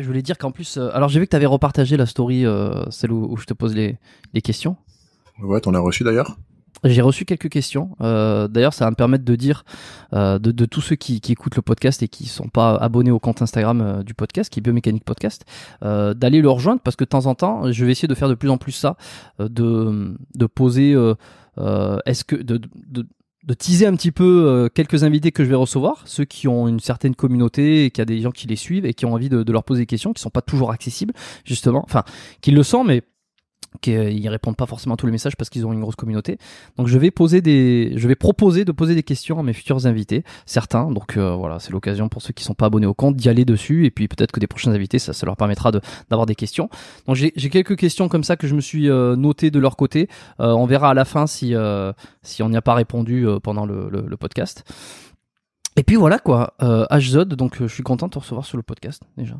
je voulais dire qu'en plus, euh, alors j'ai vu que tu avais repartagé la story, euh, celle où, je te pose les, questions. Ouais, t'en as reçu d'ailleurs j'ai reçu quelques questions. Euh, d'ailleurs, ça va me permettre de dire de, tous ceux qui, écoutent le podcast et qui ne sont pas abonnés au compte Instagram du podcast, qui est Biomécanique Podcast, d'aller le rejoindre parce que de temps en temps, je vais essayer de faire de plus en plus ça, de, de poser. est-ce que de, de, de teaser un petit peu euh, quelques invités que je vais recevoir, ceux qui ont une certaine communauté, et qui a des gens qui les suivent et qui ont envie de, leur poser des questions, qui sont pas toujours accessibles, justement, enfin, qui le sont, mais qu'ils répondent pas forcément à tous les messages parce qu'ils ont une grosse communauté. Donc je vais poser des, je vais proposer de poser des questions à mes futurs invités, certains. Donc euh, voilà, c'est l'occasion pour ceux qui sont pas abonnés au compte d'y aller dessus et puis peut-être que des prochains invités, ça, ça leur permettra d'avoir des questions. Donc j'ai quelques questions comme ça que je me suis euh, noté de leur côté. Euh, on verra à la fin si si on n'y a pas répondu pendant le, podcast. Et puis voilà quoi, HZ, donc je suis content de te recevoir sur le podcast déjà.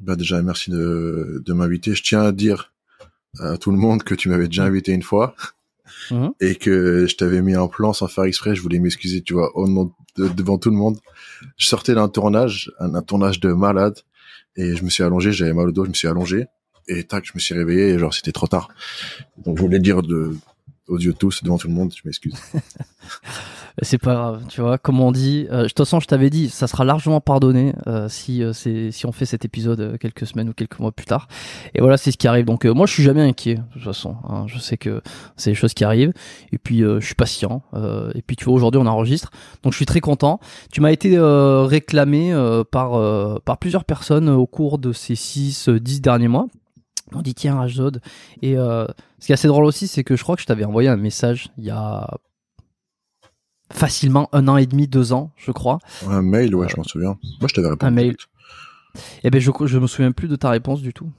Bah déjà merci de, de m'inviter. Je tiens à dire à tout le monde que tu m'avais déjà mm. invité une fois. Mm-hmm. et que je t'avais mis en plan sans faire exprès. Je voulais m'excuser, tu vois, devant tout le monde. Je sortais d'un tournage, un, tournage de malade, et je me suis allongé. J'avais mal au dos, je me suis allongé, et tac, je me suis réveillé. genre, c'était trop tard. Donc, je voulais dire de aux yeux tous devant tout le monde, je m'excuse. c'est pas grave, tu vois, comme on dit. Euh, de toute façon, je t'avais dit, ça sera largement pardonné euh, si, euh, c'est, si on fait cet épisode quelques semaines ou quelques mois plus tard. Et voilà, c'est ce qui arrive. Donc, moi, je suis jamais inquiet, de toute façon. Hein. Je sais que c'est des choses qui arrivent. Et puis, je suis patient. et puis, tu vois, aujourd'hui, on enregistre. Donc, je suis très content. Tu m'as été réclamé par, par plusieurs personnes au cours de ces 6-10 derniers mois. On dit tiens, Rajzod. Et ce qui est assez drôle aussi, c'est que je crois que je t'avais envoyé un message il y a facilement un an et demi, deux ans, je crois. Un mail, ouais, euh, je m'en souviens. Moi, je t'avais répondu. Un mail. et eh ben, je, je me souviens plus de ta réponse du tout.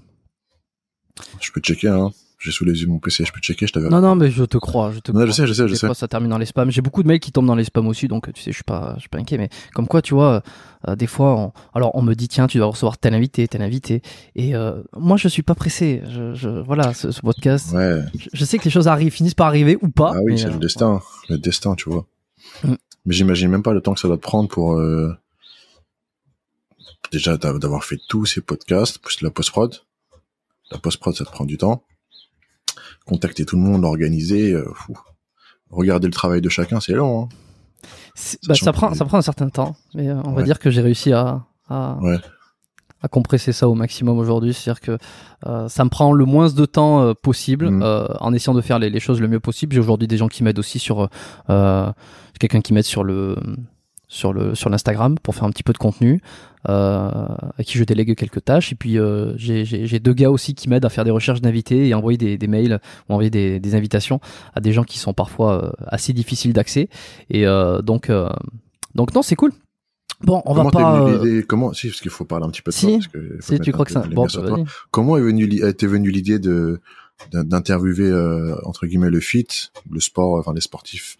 Je peux checker, hein. J'ai sous les yeux mon PC, je peux checker, je t'avais. Non, non, mais je te crois, je te Je sais, je sais, je sais. ça termine dans les spams. J'ai beaucoup de mails qui tombent dans les spams aussi, donc tu sais, je suis pas, je suis pas inquiet, mais comme quoi, tu vois, euh, des fois, alors on me dit, tiens, tu dois recevoir tel invité, tel invité. Et euh, moi, je suis pas pressé. Je, voilà, ce, podcast. Je, sais que les choses arrivent, finissent par arriver ou pas. Ah oui, c'est le destin, le destin, tu vois. Mm. Mais j'imagine même pas le temps que ça doit te prendre pour euh, déjà d'avoir fait tous ces podcasts, plus la post-prod. La post-prod, ça te prend du temps. Contacter tout le monde, l'organiser, euh, regarder le travail de chacun, c'est long. Hein. Bah, ça, prend, ça prend un certain temps, mais euh, on va dire que j'ai réussi à, à compresser ça au maximum aujourd'hui. C'est-à-dire que euh, ça me prend le moins de temps euh, possible mm. euh, en essayant de faire les, les, choses le mieux possible. J'ai aujourd'hui des gens qui m'aident aussi sur euh, euh, quelqu'un qui m'aide sur le sur le sur l'Instagram pour faire un petit peu de contenu à qui je délègue quelques tâches et puis j'ai deux gars aussi qui m'aident à faire des recherches d'invités et envoyer des, des, mails ou envoyer des, des, invitations à des gens qui sont parfois assez difficiles d'accès et donc donc non c'est cool Bon, on comment va pas. Venu euh, comment si parce qu'il faut parler un petit peu de si, parce que si tu crois que ça. Bah, comment est venu été venu l'idée de d'interviewer euh, entre guillemets le fit, le sport, enfin les sportifs,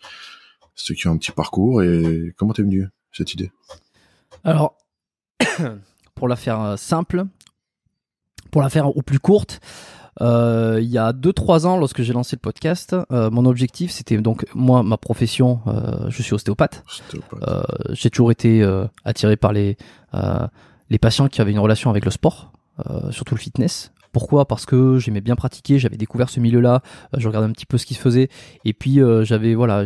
ceux qui ont un petit parcours et comment t'es venu cette idée Alors, pour la faire euh, simple, pour la faire au plus courte, euh, il y a 2-3 ans, lorsque j'ai lancé le podcast, euh, mon objectif, c'était donc, moi, ma profession, euh, je suis ostéopathe. j'ai toujours été attiré par les, les patients qui avaient une relation avec le sport, surtout le fitness. Pourquoi Parce que j'aimais bien pratiquer, j'avais découvert ce milieu-là, je regardais un petit peu ce qui se faisait, et puis j'avais, voilà,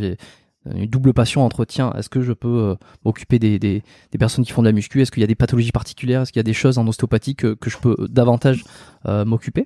une double passion entretien. Est-ce que je peux m'occuper des, personnes qui font de la muscu Est-ce qu'il y a des pathologies particulières Est-ce qu'il y a des choses en ostéopathie que, je peux davantage m'occuper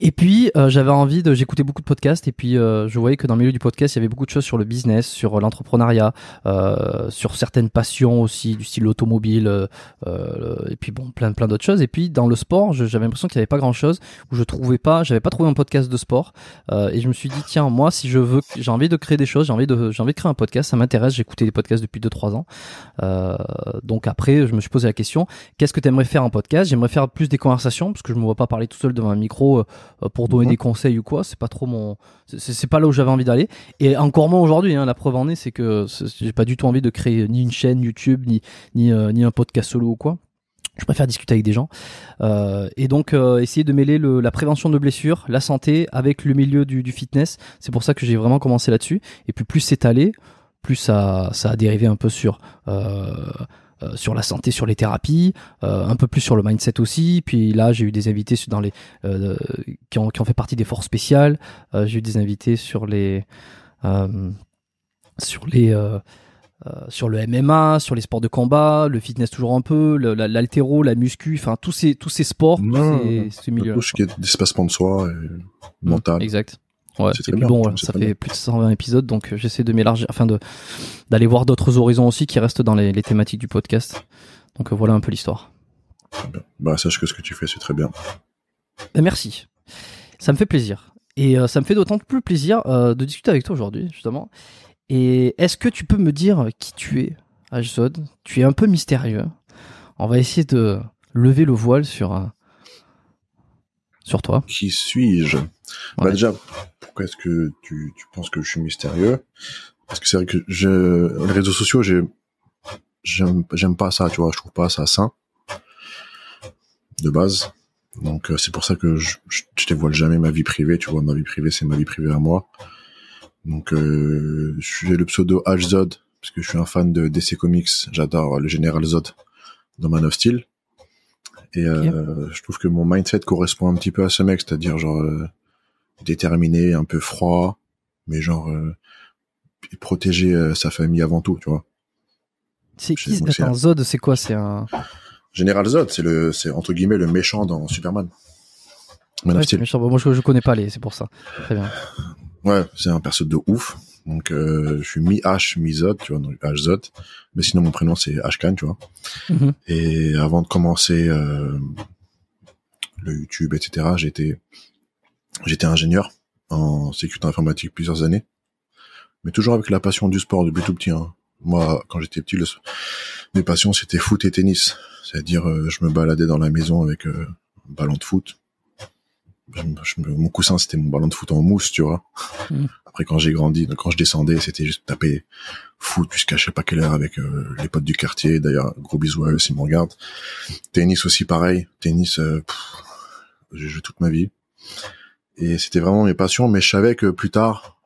Et puis euh, j'avais envie de, j'écoutais beaucoup de podcasts et puis euh, je voyais que dans le milieu du podcast, il y avait beaucoup de choses sur le business, sur euh, l'entrepreneuriat, sur certaines passions aussi du style automobile et puis bon, plein plein d'autres choses. Et puis dans le sport, j'avais l'impression qu'il n'y avait pas grand chose où je trouvais pas, j'avais pas trouvé un podcast de sport et je me suis dit tiens moi si je veux, j'ai envie de créer des choses, j'ai envie de, j'ai envie de créer un podcast, ça m'intéresse. j'écoutais des podcasts depuis 2-3 ans. donc après, je me suis posé la question qu'est-ce que tu aimerais faire en podcast J'aimerais faire plus des conversations parce que je me vois pas parler tout seul devant un micro euh, pour donner des conseils ou quoi. C'est pas trop mon. C'est pas là où j'avais envie d'aller. Et encore moins aujourd'hui. Hein, la preuve en est, c'est que j'ai pas du tout envie de créer ni une chaîne YouTube, ni, ni, euh, ni un podcast solo ou quoi. Je préfère discuter avec des gens. Euh, et donc, essayer de mêler la prévention de blessures, la santé, avec le milieu du, fitness. C'est pour ça que j'ai vraiment commencé là-dessus. Et puis, plus c'est allé, plus ça, ça a dérivé un peu sur. Euh, sur la santé, sur les thérapies, euh, un peu plus sur le mindset aussi. Puis là, j'ai eu des invités dans les, euh, qui, ont, fait partie des forces spéciales. j'ai eu des invités sur les, sur les, sur le MMA, sur les sports de combat, le fitness toujours un peu, l'altéro, la, muscu, enfin tous ces, tous ces sports, Tout ce qui est et mental. exact. Ouais, c'est plus bon, ça fait plus de 120 épisodes, donc euh, j'essaie de m'élargir, afin de d'aller voir d'autres horizons aussi qui restent dans les, thématiques du podcast. Donc euh, voilà un peu l'histoire. Bah, sache que ce que tu fais, c'est très bien. Ben, merci. Ça me fait plaisir. Et euh, ça me fait d'autant plus plaisir de discuter avec toi aujourd'hui, justement. Et est-ce que tu peux me dire qui tu es, Ajzod Tu es un peu mystérieux. On va essayer de lever le voile sur, sur toi. Qui suis-je bah, Déjà, est-ce que tu, penses que je suis mystérieux Parce que c'est vrai que je, les réseaux sociaux, j'aime, pas ça, tu vois, je trouve pas ça sain de base. Donc euh, c'est pour ça que je, dévoile jamais ma vie privée, tu vois, ma vie privée c'est ma vie privée à moi. Donc euh, j'ai le pseudo HZ, parce que je suis un fan de DC Comics, j'adore le général Zod dans Man of Steel. Et euh, je trouve que mon mindset correspond un petit peu à ce mec, c'est-à-dire genre déterminé, un peu froid, mais genre euh, protéger euh, sa famille avant tout, tu vois. C'est qui Zod, c'est quoi C'est un Général Zod, c'est le, c'est entre guillemets le méchant dans Superman. moi, je, connais pas les, c'est pour ça. Ouais, c'est un perso de ouf. Donc, euh, je suis mi H, mi Zod, tu vois, donc H Zod. Mais sinon, mon prénom c'est can tu vois. Mhm. Et avant de commencer euh, le YouTube, etc., j'étais J'étais ingénieur en sécurité informatique plusieurs années, mais toujours avec la passion du sport depuis tout petit. Hein. Moi, quand j'étais petit, le, mes passions c'était foot et tennis. C'est-à-dire, euh, je me baladais dans la maison avec euh, un ballon de foot. mon coussin c'était mon ballon de foot en mousse, tu vois. Mmh. Après, quand j'ai grandi, quand je descendais, c'était juste taper foot jusqu'à je sais pas quelle heure avec euh, les potes du quartier. D'ailleurs, gros bisous à eux s'ils me regardent. Tennis aussi pareil. Tennis, je joue toute ma vie. Et c'était vraiment mes passions, mais je savais que plus tard,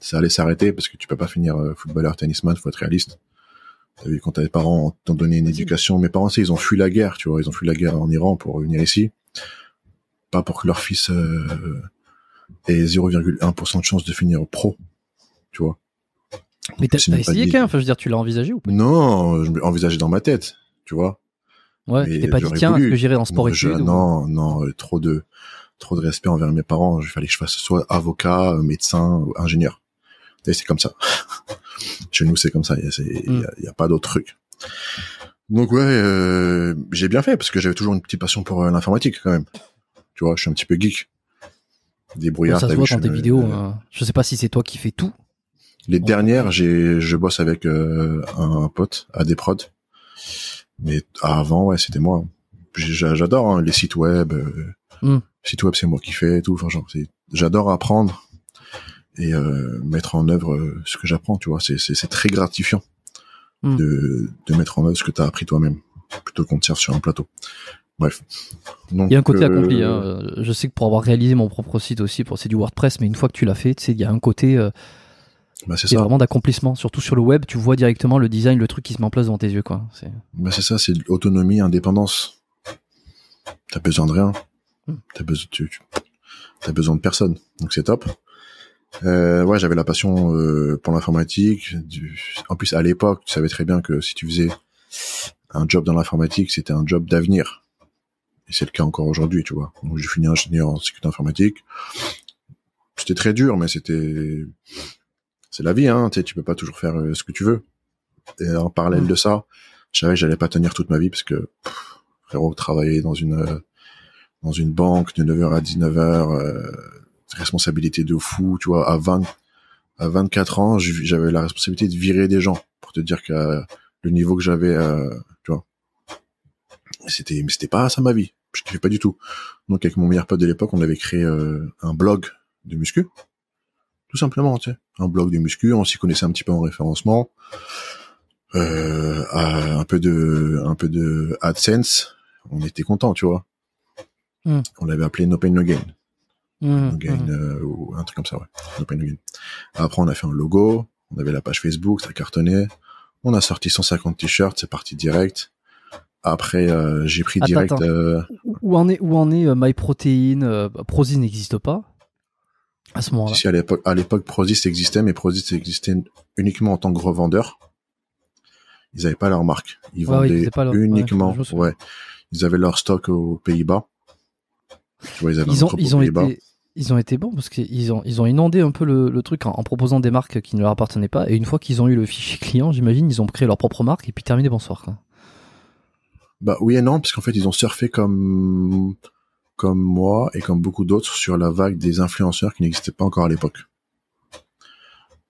ça allait s'arrêter parce que tu peux pas finir euh, footballeur, tennisman, faut être réaliste. T'as vu, quand tes parents t'ont donné une éducation, mes parents, ils ont fui la guerre, tu vois, ils ont fui la guerre en Iran pour venir ici. Pas pour que leur fils euh, ait 0,1% de chance de finir pro, tu vois. mais t'as essayé quand enfin, je veux dire, tu l'as envisagé ou pas Non, je envisagé dans ma tête, tu vois. Ouais, t'es pas dit, tiens, ce que j'irai dans sport études Non, non, euh, trop de, trop de respect envers mes parents. Il fallait que je fasse soit avocat, euh, médecin, ingénieur. C'est comme ça. Chez nous, c'est comme ça. Il n'y mm. a, pas d'autre truc. Donc ouais, euh, j'ai bien fait parce que j'avais toujours une petite passion pour euh, l'informatique quand même. Tu vois, je suis un petit peu geek. Débrouillard. ça se voit dans tes vidéos. Hein. je sais pas si c'est toi qui fais tout. Les dernières, je bosse avec un, pote à des prods. Mais avant, ouais, c'était moi. J'adore hein, les sites web. Mm site web c'est moi qui fais tout. Enfin, j'adore apprendre et euh, mettre en œuvre euh, ce que j'apprends. Tu vois, c'est très gratifiant hmm. de, mettre en œuvre ce que tu as appris toi-même plutôt qu'on te serve sur un plateau. Bref. il y a un côté euh, accompli. Hein. Je sais que pour avoir réalisé mon propre site aussi, c'est du WordPress, mais une fois que tu l'as fait, il y a un côté. Bah, c'est vraiment d'accomplissement, surtout sur le web, tu vois directement le design, le truc qui se met en place devant tes yeux. quoi. Bah, c'est ça, c'est l'autonomie, indépendance. T'as besoin de rien. T'as besoin, tu, as besoin de personne, donc c'est top. Euh, ouais, j'avais la passion euh, pour l'informatique. Du... En plus, à l'époque, tu savais très bien que si tu faisais un job dans l'informatique, c'était un job d'avenir. Et c'est le cas encore aujourd'hui, tu vois. Donc, j'ai fini ingénieur en sécurité informatique. C'était très dur, mais c'était, c'est la vie, hein. Tu, sais, tu peux pas toujours faire euh, ce que tu veux. Et en parallèle mmh. de ça, je savais que j'allais pas tenir toute ma vie parce que, frérot, travailler dans une euh, dans une banque de 9h à 19h, euh, responsabilité de fou, tu vois, à 20, à 24 ans, j'avais la responsabilité de virer des gens pour te dire que euh, le niveau que j'avais, euh, tu vois, c'était, mais c'était pas ça ma vie. Je kiffais pas du tout. Donc, avec mon meilleur pote de l'époque, on avait créé un blog de muscu. Tout simplement, tu sais. Un blog de muscu. On s'y connaissait un petit peu en référencement. un peu de, un peu de AdSense. On était content, tu vois Hmm. On l'avait appelé No Pain No Gain. Hmm, hmm. euh, ou un truc comme ça, ouais. Après, on a fait un logo, on avait la page Facebook, ça cartonnait. On a sorti 150 t-shirts, c'est parti direct. Après, euh, j'ai pris direct. Euh, où en est, où Protein est bah, Prozis n'existe pas à ce moment-là. Si, à l'époque, Prozis existait, mais Prozis existait uniquement en tant que revendeur. Ils n'avaient pas leur marque. Ils vendaient uniquement. Ils avaient leur stock aux Pays-Bas ils, ont, ils, ont été, bons parce qu'ils ont, ils ont inondé un peu le, truc en, proposant des marques qui ne leur appartenaient pas. Et une fois qu'ils ont eu le fichier client, j'imagine, ils ont créé leur propre marque et puis terminé bonsoir. Bah oui et non, parce qu'en fait, ils ont surfé comme comme moi et comme beaucoup d'autres sur la vague des influenceurs qui n'existaient pas encore à l'époque.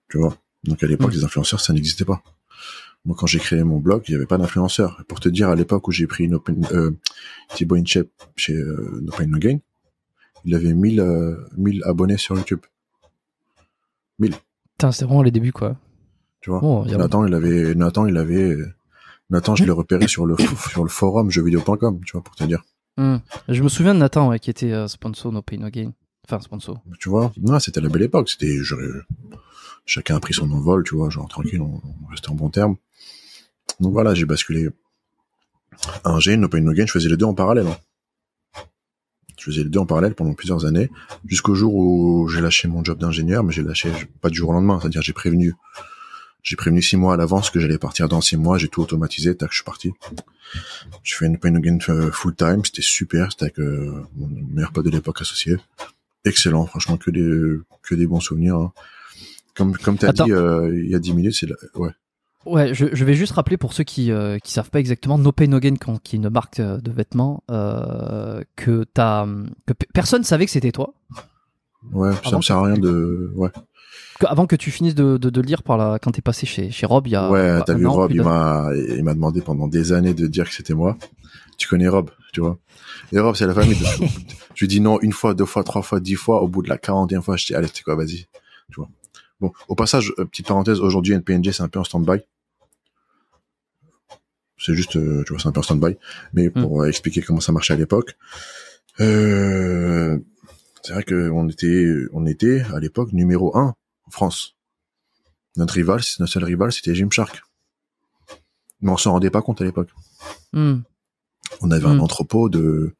Tu vois. Donc à l'époque, les influenceurs, ça n'existait pas. Moi, quand j'ai créé mon blog, il n'y avait pas d'influenceur. Pour te dire, à l'époque où j'ai pris une open, euh, Thibaut Inchep chez No euh, Pain No Gain, il avait 1000, euh, abonnés sur YouTube. 1000. Putain, c'est vraiment les débuts, quoi. Tu vois Nathan, il avait, Nathan, il avait, Nathan, je l'ai repéré sur le, sur le forum jeuxvideo.com, tu vois, pour te dire. Hmm. Je me souviens de Nathan, qui était euh, sponsor No Pain No Gain. Enfin, sponsor. Tu vois, non, c'était la belle époque. C'était, chacun a pris son envol, tu vois, genre tranquille, on, on restait en bon terme. Donc voilà, j'ai basculé un G, No Pain No Gain, je faisais les deux en parallèle. Hein. Je faisais les deux en parallèle pendant plusieurs années, jusqu'au jour où j'ai lâché mon job d'ingénieur, mais j'ai lâché pas du jour au lendemain, c'est-à-dire j'ai prévenu j'ai prévenu six mois à l'avance que j'allais partir dans six mois, j'ai tout automatisé, tac, je suis parti. Je fais une pain gain euh, full time, c'était super, c'était avec euh, mon meilleur pote de l'époque associé. Excellent, franchement, que des que des bons souvenirs. Hein. Comme comme t'as dit euh, il y a dix minutes, c'est ouais. Ouais, je, je, vais juste rappeler pour ceux qui ne euh, savent pas exactement No pay No Gain, qui est une marque euh, de vêtements, euh, que, as, que personne savait que c'était toi. Ouais, ça ça me sert à rien de. Ouais. avant que tu finisses de, de, lire par la... quand t'es passé chez, chez Rob, il y a. Ouais, t'as vu Rob, il m'a demandé pendant des années de dire que c'était moi. Tu connais Rob, tu vois. Et Rob, c'est la famille. De... je lui dis non une fois, deux fois, trois fois, dix fois. Au bout de la quarantième fois, je dis allez, c'est quoi, vas-y. Tu vois. Bon, au passage, euh, petite parenthèse, aujourd'hui, NPNG, c'est un peu en stand-by c'est juste, euh, tu vois, c'est un peu stand-by, mais pour hmm. euh, expliquer comment ça marchait à l'époque. Euh, c'est vrai qu'on était, on était à l'époque numéro un en France. Notre rival, notre seul rival, c'était Gymshark. Mais on s'en rendait pas compte à l'époque. Hmm. On avait un hmm. entrepôt de,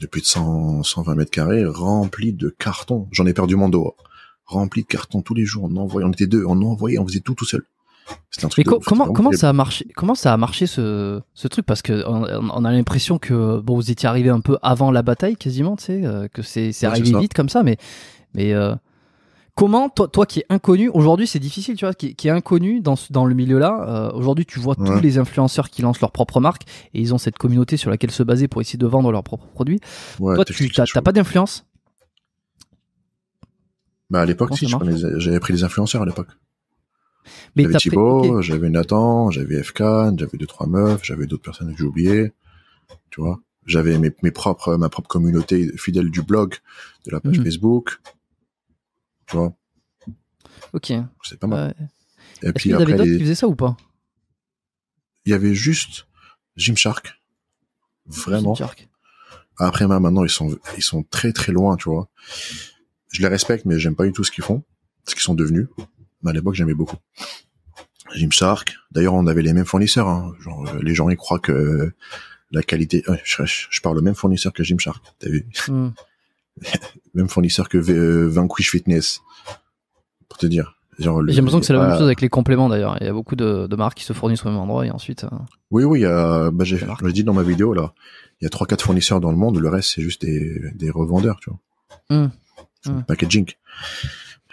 de plus de 100, 120 mètres carrés rempli de cartons. J'en ai perdu mon dos. Hein. Rempli de cartons tous les jours. On envoyait, on était deux, on envoyait, on faisait tout tout seul comment, ça a marché Comment ça a marché ce, truc Parce qu'on on, a l'impression que bon, vous étiez arrivé un peu avant la bataille, quasiment, tu euh, que c'est arrivé vite comme ça. Mais euh, comment toi, qui es inconnu aujourd'hui, c'est difficile, tu vois, qui, es est inconnu dans dans le milieu là. Euh, aujourd'hui, tu vois tous les influenceurs qui lancent leur propre marque et ils ont cette communauté sur laquelle se baser pour essayer de vendre leurs propres produits. toi, tu t'as pas d'influence bah à l'époque, si, j'avais pris les influenceurs à l'époque j'avais Thibaut, j'avais Nathan, j'avais FK, j'avais deux trois meufs, j'avais d'autres personnes que j'ai oubliées. Tu vois, j'avais mes, mes, propres, ma propre communauté fidèle du blog, de la page mhm. Facebook. Tu vois. Ok. C'est pas mal. Et puis après, d'autres qui faisaient ça ou pas Il y avait juste Jim Shark, vraiment. Après, maintenant, ils sont, ils sont très très loin, tu vois. Je les respecte, mais j'aime pas du tout ce qu'ils font, ce qu'ils sont devenus à l'époque j'aimais beaucoup. Gymshark. D'ailleurs, on avait les mêmes fournisseurs. Hein. Genre, euh, les gens ils croient que la qualité. Euh, je, parle le même fournisseur que Gymshark. T'as vu hmm. Même fournisseur que euh, Vanquish Fitness. Pour te dire. J'ai l'impression que c'est la même ah. chose avec les compléments d'ailleurs. Il y a beaucoup de, marques qui se fournissent au même endroit et ensuite. oui, oui. je bah, j'ai dit dans ma vidéo là, il y a trois quatre fournisseurs dans le monde. Le reste c'est juste des, revendeurs, tu vois. Hmm. Hmm. Packaging.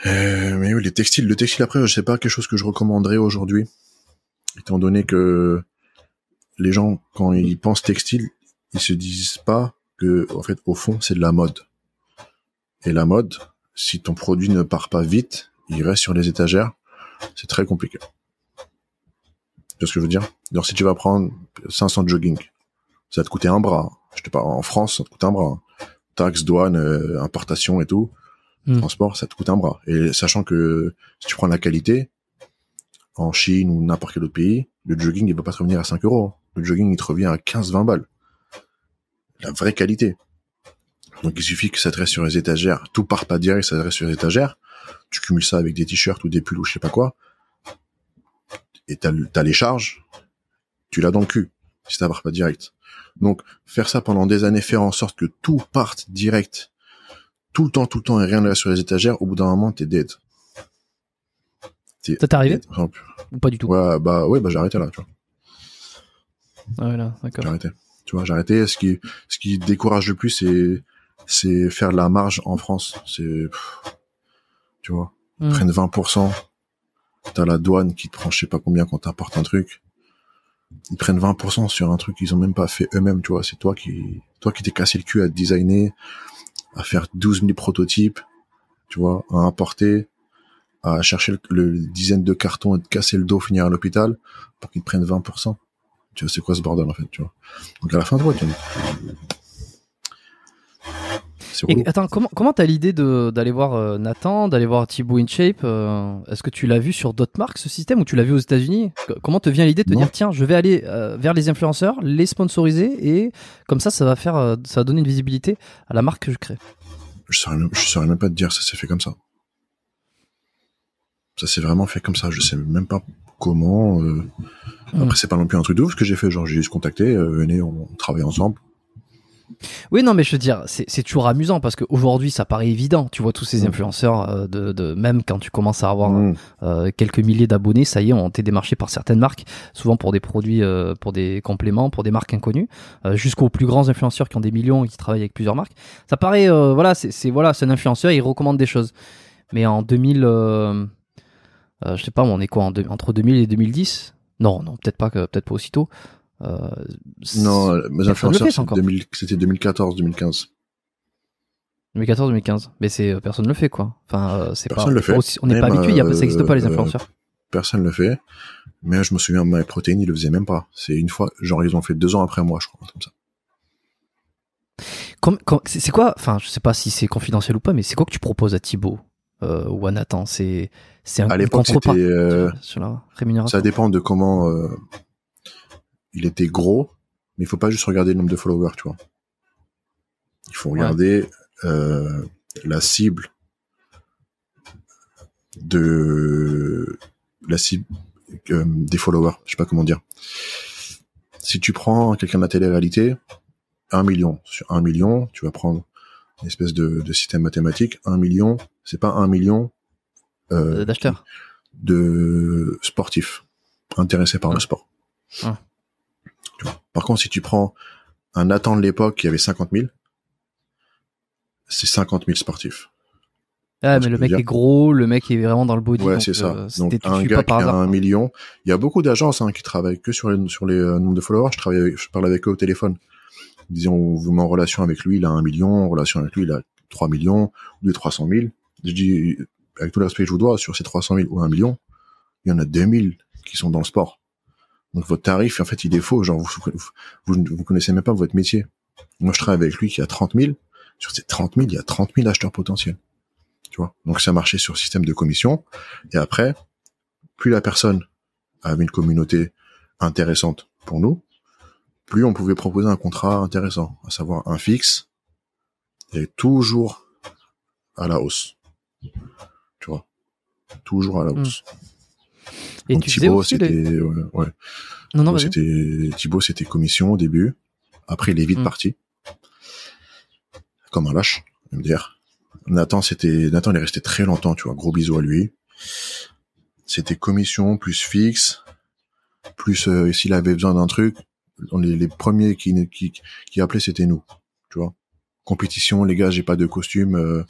Euh, mais oui, les textiles, le textile après, je sais pas quelque chose que je recommanderais aujourd'hui, étant donné que les gens quand ils pensent textile, ils se disent pas que en fait au fond c'est de la mode. Et la mode, si ton produit ne part pas vite, il reste sur les étagères, c'est très compliqué. Tu vois ce que je veux dire Alors si tu vas prendre 500 jogging, ça te coûter un bras. Je te parle en France, ça te coûte un bras. Taxes, douane, euh, importation et tout. Transport, hmm. ça te coûte un bras. Et sachant que si tu prends la qualité, en Chine ou n'importe quel autre pays, le jogging, il va pas te revenir à 5 euros. Le jogging, il te revient à 15-20 balles. La vraie qualité. Donc il suffit que ça te reste sur les étagères. Tout part pas direct, ça te reste sur les étagères. Tu cumules ça avec des t-shirts ou des pulls ou je sais pas quoi. Et t'as, as les charges. Tu l'as dans le cul. Si ça part pas direct. Donc faire ça pendant des années, faire en sorte que tout parte direct tout le temps, tout le temps, et rien ne reste sur les étagères, au bout d'un moment, t'es dead. ça t'est arrivé Ou pas du tout Ouais, bah, ouais, bah j'ai arrêté là, tu vois. Ah, ouais, d'accord. J'ai arrêté. Tu vois, j'ai arrêté. Ce qui, ce qui décourage le plus, c'est, c'est faire de la marge en France. C'est, tu vois, ils prennent 20%. T'as la douane qui te prend je sais pas combien quand t'apportes un truc. Ils prennent 20% sur un truc qu'ils ont même pas fait eux-mêmes, tu vois. C'est toi qui, toi qui t'es cassé le cul à designer, à faire 12 000 prototypes, tu vois, à importer, à chercher le, dizaine de cartons et de casser le dos, finir à l'hôpital pour qu'ils prennent 20%. Tu vois, c'est quoi ce bordel en fait, tu vois. Donc à la fin, tu vois, et attends, comment t'as l'idée d'aller voir euh, Nathan, d'aller voir Thibaut InShape euh, Est-ce que tu l'as vu sur d'autres marques ce système ou tu l'as vu aux États-Unis Comment te vient l'idée de te dire tiens, je vais aller euh, vers les influenceurs, les sponsoriser et comme ça, ça va faire, ça donner une visibilité à la marque que je crée. Je saurais même, saurais même pas te dire, ça s'est fait comme ça. Ça s'est vraiment fait comme ça. Je sais même pas comment. Hmm. Après, c'est pas non plus un truc de ouf que j'ai fait. Genre, j'ai juste contacté, venez, on travaille ensemble oui, non, mais je veux dire, c'est toujours amusant parce qu'aujourd'hui, ça paraît évident. Tu vois tous ces mm. influenceurs, euh, de, même quand tu commences à avoir mm. euh, quelques milliers d'abonnés, ça y est, on t'est démarché par certaines marques, souvent pour des produits, euh, pour des compléments, pour des marques inconnues, jusqu'aux plus grands influenceurs qui ont des millions et qui travaillent avec plusieurs marques. Ça paraît, voilà, c'est voilà, un influenceur, il recommande des choses. Mais en 2000, je sais pas, on est quoi, entre 2000 et 2010 Non, non, peut-être pas, peut-être pas aussitôt non, euh, mes influenceurs, c'était 2014-2015. 2014-2015. Mais c'est euh, personne le fait quoi. Enfin, euh, c'est pas. Le fait. On n'est pas habitué. ça n'existe pas les influenceurs. personne le fait. Mais je me souviens, MyProtein, ils le faisaient même pas. C'est une fois, genre ils ont fait deux ans après moi, je crois, comme ça. C'est quoi Enfin, je sais pas si c'est confidentiel ou pas, mais c'est quoi que tu proposes à Thibaut ou à Nathan C'est un à sur la rémunération. Ça dépend de comment il était gros, mais il faut pas juste regarder le nombre de followers, tu vois. Il faut regarder euh, la cible de la cible euh, des followers. Je sais pas comment dire. Si tu prends quelqu'un de la télé-réalité, un million sur un million, tu vas prendre une espèce de, système mathématique. Un million, c'est pas un million euh, d'acheteurs, de sportifs intéressés par le sport. Par contre, si tu prends un Nathan de l'époque, qui avait 50 000. C'est 50 000 sportifs. Ah, mais le mec est gros, le mec est vraiment dans le body. Ouais, c'est ça. Euh, donc, un gars qui a un million. Il y a beaucoup d'agences hein, qui travaillent que sur les, sur euh, de followers. Je, travaille je parle avec eux au téléphone. Disons, vous met en relation avec lui, il a un million. En relation avec lui, il a 3 millions. ou 300 000. Je dis, avec tout le respect que je vous dois, sur ces 300 000 ou un million, il y en a 2000 qui sont dans le sport. Donc votre tarif, en fait, il est faux. Genre, vous, vous, vous connaissez même pas votre métier. Moi, je travaille avec lui qui a 30 000. Sur ces 30 000, il y a 30 000 acheteurs potentiels. Tu vois. Donc ça marchait sur système de commission. Et après, plus la personne avait une communauté intéressante pour nous, plus on pouvait proposer un contrat intéressant, à savoir un fixe et toujours à la hausse. Tu vois. Toujours à la hmm. hausse. Et Thibaut, c'était, ouais, Non, non, c'était, Thibaut, c'était commission au début. Après, il est vite hmm. parti. Comme un lâche, dire. Nathan, c'était, Nathan, il est resté très longtemps, tu vois. Gros bisous à lui. C'était commission, plus fixe, plus, euh, s'il avait besoin d'un truc, on les, les premiers qui, qui, qui appelaient, c'était nous. Tu vois. Compétition, les gars, j'ai pas de costume, euh,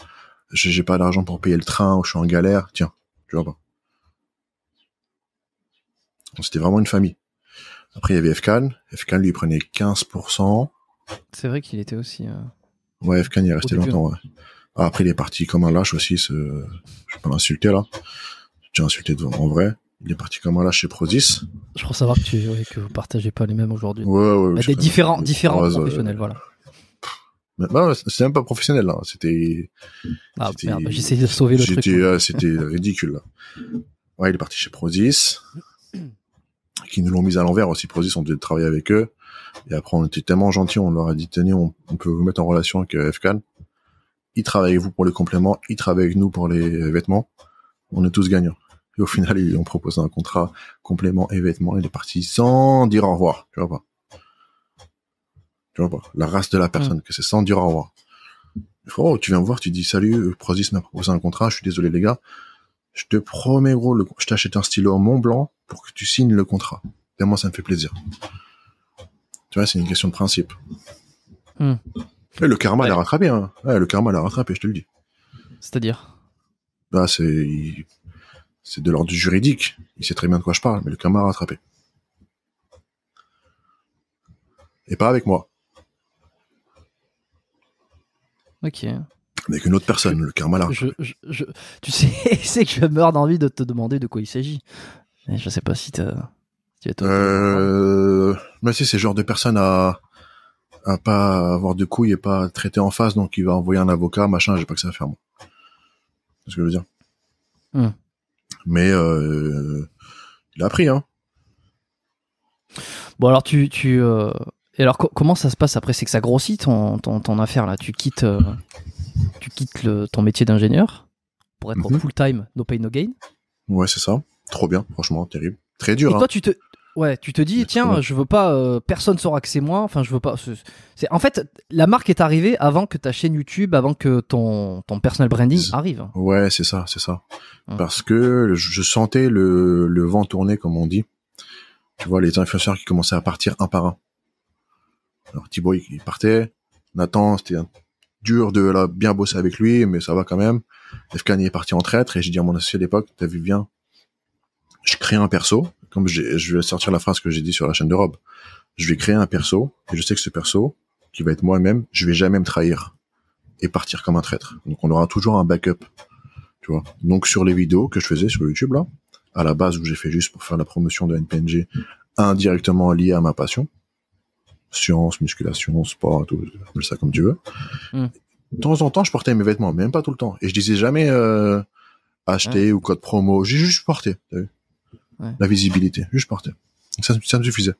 j'ai pas d'argent pour payer le train, ou je suis en galère. Tiens. Tu vois bah c'était vraiment une famille. Après, il y avait Efkan. Efkan, lui, prenait 15%. C'est vrai qu'il était aussi. Euh, ouais, Efkan, il est resté longtemps. Ah, après, il est parti comme un lâche aussi. Je vais pas l'insulter là. J'ai insulté devant, en vrai. Il est parti comme un lâche chez Prozis. Je crois savoir que, tu, ne vous partagez pas les mêmes aujourd'hui. Ouais, ouais, Des différents, différents euh, professionnels, voilà. Bah, c'est même pas professionnel là. Hein. C'était. Ah, bah, j'essayais de sauver le truc. C'était, euh, c'était ridicule là. Ouais, il est parti chez Prozis qui nous l'ont mise à l'envers aussi. Prozis, on devait travailler avec eux. Et après, on était tellement gentils, on leur a dit, tenez, on, peut vous mettre en relation avec euh, FCAN. Ils travaillent avec vous pour les compléments, ils travaillent avec nous pour les euh, vêtements. On est tous gagnants. Et au final, ils ont proposé un contrat complément et vêtements. Il est parti sans dire au revoir. Tu vois pas. Tu vois pas. La race de la personne, mm. que c'est sans dire au revoir. Oh, tu viens me voir, tu dis salut, Prozis m'a proposé un contrat, je suis désolé les gars, je te promets, gros, je t'achète un stylo en Mont Blanc pour que tu signes le contrat. Et moi, ça me fait plaisir. Tu vois, c'est une question de principe. Hmm. Eh, le karma l'a rattrapé. Hein. Eh, le karma l'a rattrapé, je te le dis. C'est-à-dire bah, C'est c'est de l'ordre juridique. Il sait très bien de quoi je parle, mais le karma a rattrapé. Et pas avec moi. Ok avec une autre personne, le karma là. Je, je, tu sais, c'est que je meurs d'envie de te demander de quoi il s'agit. Je sais pas si Tu es... euh, mais bah si c'est le genre de personne à à pas avoir de couilles et pas traiter en face, donc il va envoyer un avocat, machin. J'ai pas que ça à faire moi. C'est ce que je veux dire. Hmm. Mais euh, il a appris hein. Bon alors tu tu euh, et alors comment ça se passe après C'est que ça grossit ton ton, ton affaire là. Tu quittes. Euh, tu quittes ton métier d'ingénieur pour être mhm. full-time, no pain, no gain. Ouais, c'est ça. Trop bien, franchement, terrible. Très dur. Et toi, hein. tu te, ouais, tu te dis, tiens, je veux pas, euh, personne saura que c'est moi. Enfin, je veux pas. C'est, en fait, la marque est arrivée avant que ta chaîne YouTube, avant que ton ton personal branding arrive. Ouais, c'est ça, c'est ça. Hein. Parce que je sentais le le vent tourner, comme on dit. Tu vois, les influenceurs qui commençaient à partir un par un. Alors Thibaut, il partait. Nathan, c'était dur de la bien bosser avec lui, mais ça va quand même. Efkan est parti en traître et j'ai dit à mon associé à l'époque, t'as vu bien, je crée un perso, comme je vais sortir la phrase que j'ai dit sur la chaîne de Rob. Je vais créer un perso et je sais que ce perso, qui va être moi-même, je vais jamais me trahir et partir comme un traître. Donc on aura toujours un backup, tu vois. Donc sur les vidéos que je faisais sur YouTube là, à la base où j'ai fait juste pour faire la promotion de NPNG, indirectement liée à ma passion, science, musculation, sport, tout, appelle ça comme tu veux. Hmm. De temps en temps, je portais mes vêtements, même pas tout le temps. Et je disais jamais euh, acheter hmm. ou code promo. J'ai juste porté, vu La visibilité, juste porté. Ça, me suffisait.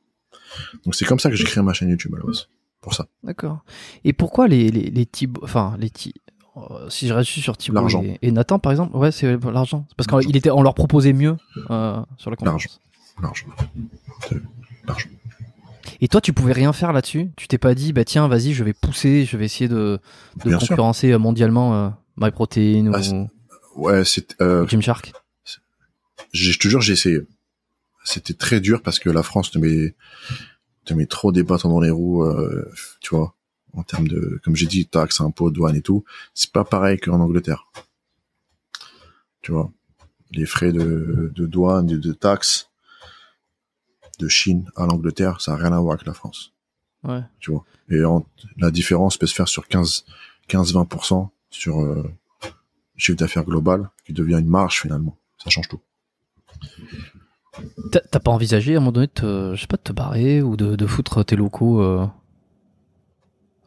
Donc c'est comme ça que j'ai créé ma chaîne YouTube à la base. Pour ça. D'accord. Et pourquoi les, les, les enfin, les euh, si je reste sur Tibo... et, et, Nathan par exemple, ouais, c'est l'argent. Parce qu'on était, on leur proposait mieux euh, sur la conférence. L'argent. L'argent. L'argent. Et toi, tu pouvais rien faire là-dessus Tu t'es pas dit, bah tiens, vas-y, je vais pousser, je vais essayer de, de concurrencer euh, mondialement euh, MyProtein ou, ah, ouais, c'est, euh, Gymshark Je te jure, j'ai essayé. C'était très dur parce que la France te met, te met trop des bâtons dans les roues, euh, tu vois, en termes de, comme j'ai dit, taxes, impôts, douanes et tout. C'est pas pareil qu'en Angleterre. Tu vois, les frais de, de douane, de taxes de Chine à l'Angleterre, ça n'a rien à voir avec la France. Ouais. Tu vois. Et la différence peut se faire sur 15, 15-20% sur euh, chiffre d'affaires global qui devient une marge finalement. Ça change tout. T'as pas envisagé à un moment donné, de, je sais pas, de te barrer ou de, foutre tes locaux euh,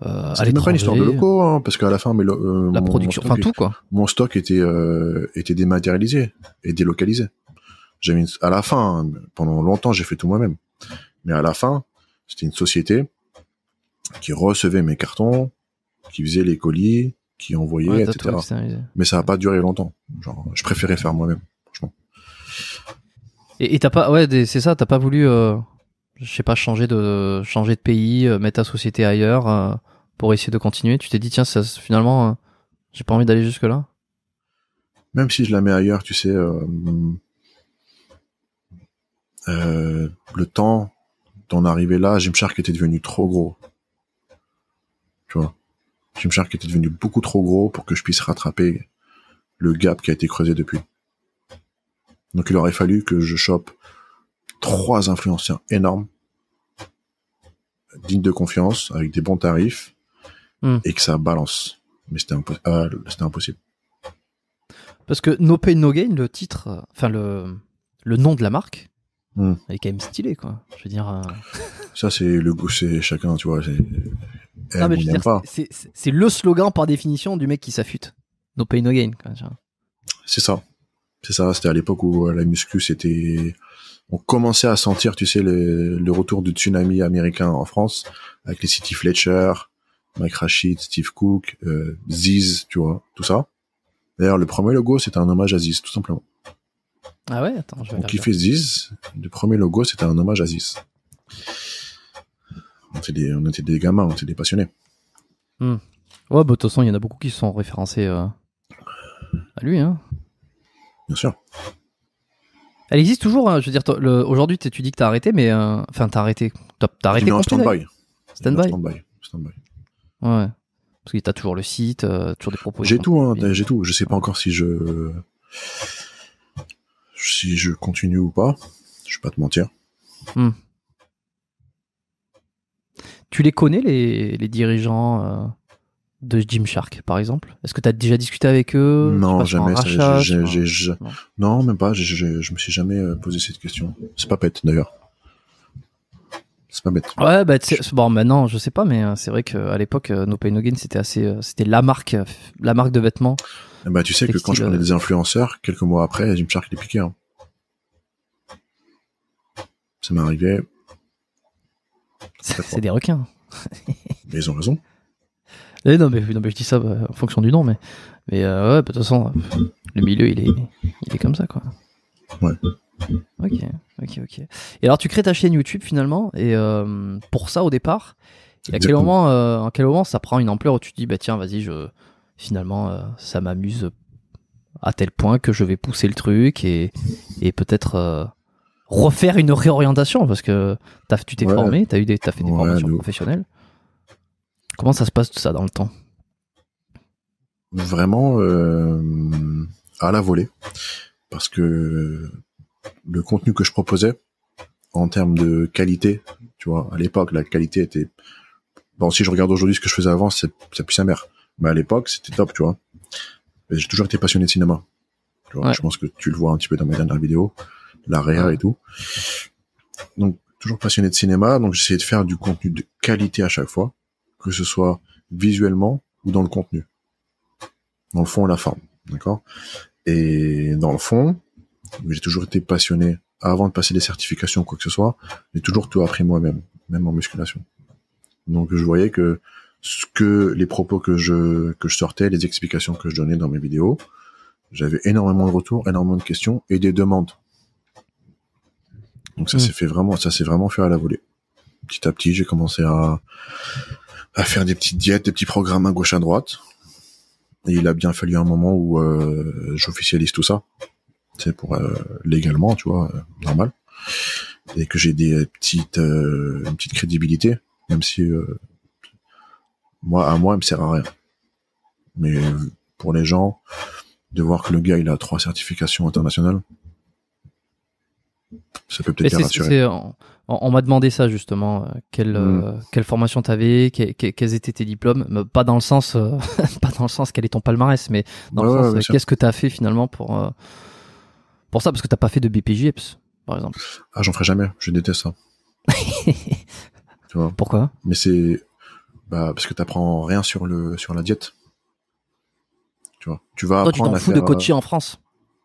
euh, C'était pas une histoire de locaux, hein, parce qu'à la fin, mais euh, la mon, production, stock, enfin tout quoi. Mon stock était euh, était dématérialisé et délocalisé à la fin, hein, pendant longtemps, j'ai fait tout moi-même. Mais à la fin, c'était une société qui recevait mes cartons, qui faisait les colis, qui envoyait, etc. Mais ça n'a pas duré longtemps. je préférais faire moi-même, franchement. Et t'as pas, ouais, c'est ça, t'as pas voulu, euh, je sais pas, changer de, changer de pays, euh, mettre ta société ailleurs euh, pour essayer de continuer. Tu t'es dit, tiens, ça, finalement, j'ai pas envie d'aller jusque là. Même si je la mets ailleurs, tu sais, euh, le temps d'en arriver là, Jim Shark était devenu trop gros. Tu vois Jim Shark était devenu beaucoup trop gros pour que je puisse rattraper le gap qui a été creusé depuis. Donc il aurait fallu que je chope trois influenceurs énormes, dignes de confiance, avec des bons tarifs, hmm. et que ça balance. Mais c'était euh, impossible. Parce que No Pay No Gain, le titre, euh, enfin le, le nom de la marque, Hmm. Elle est quand même stylée, quoi. Je veux dire. Euh, ça, c'est le goût, c'est chacun, tu vois. C'est, le slogan par définition du mec qui s'affûte. No pain, no gain. C'est ça. C'est ça. C'était à l'époque où euh, la muscu, c'était. On commençait à sentir, tu sais, le, retour du tsunami américain en France, avec les City Fletcher, Mike Rashid, Steve Cook, euh, Ziz, tu vois, tout ça. D'ailleurs, le premier logo, c'était un hommage à Ziz, tout simplement. Ah ouais, attends, je vais Qui fait Ziz. Le premier logo, c'était un hommage à Ziz. On était des, gamins, on était des passionnés. Hmm. Ouais, bah, de toute façon, il y en a beaucoup qui sont référencés euh, à lui. Hein. Bien sûr. Elle existe toujours, hein. je veux dire, aujourd'hui, tu dis que t'as arrêté, mais. Euh, enfin, t'as arrêté. T'as arrêté. Non, stand-by. Stand-by. stand ouais. Parce que t'as toujours le site, euh, toujours des propositions. J'ai tout, hein, j'ai tout. Je sais pas encore si je si je continue ou pas. Je vais pas te mentir. Hmm. Tu les connais, les, les dirigeants de euh, de Gymshark, par exemple Est-ce que tu as déjà discuté avec eux Non, jamais. non. même pas. je me suis jamais euh, posé cette question. C'est pas bête, d'ailleurs. C'est pas bête. Ouais, bah, bon, maintenant, je sais pas, mais euh, c'est vrai qu'à l'époque, euh, No Pay No Gain, c'était assez, euh, c'était la marque, la marque de vêtements. Eh bah, tu sais que quand je connais des influenceurs, quelques mois après, une qui les piquait. Ça m'est arrivé. C'est des requins. mais ils ont raison. Eh, non, mais, non, mais je dis ça bah, en fonction du nom, mais, mais ouais, bah, de toute façon, le milieu, il est, il est comme ça, quoi. Ouais. Ok, ok, ok. Et alors, tu crées ta chaîne YouTube finalement, et euh, pour ça au départ, et à quel moment, euh, quel moment ça prend une ampleur où tu te dis, bah tiens, vas-y, je finalement, euh, ça m'amuse à tel point que je vais pousser le truc et, et peut-être refaire une réorientation parce que tu t'es formé, tu as, eu des, as fait des formations professionnelles. Comment ça se passe tout ça dans le temps Vraiment à la volée. Parce que le contenu que je proposais en termes de qualité, tu vois, à l'époque, la qualité était, bon, si je regarde aujourd'hui ce que je faisais avant, c'est, ça pue sa mère. Mais à l'époque, c'était top, tu vois. J'ai toujours été passionné de cinéma. je pense que tu le vois un petit peu dans mes dernières vidéos, la réa et tout. Donc, toujours passionné de cinéma, donc j'essayais de faire du contenu de qualité à chaque fois, que ce soit visuellement ou dans le contenu. Dans le fond la forme, d'accord Et dans le fond, j'ai toujours été passionné. Avant de passer des certifications ou quoi que ce soit, j'ai toujours tout appris moi-même, même en musculation. Donc je voyais que ce que les propos que je que je sortais, les explications que je donnais dans mes vidéos, j'avais énormément de retours, énormément de questions et des demandes. Donc ça mm. s'est fait vraiment, ça s'est vraiment fait à la volée. Petit à petit, j'ai commencé à à faire des petites diètes, des petits programmes à gauche à droite. Et il a bien fallu un moment où euh, j'officialise tout ça c'est pour euh, légalement, tu vois, euh, normal, et que j'ai des petites, euh, une petite crédibilité, même si moi, à moi, elle me sert à rien. Mais pour les gens, de voir que le gars, il a trois certifications internationales, ça peut peut-être rassurer. On, on m'a demandé ça justement, quelle, mm. quelle formation tu avais, quels étaient tes diplômes, pas dans le sens, pas dans le sens quel est ton palmarès, mais dans le sens qu'est-ce que tu as fait finalement pour, pour ça parce que t'as pas fait de BPJ, par exemple. Ah, j'en ferai jamais. Je déteste ça. tu vois. Pourquoi Mais c'est bah, parce que t'apprends rien sur le sur la diète. Tu vois. Tu vas Toi, tu t'en fous de coacher euh, en France,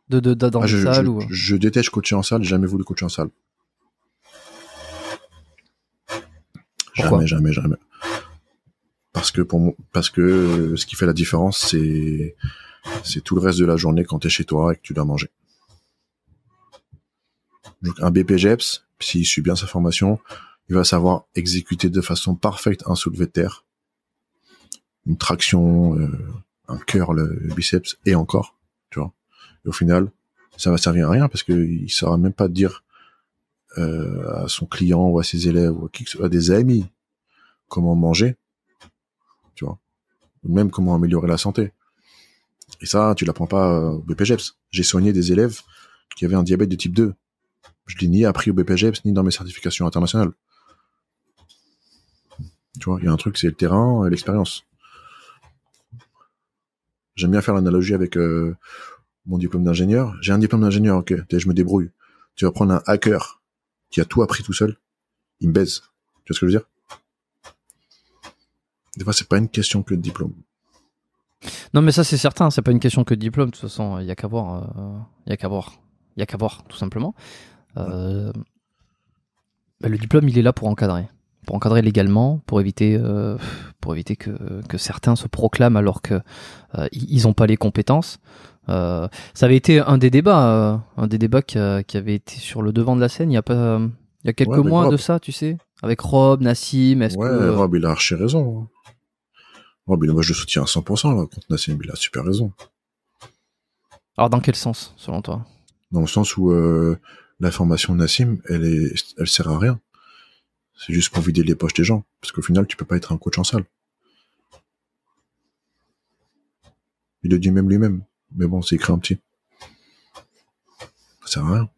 de, ah, je, déteste coacher en salle. J'ai jamais voulu coacher en salle. jamais, jamais, jamais. Parce que pour parce que ce qui fait la différence, c'est c'est tout le reste de la journée quand t'es chez toi et que tu dois manger. Donc un BPGEPS, s'il suit bien sa formation, il va savoir exécuter de façon parfaite un soulevé de terre, une traction, euh, un cœur, le euh, biceps et encore, tu vois. Et au final, ça va servir à rien parce qu'il saura même pas dire euh, à son client ou à ses élèves ou à, qui, des amis comment manger, tu vois, même comment améliorer la santé. Et ça, tu l'apprends pas au BPGEPS. J'ai soigné des élèves qui avaient un diabète de type 2 je l'ai ni appris au BPGEPS, ni dans mes certifications internationales. Tu vois, il y a un truc, c'est le terrain et l'expérience. J'aime bien faire l'analogie avec euh, mon diplôme d'ingénieur. J'ai un diplôme d'ingénieur, ok, je me débrouille. Tu vas prendre un hacker qui a tout appris tout seul, il me baise. Tu vois ce que je veux dire Des fois, c'est pas une question que de diplôme. Non, mais ça, c'est certain, c'est pas une question que de diplôme. De toute façon, il n'y a qu'à voir. Euh, il y a qu'à voir. Il y a qu'à voir, tout simplement. Euh, bah, le diplôme, il est là pour encadrer. Pour encadrer légalement, pour éviter, euh, pour éviter que, que, certains se proclament alors qu'ils euh, n'ont pas les compétences. ça avait été un des débats, un des débats qui, avait été sur le devant de la scène il y a, pas, il y a quelques mois de ça, tu sais, avec Rob, Nassim. Est-ce ouais, Rob, il a archi raison. Hein. Rob, moi je le soutiens à 100% là, contre Nassim, il a super raison. Alors dans quel sens, selon toi Dans le sens où la formation de Nassim, elle est, elle sert à rien. C'est juste pour vider les poches des gens. Parce qu'au final, tu peux pas être un coach en salle. Il le dit même lui-même. Mais bon, c'est écrit en petit. Ça sert à rien.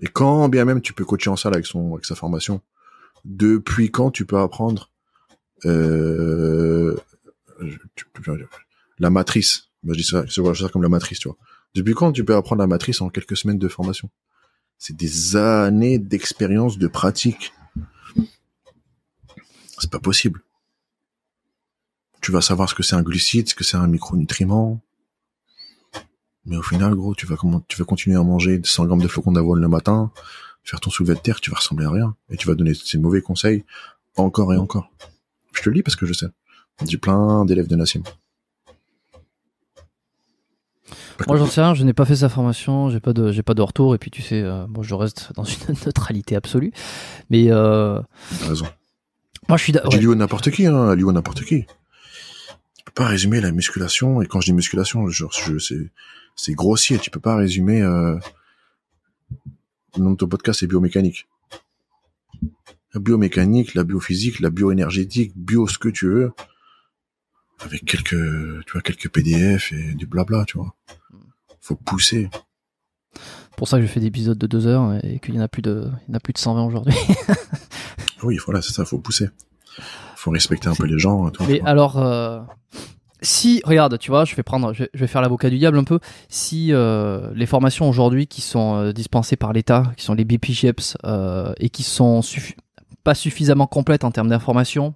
Et quand bien même tu peux coacher en salle avec son, avec sa formation, depuis quand tu peux apprendre, euh, la matrice. je dis ça, ça comme la matrice, tu vois. Depuis quand tu peux apprendre la matrice en quelques semaines de formation? c'est des années d'expérience, de pratique. C'est pas possible. Tu vas savoir ce que c'est un glucide, ce que c'est un micronutriment. Mais au final, gros, tu vas continuer à manger 100 grammes de flocons d'avoine le matin, faire ton soulevé de terre, tu vas ressembler à rien. Et tu vas donner ces mauvais conseils encore et encore. Je te le dis parce que je sais. dit plein d'élèves de Nassim. Moi, j'en sais rien, je n'ai pas fait sa formation, j'ai pas de, j'ai pas de retour, et puis tu sais, bon, euh, je reste dans une neutralité absolue. Mais. Euh... raison. Moi, je suis d'accord. n'importe qui, hein, n'importe qui. Tu peux pas résumer la musculation, et quand je dis musculation, genre, je, c'est, c'est grossier, tu peux pas résumer. Euh... Le nom de ton podcast, c'est biomécanique. La biomécanique, la biophysique, la bioénergétique, bio ce que tu veux avec quelques, tu vois, quelques PDF et du blabla, tu vois. Faut pousser. Pour ça que je fais des épisodes de deux heures et qu'il y en a plus de, il y en a plus de 120 aujourd'hui. oui, voilà, c'est ça, faut pousser. Faut respecter un peu les gens. Mais alors, euh, si, regarde, tu vois, je vais prendre, je, vais faire l'avocat du diable un peu. Si euh, les formations aujourd'hui qui sont euh, dispensées par l'État, qui sont les BPGEPS euh, et qui sont pas suffisamment complètes en termes d'informations,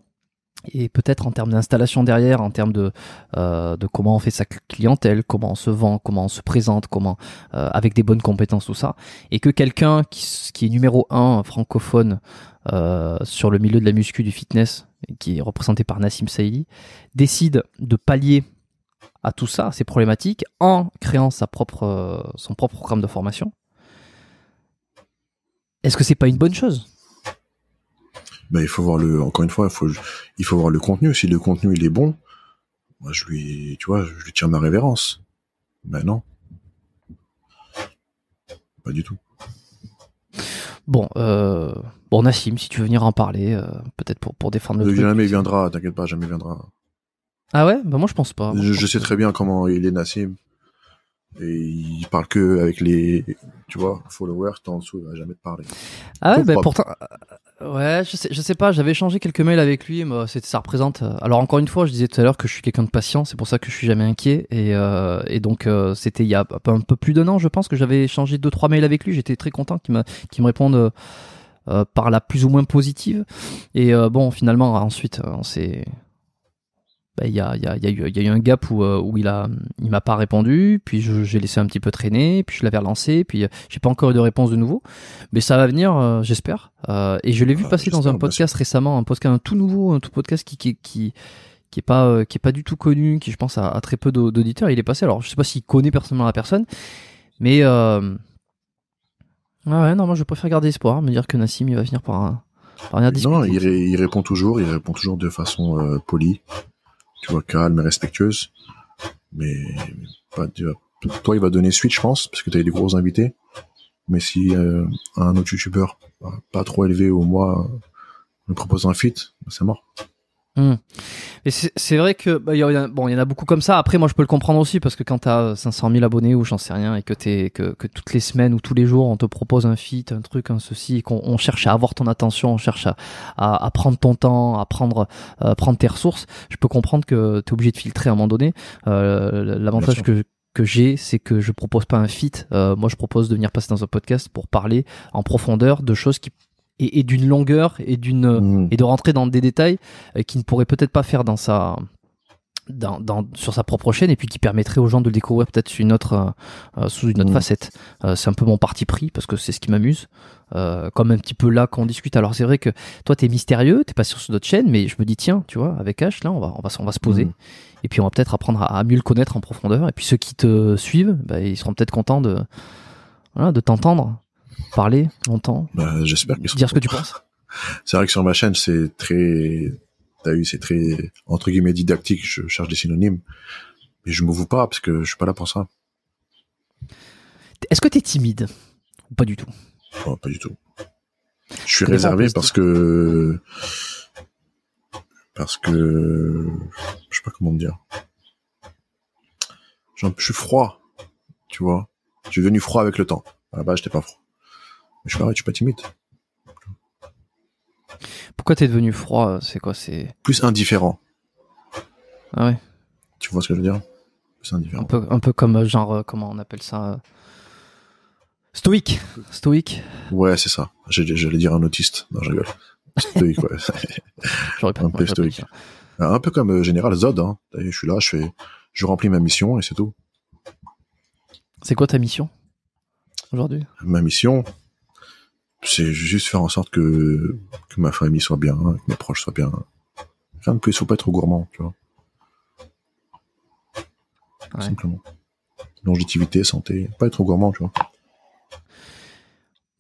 et peut-être en termes d'installation derrière, en termes de, euh, de comment on fait sa clientèle, comment on se vend, comment on se présente, comment euh, avec des bonnes compétences tout ça, et que quelqu'un qui, qui est numéro un francophone euh, sur le milieu de la muscu du fitness, qui est représenté par Nassim Saïdi, décide de pallier à tout ça, ces problématiques, en créant sa propre, son propre programme de formation. Est-ce que c'est pas une bonne chose ben, il faut voir le, encore une fois, il faut, il faut voir le contenu. Si le contenu il est bon, moi je lui, tu vois, je lui ma révérence. Ben non, pas du tout. Bon, euh, bon Nassim, si tu veux venir en parler, euh, peut-être pour, pour défendre le. Euh, truc, jamais il viendra, t'inquiète pas, jamais il viendra. Ah ouais, ben moi je pense pas. je, sais très bien comment il est Nassim et il parle que avec les tu vois followers tu en dessous il va jamais te parler ah ouais bah, pourtant euh, ouais je sais, je sais pas j'avais échangé quelques mails avec lui mais euh, ça représente euh, alors encore une fois je disais tout à l'heure que je suis quelqu'un de patient c'est pour ça que je suis jamais inquiet et, donc c'était il y a un peu plus d'un an je pense que j'avais échangé deux trois mails avec lui j'étais très content qu'il me me réponde par la plus ou moins positive et bon finalement ensuite on s'est bah, il y, a, y, a, y, a, eu un gap où, euh, où il a il m'a pas répondu, puis j'ai laissé un petit peu traîner, puis je l'avais relancé, puis euh, j'ai pas encore eu de réponse de nouveau, mais ça va venir, euh, j'espère. et je l'ai vu ah, passer dans un bah, podcast récemment, un podcast tout nouveau, un tout podcast qui qui qui, est pas qui est pas du tout connu, qui je pense a, très peu d'auditeurs. Il est passé, alors je sais pas s'il connaît personnellement la personne, mais ah ouais, non, moi je préfère garder espoir, me dire que Nassim il va venir par un non, il, il, répond toujours, il répond toujours de façon polie tu vois, calme et respectueuse. Mais pas toi, il va donner suite, je pense, parce que tu as eu des gros invités. Mais si euh, un autre youtubeur pas trop élevé ou moi euh, me propose un feat, bah, c'est mort. Hmm. Mais c'est vrai que bah, y a, bon, il y en a beaucoup comme ça. Après, moi, je peux le comprendre aussi parce que quand t'as 500 euh, 000 abonnés ou j'en sais rien et que t'es que, que, toutes les semaines ou tous les jours on te propose un fit un truc, un ceci, et qu'on cherche à avoir ton attention, on cherche à, à, prendre ton temps, à prendre euh, prendre tes ressources. Je peux comprendre que t'es obligé de filtrer à un moment donné. Euh, l'avantage que que j'ai, c'est que je propose pas un fit. moi, je propose de venir passer dans un podcast pour parler en profondeur de choses qui et, d'une longueur et d'une mm. et de rentrer dans des détails euh, qu'il ne pourrait peut-être pas faire dans sa sur sa propre chaîne et puis qui permettrait aux gens de le découvrir peut-être une autre sous une autre euh, euh, mm. facette. c'est un peu mon parti pris parce que c'est ce qui m'amuse. comme un petit peu là qu'on discute. Alors c'est vrai que toi t'es mystérieux, t'es pas sur d'autres chaînes, mais je me dis tiens, tu vois, avec H là on va on va on va se poser mm. et puis on va peut-être apprendre à, mieux le connaître en profondeur. Et puis ceux qui te suivent, bah, ils seront peut-être contents de voilà, de t'entendre parler longtemps bah, J'espère que dire ce que tu penses. C'est vrai que sur ma chaîne, c'est très, t'as eu, c'est très entre guillemets didactique. Je cherche des synonymes, mais je m'ouvre pas parce que je suis pas là pour ça. Est-ce que tu es timide ou pas du tout oh, Pas du tout. Je suis réservé parce que parce que je sais pas comment dire. je suis froid, tu vois. Je suis devenu froid avec le temps. À la base, j'étais pas froid je je suis pas timide. Pourquoi t'es devenu froid C'est quoi C'est plus indifférent. Ah ouais. Tu vois ce que je veux dire Plus indifférent. Un peu, un peu comme euh, genre euh, comment on appelle ça euh, Stoïque. Stoïque. Ouais, c'est ça. J'allais dire un autiste. Non, je rigole. Stoïque, ouais. J'aurais pas un peu stoïque. Ah, un peu comme général Zod. Hein. Je suis là, je fais, je remplis ma mission et c'est tout. C'est quoi ta mission aujourd'hui Ma mission, c'est juste faire en sorte que, ma famille soit bien, hein, que mes proches soient bien. Rien de faut pas être gourmand, tu vois. Simplement. Longévité, santé, pas être gourmand, tu vois.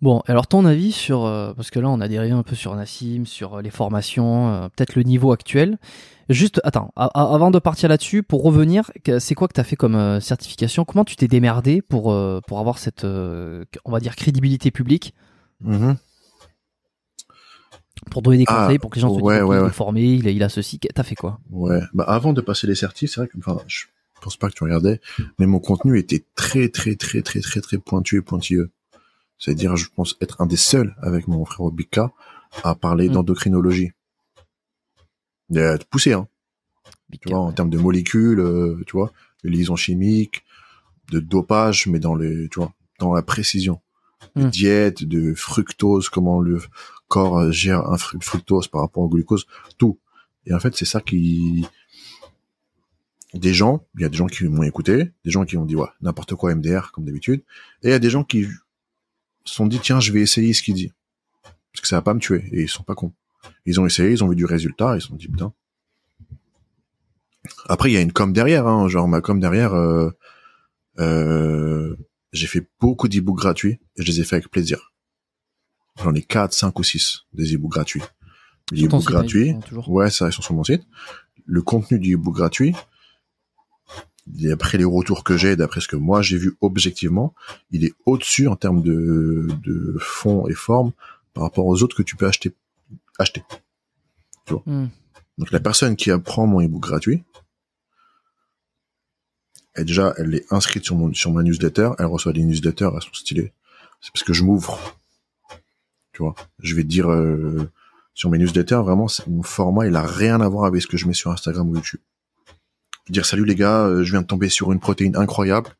Bon, alors ton avis sur, euh, parce que là on a dérivé un peu sur Nassim, sur euh, les formations, euh, peut-être le niveau actuel. Juste, attends, avant de partir là-dessus, pour revenir, c'est quoi que tu as fait comme certification Comment tu t'es démerdé pour, pour avoir cette, on va dire, crédibilité publique Mhm. Pour donner des ah, conseils, pour que les gens se disent formés, il, a ceci, t'as fait quoi Ouais, bah, avant de passer les certifs, c'est vrai que je pense pas que tu regardais, mais mon contenu était très très très très très très pointu et pointilleux. C'est-à-dire, je pense être un des seuls avec mon frère Obika à parler mmh. d'endocrinologie. Poussé, hein. tu vois, en termes de molécules, euh, tu vois, de liaisons chimiques, de dopage, mais dans les, tu vois, dans la précision. Hmm. diète, de fructose, comment le corps euh, gère un fructose par rapport au glucose, tout. Et en fait, c'est ça qui des gens, il y a des gens qui m'ont écouté, des gens qui ont dit ouais, n'importe quoi MDR comme d'habitude, et il y a des gens qui sont dit tiens, je vais essayer ce qu'il dit parce que ça va pas me tuer et ils sont pas cons. Ils ont essayé, ils ont vu du résultat, ils se sont dit putain. Après, il y a une com derrière, hein, genre ma com derrière. euh, euh j'ai fait beaucoup d'e-books gratuits et je les ai fait avec plaisir. J'en ai 4, 5 ou 6 des e-books gratuits. Les e-books hein, gratuits, ouais, ça, ils sont sur mon site. Le contenu du e-book gratuit, d'après les retours que j'ai, d'après ce que moi j'ai vu objectivement, il est au-dessus en termes de, de fond et forme par rapport aux autres que tu peux acheter. acheter. Hmm. Donc la personne qui apprend mon e-book gratuit, et déjà, elle est inscrite sur, mon, sur ma newsletter, elle reçoit des newsletters, à son stylet. C'est parce que je m'ouvre. Tu vois, je vais dire euh, sur mes newsletters, vraiment, mon format, il a rien à voir avec ce que je mets sur Instagram ou YouTube. dire salut les gars, euh, je viens de tomber sur une protéine incroyable,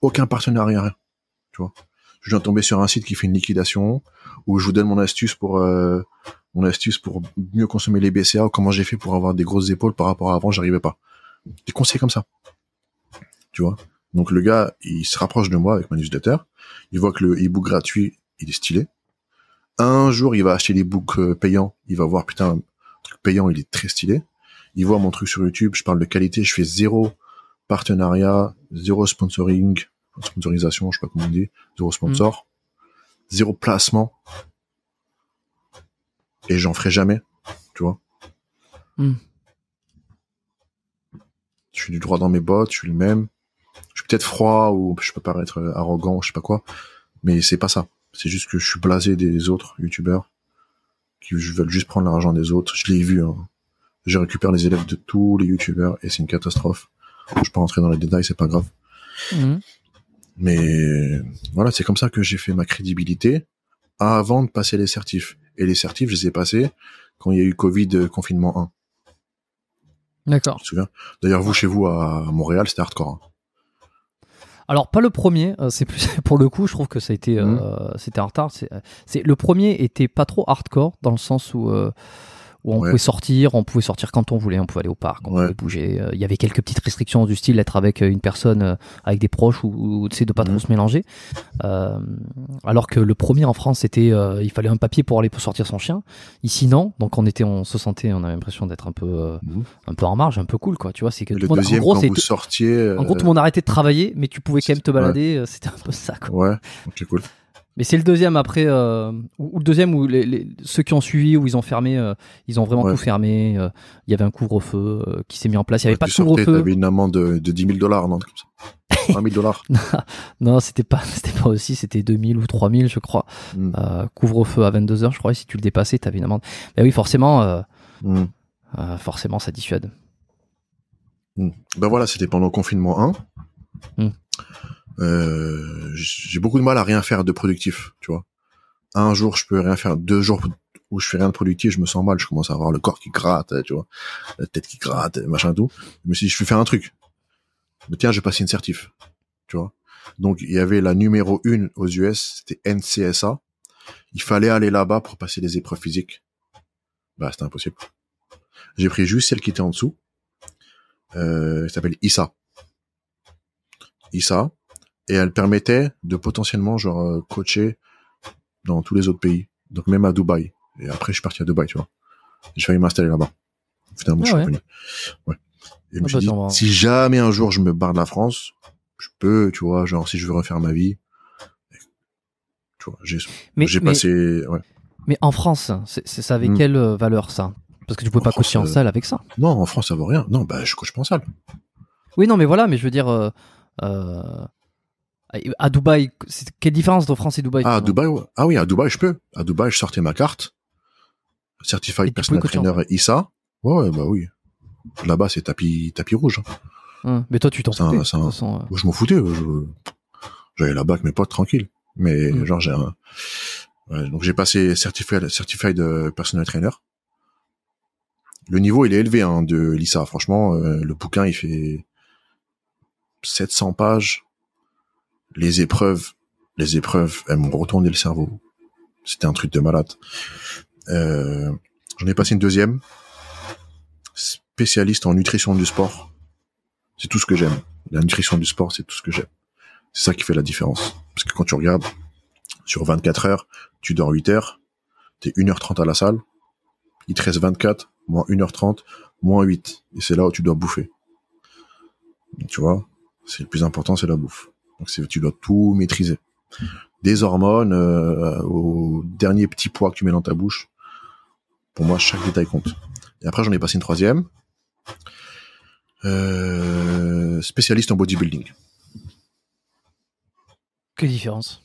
aucun partenariat, rien. Tu vois, je viens de tomber sur un site qui fait une liquidation où je vous donne mon astuce pour euh, mon astuce pour mieux consommer les BCA ou comment j'ai fait pour avoir des grosses épaules par rapport à avant, j'arrivais pas. Des conseils comme ça tu vois. Donc le gars, il se rapproche de moi avec ma newsletter, il voit que le ebook gratuit, il est stylé. Un jour, il va acheter les books euh, payants, il va voir, putain, truc payant, il est très stylé. Il voit mon truc sur YouTube, je parle de qualité, je fais zéro partenariat, zéro sponsoring, sponsorisation, je sais pas comment on dit, zéro sponsor, zéro placement. Et j'en ferai jamais, tu vois. Hmm. Je suis du droit dans mes bottes, je suis le même je suis peut-être froid ou je peux paraître euh, arrogant, je sais pas quoi, mais c'est pas ça. C'est juste que je suis blasé des autres youtubeurs qui veulent juste prendre l'argent des autres. Je l'ai vu. Hein. Je récupère les élèves de tous les youtubeurs et c'est une catastrophe. Je peux rentrer dans les détails, c'est pas grave. Mhm. Mais voilà, c'est comme ça que j'ai fait ma crédibilité avant de passer les certifs. Et les certifs, je les ai passés quand il y a eu Covid euh, confinement 1. D'accord. Je me souviens. D'ailleurs, vous, chez vous, à Montréal, c'était hardcore. Hein. Alors pas le premier, euh, c'est plus pour le coup, je trouve que ça a été, mhm. euh, c'était en retard. Euh, c'est, le premier était pas trop hardcore dans le sens où où on pouvait sortir, on pouvait sortir quand on voulait, on pouvait aller au parc, on pouvait bouger. Euh, il y avait quelques petites restrictions du style d'être avec euh, une personne, euh, avec des proches ou, ou de pas trop se mélanger. Euh, alors que le premier en France, c'était il fallait un papier pour aller pour sortir son chien. Ici non, donc on était, on se sentait, on avait l'impression d'être un peu, mmh. un peu en marge, un peu cool quoi. Tu vois, c'est que le monde, deuxième, en gros, quand vous sortiez, en gros, tout le monde arrêtait de travailler, mais tu pouvais quand même te balader. C'était un peu ça quoi. Ouais, c'est cool. Mais c'est le deuxième après, euh, ou, le deuxième où les, ceux qui ont suivi, où ils ont fermé, euh, ils ont vraiment tout fermé. Euh, il y avait un couvre-feu qui s'est mis en place. Il n'y avait pas de couvre-feu. Tu une amende de, 10 000 dollars, non 000 dollars. non, c'était pas, pas aussi, c'était 2 000 ou 3 000, je crois. Hmm. couvre-feu à 22 heures, je crois. Et si tu le dépassais, tu avais une amende. Mais oui, forcément, hmm. forcément, ça dissuade. Hmm. Ben voilà, c'était pendant le confinement 1. Euh, j'ai beaucoup de mal à rien faire de productif, tu vois. Un jour, je peux rien faire. Deux jours où je fais rien de productif, je me sens mal. Je commence à avoir le corps qui gratte, tu vois, la tête qui gratte, machin et tout. Mais si je fais un truc, mais tiens, j'ai passé une certif, tu vois. Donc, il y avait la numéro une aux US, c'était NCSA. Il fallait aller là-bas pour passer les épreuves physiques. Bah, c'était impossible. J'ai pris juste celle qui était en dessous. Euh, elle s'appelle ISA. ISA, et elle permettait de potentiellement genre euh, coacher dans tous les autres pays. Donc même à Dubaï. Et après, je suis parti à Dubaï, tu vois. J'ai failli m'installer là-bas. Finalement, je ah suis revenu. Ouais. Et je me ah bah, suis dit, si jamais un jour je me barre de la France, je peux, tu vois, genre si je veux refaire ma vie, tu vois, j'ai, j'ai passé, Mais en France, c'est, ça avait hmm. quelle euh, valeur ça Parce que tu pouvais pas coacher en euh, salle avec ça. Non, en France, ça vaut rien. Non, bah je coach pas en salle. Oui, non, mais voilà, mais je veux dire, à Dubaï, quelle différence entre France et Dubaï Ah, Dubaï, hein ah oui, à Dubaï, je peux. À Dubaï, je sortais ma carte. Certified Personal Trainer ISA. Ouais, bah oui. Là-bas, c'est tapis, tapis rouge. Hein. Hum, mais toi, tu t'en foutais. Euh. Je m'en foutais. J'allais là-bas avec mes potes tranquille. Mais hum. genre, j'ai un... donc j'ai passé certified, de euh, personal trainer. Le niveau, il est élevé hein, de l'ISA. Franchement, euh, le bouquin, il fait 700 pages les épreuves, les épreuves, elles m'ont retourné le cerveau. C'était un truc de malade. Euh, J'en ai passé une deuxième. Spécialiste en nutrition du sport. C'est tout ce que j'aime. La nutrition du sport, c'est tout ce que j'aime. C'est ça qui fait la différence. Parce que quand tu regardes, sur 24 heures, tu dors 8 heures, t'es 1h30 à la salle, il te reste 24, moins 1h30, moins 8. Et c'est là où tu dois bouffer. tu vois, c'est le plus important, c'est la bouffe. Donc tu dois tout maîtriser. Des hormones euh, au dernier petit poids que tu mets dans ta bouche. Pour moi, chaque détail compte. Et après, j'en ai passé une troisième. Euh, spécialiste en bodybuilding. Quelle différence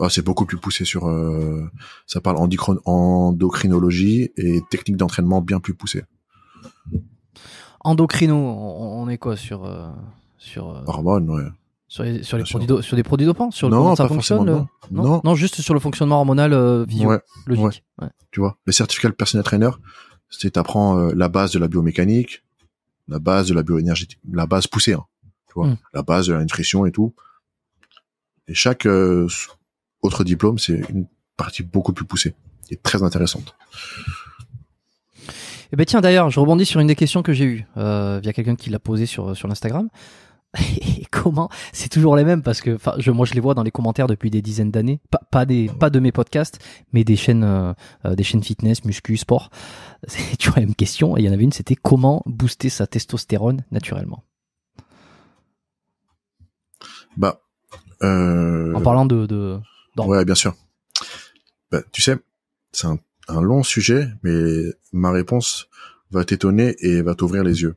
ah, C'est beaucoup plus poussé sur... Euh, ça parle endocrinologie et technique d'entraînement bien plus poussée. Endocrino, on est quoi sur... sur Hormones, ouais sur les, sur des produits dopants sur non, ça fonctionne euh, non. Non. juste sur le fonctionnement hormonal euh, logique tu vois le certificat de personnel trainer c'est apprendre euh, la base de la biomécanique la base de la bioénergétique la base poussée hein, tu hmm. la base de la nutrition et tout et chaque euh, autre diplôme c'est une partie beaucoup plus poussée et très intéressante et eh ben tiens d'ailleurs je rebondis sur une des questions que j'ai eues via quelqu'un qui l'a posée sur sur l'Instagram et comment c'est toujours les mêmes parce que je moi je les vois dans les commentaires depuis des dizaines d'années pas de mes podcasts mais des chaînes euh, euh, des chaînes fitness muscu sport c'est toujours la même question et il y en avait une c'était comment booster sa testostérone naturellement bah euh, en parlant de, ouais bien sûr bah, tu sais c'est un long sujet mais ma réponse va t'étonner et va t'ouvrir les yeux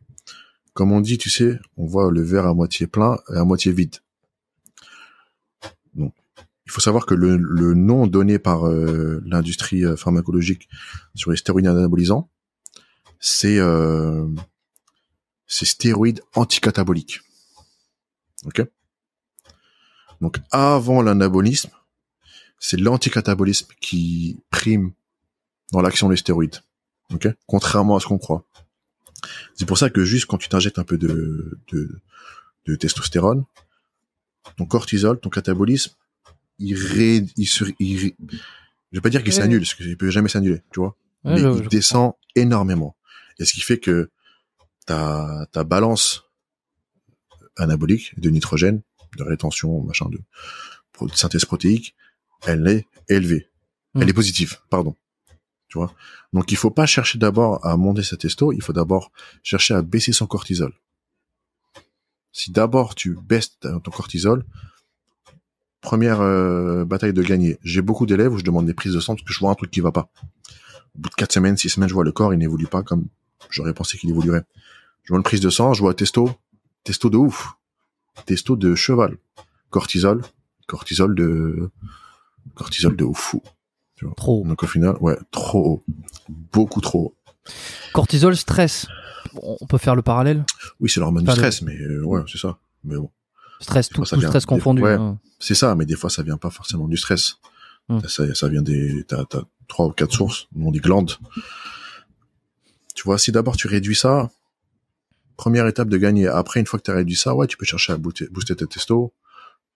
comme on dit, tu sais, on voit le verre à moitié plein et à moitié vide. Donc, il faut savoir que le, nom donné par euh, l'industrie euh, pharmacologique sur les stéroïdes anabolisants, c'est euh, stéroïdes anticataboliques. Ok Donc, avant l'anabolisme, c'est l'anticatabolisme qui prime dans l'action des stéroïdes. ok Contrairement à ce qu'on croit. C'est pour ça que juste quand tu t'injectes un peu de, de, testostérone, ton cortisol, ton catabolisme, il, ré, il je vais pas dire qu'il s'annule, parce qu'il peut jamais s'annuler, tu vois, mais bah, il descend énormément. Et ce qui fait que ta, ta balance anabolique de nitrogène, de rétention, machin, de, synthèse protéique, elle est élevée. Elle hmm. est positive, pardon. Donc il faut pas chercher d'abord à monter sa testo, il faut d'abord chercher à baisser son cortisol. Si d'abord tu baisses ton cortisol, première euh, bataille de gagner. J'ai beaucoup d'élèves où je demande des prises de sang parce que je vois un truc qui va pas. Au bout de 4 semaines, 6 semaines, je vois le corps, il n'évolue pas comme j'aurais pensé qu'il évoluerait. Je vois une prise de sang, je vois testo, testo de ouf. Testo de cheval. Cortisol, cortisol de cortisol de ouf. Trop haut. Donc au final, ouais, trop Beaucoup trop haut. Cortisol, stress. on peut faire le parallèle Oui, c'est l'hormone du stress, mais euh, ouais, c'est ça. Mais bon. Stress, tout, stress confondu. Hein. C'est ça, mais des fois, ça vient pas forcément du stress. Hmm. Ça, ça, vient des. T'as trois ou quatre sources, On dit glandes. Tu vois, si d'abord tu réduis ça, première étape de gagner. Après, une fois que tu as réduit ça, ouais, tu peux chercher à booster, tes testo,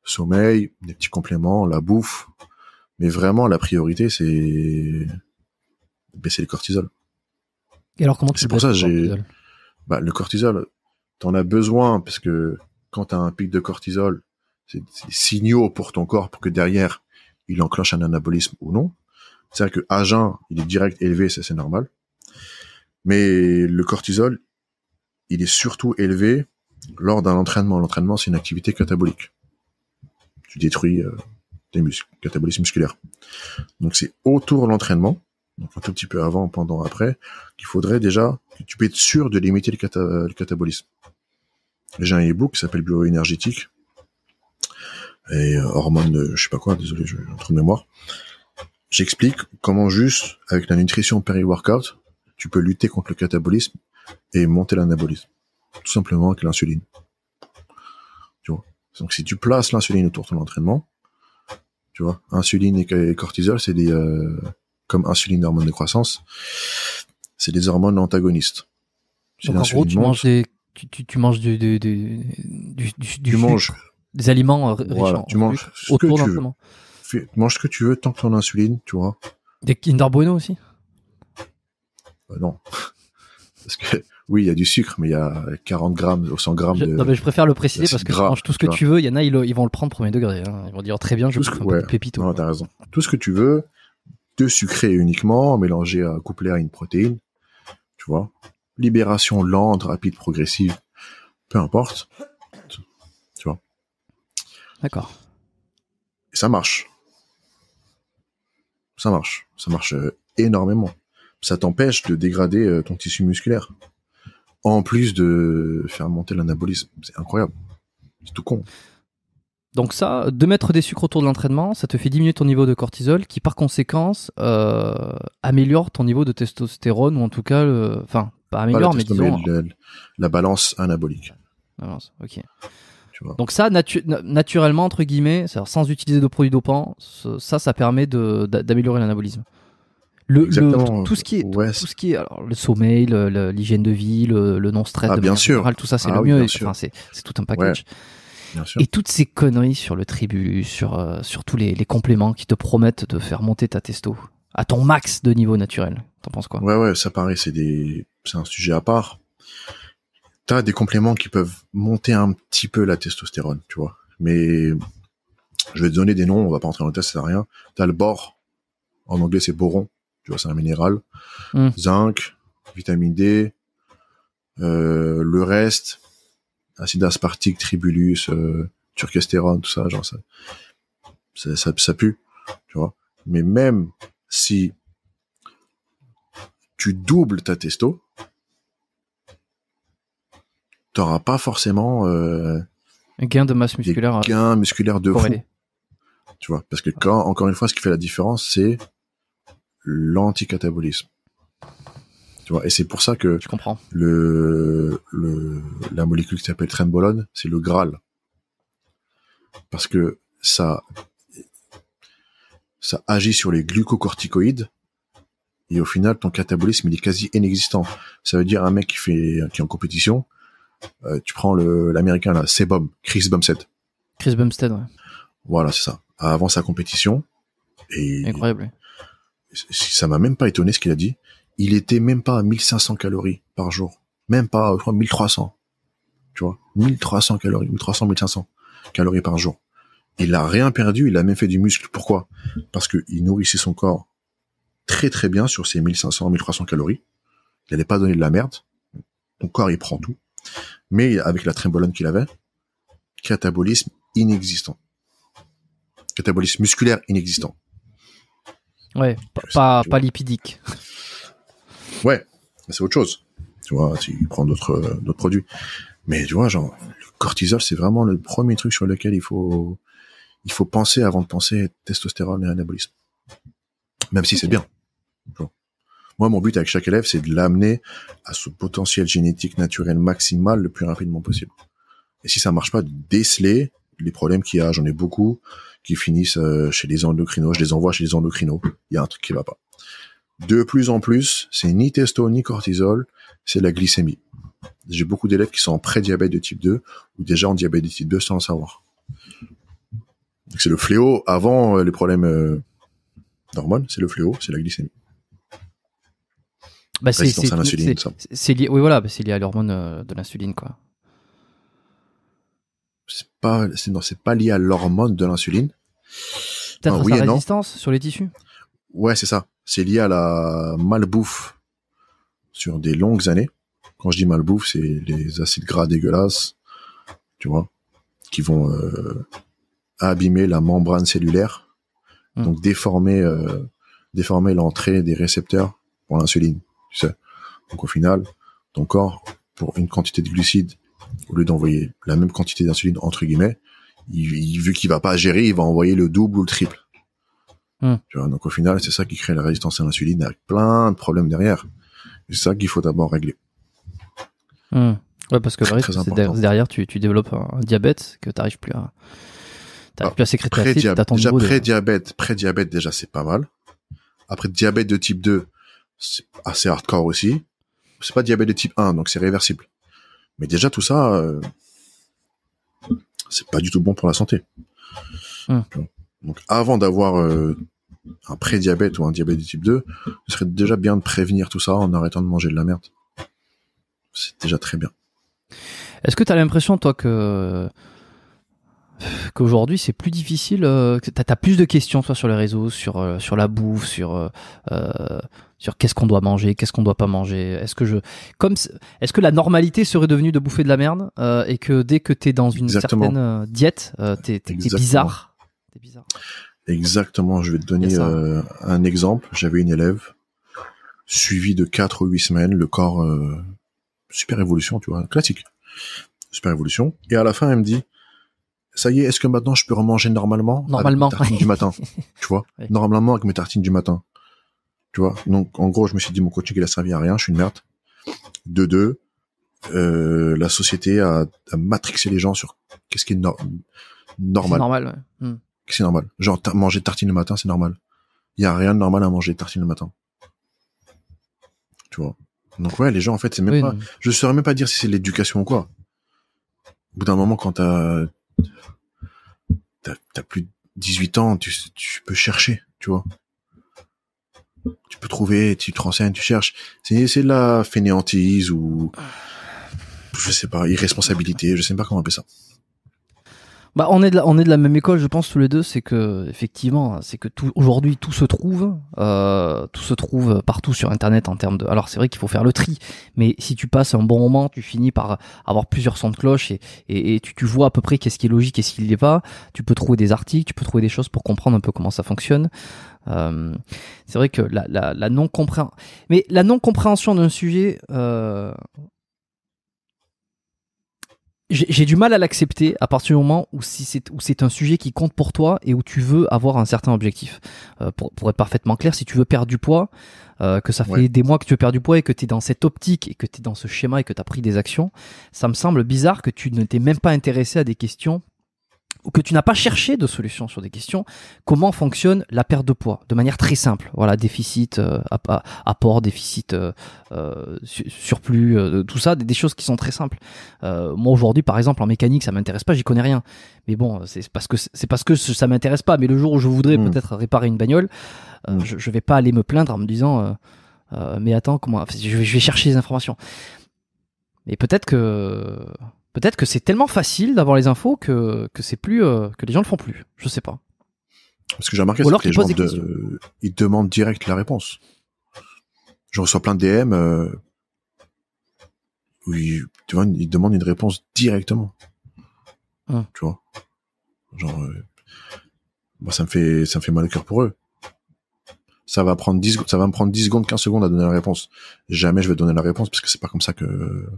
sommeil, des petits compléments, la bouffe, mais vraiment, la priorité, c'est baisser le cortisol. Et alors, comment tu fais pour ça, bah, le cortisol, tu en as besoin parce que quand as un pic de cortisol, c'est des signaux pour ton corps pour que derrière, il enclenche un anabolisme ou non. C'est-à-dire que à il est direct élevé, ça c'est normal. Mais le cortisol, il est surtout élevé lors d'un entraînement. L'entraînement, c'est une activité catabolique. Tu détruis euh, des muscles, catabolisme musculaire. Donc c'est autour de l'entraînement, donc un tout petit peu avant, pendant, après, qu'il faudrait déjà que tu puisses être sûr de limiter le, catabolisme. J'ai un e-book qui s'appelle énergétique » et euh, hormones, je sais pas quoi, désolé, j'ai un trou de mémoire. J'explique comment juste avec la nutrition péri-workout, tu peux lutter contre le catabolisme et monter l'anabolisme. Tout simplement avec l'insuline. Tu vois. Donc si tu places l'insuline autour de ton entraînement, tu vois, insuline et, cortisol, c'est des euh, comme insuline hormone de croissance, c'est des hormones antagonistes. Donc en gros, tu manges des, tu, manges du, tu manges des aliments euh, riches tu manges ce que tu veux. manges ce que tu veux tant que ton insuline, tu vois. Des Kinder Bueno aussi. Bah non, parce que oui, il y a du sucre, mais il y a 40 grammes ou 100 grammes. Je, de, non, mais je préfère le préciser parce que tout ce que tu, veux. Il y en a, ils, vont le prendre premier degré. Hein. Ils vont dire très bien, je vais ouais, un pépito. Non, t'as raison. Tout ce que tu veux, de sucré uniquement, mélangé, à, couplé à une protéine. Tu vois Libération lente, rapide, progressive. Peu importe. Tu vois D'accord. ça marche. Ça marche. Ça marche euh, énormément. Ça t'empêche de dégrader euh, ton tissu musculaire en plus de faire monter l'anabolisme. C'est incroyable. C'est tout con. Donc ça, de mettre des sucres autour de l'entraînement, ça te fait diminuer ton niveau de cortisol, qui par conséquence euh, améliore ton niveau de testostérone, ou en tout cas, enfin, pas améliore, mais disons... La, balance anabolique. balance, ok. Donc ça, naturellement, entre guillemets, sans utiliser de produits dopants, ça, ça permet d'améliorer l'anabolisme. Le, tout ce qui est, ce qui alors, le sommeil, l'hygiène de vie, le, non-stress, ah, bien tout ça, c'est ah le mieux. Enfin, c'est tout un package. Et toutes ces conneries sur le tribut, sur, euh, sur tous les, compléments qui te promettent de faire monter ta testo à ton max de niveau naturel. T'en penses quoi Ouais, ouais, ça paraît, c'est des, c'est un sujet à part. T'as des compléments qui peuvent monter un petit peu la testostérone, tu vois. Mais je vais te donner des noms, on va pas entrer dans le test, ça sert à rien. T'as le bor. En anglais, c'est boron c'est un minéral. Hmm. Zinc, vitamine D, euh, le reste, acide aspartique, tribulus, euh, turquestérone tout ça, genre ça, ça, pue, tu vois. Mais même si tu doubles ta testo, t'auras pas forcément euh, un gain de masse musculaire, Un gain musculaire de fou. Tu vois, parce que quand encore une fois, ce qui fait la différence, c'est l'anticatabolisme. Tu vois, et c'est pour ça que Tu comprends. Le, la molécule qui s'appelle trembolone, c'est le Graal. Parce que ça ça agit sur les glucocorticoïdes et au final ton catabolisme il est quasi inexistant. Ça veut dire un mec qui fait qui est en compétition, euh, tu prends l'américain là, Sebum, Chris Bumstead. Chris Bumstead, ouais. Voilà, c'est ça. Avant sa compétition incroyable ça m'a même pas étonné ce qu'il a dit. Il était même pas à 1500 calories par jour. Même pas, je 1300. Tu vois, 1300 calories, 1300, 1500 calories par jour. Il a rien perdu, il a même fait du muscle. Pourquoi? Parce qu'il nourrissait son corps très très bien sur ses 1500, 1300 calories. Il n'allait pas donner de la merde. Son corps, il prend tout. Mais avec la trimbolone qu'il avait, catabolisme inexistant. Catabolisme musculaire inexistant. Ouais, pas, pas, lipidique. Ouais, c'est autre chose. Tu vois, tu prends d'autres euh, d'autres produits. Mais tu vois, genre, le cortisol, c'est vraiment le premier truc sur lequel il faut, il faut penser avant de penser testostérone et anabolisme. Même si c'est bien. Moi, mon but avec chaque élève, c'est de l'amener à son potentiel génétique naturel maximal le plus rapidement possible. Et si ça marche pas, déceler les problèmes qu'il y a. J'en ai beaucoup qui finissent euh, chez les endocrinos. Je les envoie chez les endocrinos. Il y a un truc qui va pas. De plus en plus, c'est ni testo ni cortisol, c'est la glycémie. J'ai beaucoup d'élèves qui sont en pré-diabète de type 2 ou déjà en diabète de type 2 sans le savoir. C'est le fléau avant euh, les problèmes euh, d'hormones, c'est le fléau, c'est la glycémie. Bah, c'est lié, oui voilà, bah, c'est lié à l'hormone de l'insuline quoi. C'est pas, c'est pas lié à l'hormone de l'insuline, Peut-être ah résistance sur les tissus Ouais, c'est ça. C'est lié à la malbouffe sur des longues années. Quand je dis malbouffe, c'est les acides gras dégueulasses, tu vois, qui vont euh, abîmer la membrane cellulaire, hmm. donc déformer, euh, déformer l'entrée des récepteurs pour l'insuline, tu sais. Donc au final, ton corps, pour une quantité de glucides, au lieu d'envoyer la même quantité d'insuline, entre guillemets, vu qu'il va pas gérer, il va envoyer le double ou le triple. Hmm. donc au final, c'est ça qui crée la résistance à l'insuline avec plein de problèmes derrière. C'est ça qu'il faut d'abord régler. Hmm. Oui, parce que derrière, tu, développes un diabète que tu n'arrives ah, plus à, sécréter pré Déjà, diabète pré-diabète, déjà, c'est pas mal. Après, diabète de type 2, c'est assez hardcore aussi. C'est pas diabète de type 1, donc c'est réversible. Mais déjà, tout ça, euh, c'est pas du tout bon pour la santé. Hmm. Donc avant d'avoir euh, un pré-diabète ou un diabète de type 2, ce serait déjà bien de prévenir tout ça en arrêtant de manger de la merde. C'est déjà très bien. Est-ce que tu as l'impression, toi, que qu'aujourd'hui c'est plus difficile. Euh, t'as as plus de questions soit sur les réseaux, sur euh, sur la bouffe, sur euh, euh, sur qu'est-ce qu'on doit manger, qu'est-ce qu'on doit pas manger. Est-ce que je comme est-ce que la normalité serait devenue de bouffer de la merde et que dès que t'es dans une certaine diète, t'es bizarre. bizarre. Exactement. Je vais te donner un exemple. J'avais une élève suivie de 4 ou 8 semaines, le corps super évolution, tu vois, classique, super évolution. Et à la fin, elle me dit ça y est, est-ce que maintenant je peux remanger normalement Normalement. Avec mes tartines du matin, tu vois. Normalement avec mes tartines du matin, tu vois. Donc en gros, je me suis dit mon coaching il a servi à rien, je suis une merde. De deux, euh, la société a, matrixé les gens sur qu'est-ce qui est normal. normal. Ouais. Hmm. C'est normal. Genre manger tartines le matin, c'est normal. Il y a rien de normal à manger tartines le matin. Tu vois. Donc ouais, les gens en fait, c'est même pas. Je saurais même pas dire si c'est l'éducation ou quoi. Au bout d'un moment, quand t'as t'as plus de 18 ans, tu, peux chercher, tu vois. Tu peux trouver, tu te renseignes, tu cherches. C'est de la fainéantise ou je sais pas, irresponsabilité, je sais pas comment appeler ça. Bah, on est de la, on est de la même école, je pense tous les deux. C'est que effectivement, c'est que tout aujourd'hui tout se trouve, euh, tout se trouve partout sur Internet en termes de. Alors c'est vrai qu'il faut faire le tri, mais si tu passes un bon moment, tu finis par avoir plusieurs sons de cloche et, et, et tu, tu, vois à peu près qu'est-ce qui est logique et ce qui l'est pas. Tu peux trouver des articles, tu peux trouver des choses pour comprendre un peu comment ça fonctionne. Euh, c'est vrai que la, la, la non compréhension, mais la non compréhension d'un sujet, euh, j'ai du mal à l'accepter à partir du moment où si c'est où c'est un sujet qui compte pour toi et où tu veux avoir un certain objectif. Euh, pour, pour, être parfaitement clair, si tu veux perdre du poids, euh, que ça fait des mois que tu veux perdre du poids et que tu es dans cette optique et que tu es dans ce schéma et que tu as pris des actions, ça me semble bizarre que tu ne t'es même pas intéressé à des questions que tu n'as pas cherché de solution sur des questions. Comment fonctionne la perte de poids De manière très simple. Voilà, déficit, euh, euh, apport, déficit, euh, surplus, tout ça, des, choses qui sont très simples. moi aujourd'hui, par exemple, en mécanique, ça m'intéresse pas, j'y connais rien. Mais bon, c'est parce que c'est parce que ça m'intéresse pas. Mais le jour où je voudrais hmm. peut-être réparer une bagnole, hmm. je, je vais pas aller me plaindre en me disant, mais attends, comment je, vais, je vais chercher des informations. Et peut-être que Peut-être que c'est tellement facile d'avoir les infos que, c'est plus euh, que les gens le font plus. Je sais pas. Parce que j'ai remarqué que les gens ils demandent direct la réponse. Je reçois plein de DM euh, où ils, demandent une réponse directement. Hein. Tu vois, genre, euh, ça me fait ça fait mal au cœur pour eux. Ça va prendre 10, ça va me prendre 10 secondes, 15 secondes à donner la réponse. Jamais je vais donner la réponse parce que c'est pas comme ça que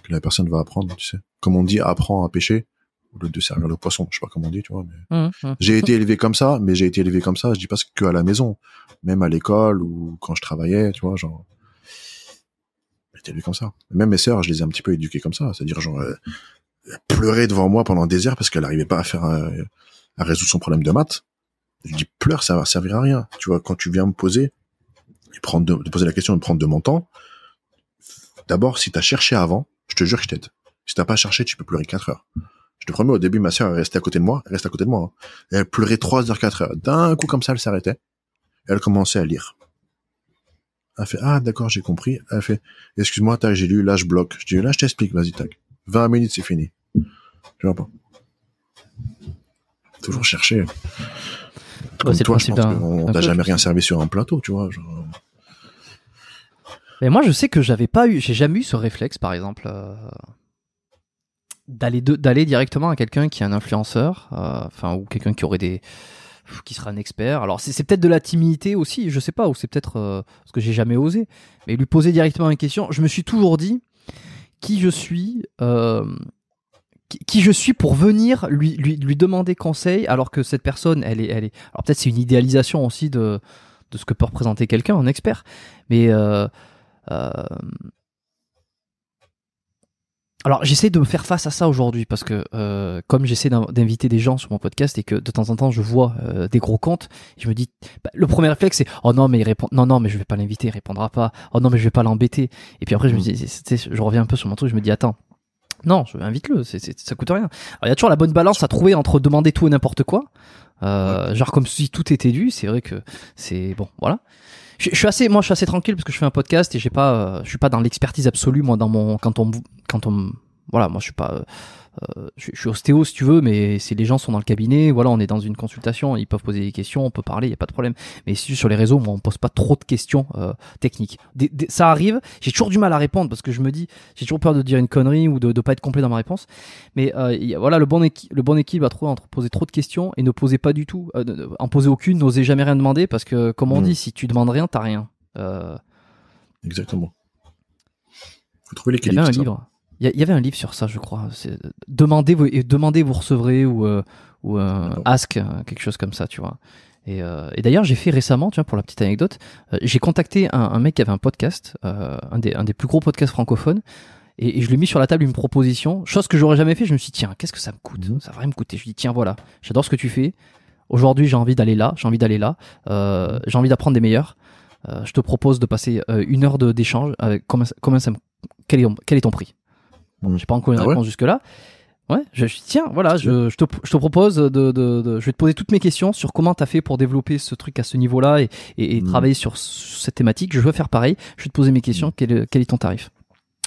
que la personne va apprendre, tu sais. Comme on dit, apprends à pêcher au lieu de servir le poisson. Je sais pas comment on dit, tu vois. Mais... Mmh, mmh. J'ai été élevé comme ça, mais j'ai été élevé comme ça. Je dis pas que à la maison, même à l'école ou quand je travaillais, tu vois, genre. été élevé comme ça. Même mes sœurs, je les ai un petit peu éduquées comme ça. C'est-à-dire, genre, euh, pleurer devant moi pendant des heures parce qu'elle n'arrivait pas à faire, euh, à résoudre son problème de maths. Je dis pleure, ça va servir à rien. Tu vois, quand tu viens me poser et prendre de, poser la question et prendre de mon temps, d'abord, si tu as cherché avant, je te jure que je t'aide. Si t'as pas cherché, tu peux pleurer 4 heures. Je te promets, au début, ma soeur, elle restait à côté de moi, elle à côté de moi. Hein. Elle pleurait 3 heures, 4 heures. D'un coup, comme ça, elle s'arrêtait. Elle commençait à lire. Elle fait, ah, d'accord, j'ai compris. Elle fait, excuse-moi, tac, j'ai lu, là, je bloque. Je dis, là, je t'explique, vas-y, tac. 20 minutes, c'est fini. Tu vois pas. Toujours chercher. Comme toi, je pense qu'on t'a jamais rien servi sur un plateau, tu vois. Mais moi, je sais que j'avais pas eu, j'ai jamais eu ce réflexe, par exemple, euh, d'aller directement à quelqu'un qui est un influenceur, euh, enfin ou quelqu'un qui aurait des qui sera un expert. Alors c'est peut-être de la timidité aussi, je sais pas, ou c'est peut-être euh, ce que j'ai jamais osé. Mais lui poser directement une question, je me suis toujours dit qui je suis, qui, je suis pour venir lui, lui, demander conseil, alors que cette personne, elle est, elle est. Alors peut-être c'est une idéalisation aussi de, de ce que peut représenter quelqu'un, un expert. Mais euh, alors j'essaie de me faire face à ça aujourd'hui parce que euh, comme j'essaie d'inviter des gens sur mon podcast et que de temps en temps je vois euh, des gros comptes, je me dis bah, le premier réflexe c'est oh non mais il répond non non mais je vais pas l'inviter, il répondra pas. Oh non mais je vais pas l'embêter. Et puis après je me mm. dis je reviens un peu sur mon truc, je me dis attends non je invite-le, ça coûte rien. Alors il y a toujours la bonne balance à trouver entre demander tout et n'importe quoi, genre comme si tout était dû, c'est vrai que c'est bon voilà je, suis assez, moi, je suis assez tranquille parce que je fais un podcast et j'ai pas, euh, je suis pas dans l'expertise absolue, moi, dans mon, quand on, quand on, voilà, moi, je suis pas euh, euh, je, suis ostéo si tu veux, mais les gens sont dans le cabinet, voilà, on est dans une consultation, ils peuvent poser des questions, on peut parler, il n'y a pas de problème. Mais sur les réseaux, moi, on pose pas trop de questions euh, techniques. ça arrive, j'ai toujours du mal à répondre parce que je me dis, j'ai toujours peur de dire une connerie ou de ne pas être complet dans ma réponse. Mais euh, voilà, le bon, le bon équilibre va trouver entre poser trop de questions et ne poser pas du tout, en poser aucune, n'osez jamais rien demander parce que, comme on mmh. dit, si tu demandes rien, tu t'as rien. Exactement. Faut trouver l'équilibre. Il un livre. Il y, avait un livre sur ça, je crois. Demandez, vous, et demandez, vous recevrez ou, euh, ou euh, ask, euh, quelque chose comme ça, tu vois. Et, d'ailleurs, j'ai fait récemment, tu vois, pour la petite anecdote, j'ai contacté un, mec qui avait un podcast, un des, un, des, plus gros podcasts francophones, et, je lui ai mis sur la table une proposition, chose que j'aurais jamais fait. Je me suis dit, tiens, qu'est-ce que ça me coûte mhm. Ça va me coûter. Je lui ai dit, tiens, voilà, j'adore ce que tu fais. Aujourd'hui, j'ai envie d'aller là, j'ai envie d'aller là, j'ai envie d'apprendre des meilleurs. je te propose de passer une heure d'échange. comment, comment ça quel, est ton, prix Bon, j'ai pas encore une ah réponse jusque-là. Ouais, je, tiens, voilà, je, je, te, je te, propose de, Je vais te poser toutes mes questions sur comment tu as fait pour développer ce truc à ce niveau-là et, hmm. travailler sur, cette thématique. Je veux faire pareil. Je vais te poser mes questions. Hmm. Quel, quel est ton tarif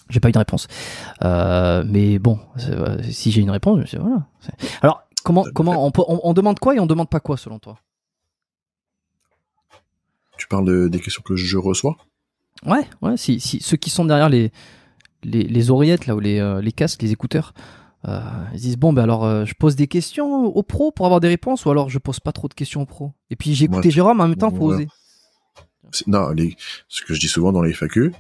J'ai pas eu de réponse. Euh, mais bon, euh, si j'ai une réponse, c'est voilà. Alors, comment, euh, comment on, on, demande quoi et on demande pas quoi selon toi Tu parles des questions que je reçois Ouais, ouais, si, si, ceux qui sont derrière les les, oreillettes, là, euh, les, casques, les écouteurs. Euh, ils disent bon ben alors euh, je pose des questions aux pros pour avoir des réponses ou alors je pose pas trop de questions aux pros. Et puis j'ai Jérôme en même temps pour Non, ce que je dis souvent dans les FAQ,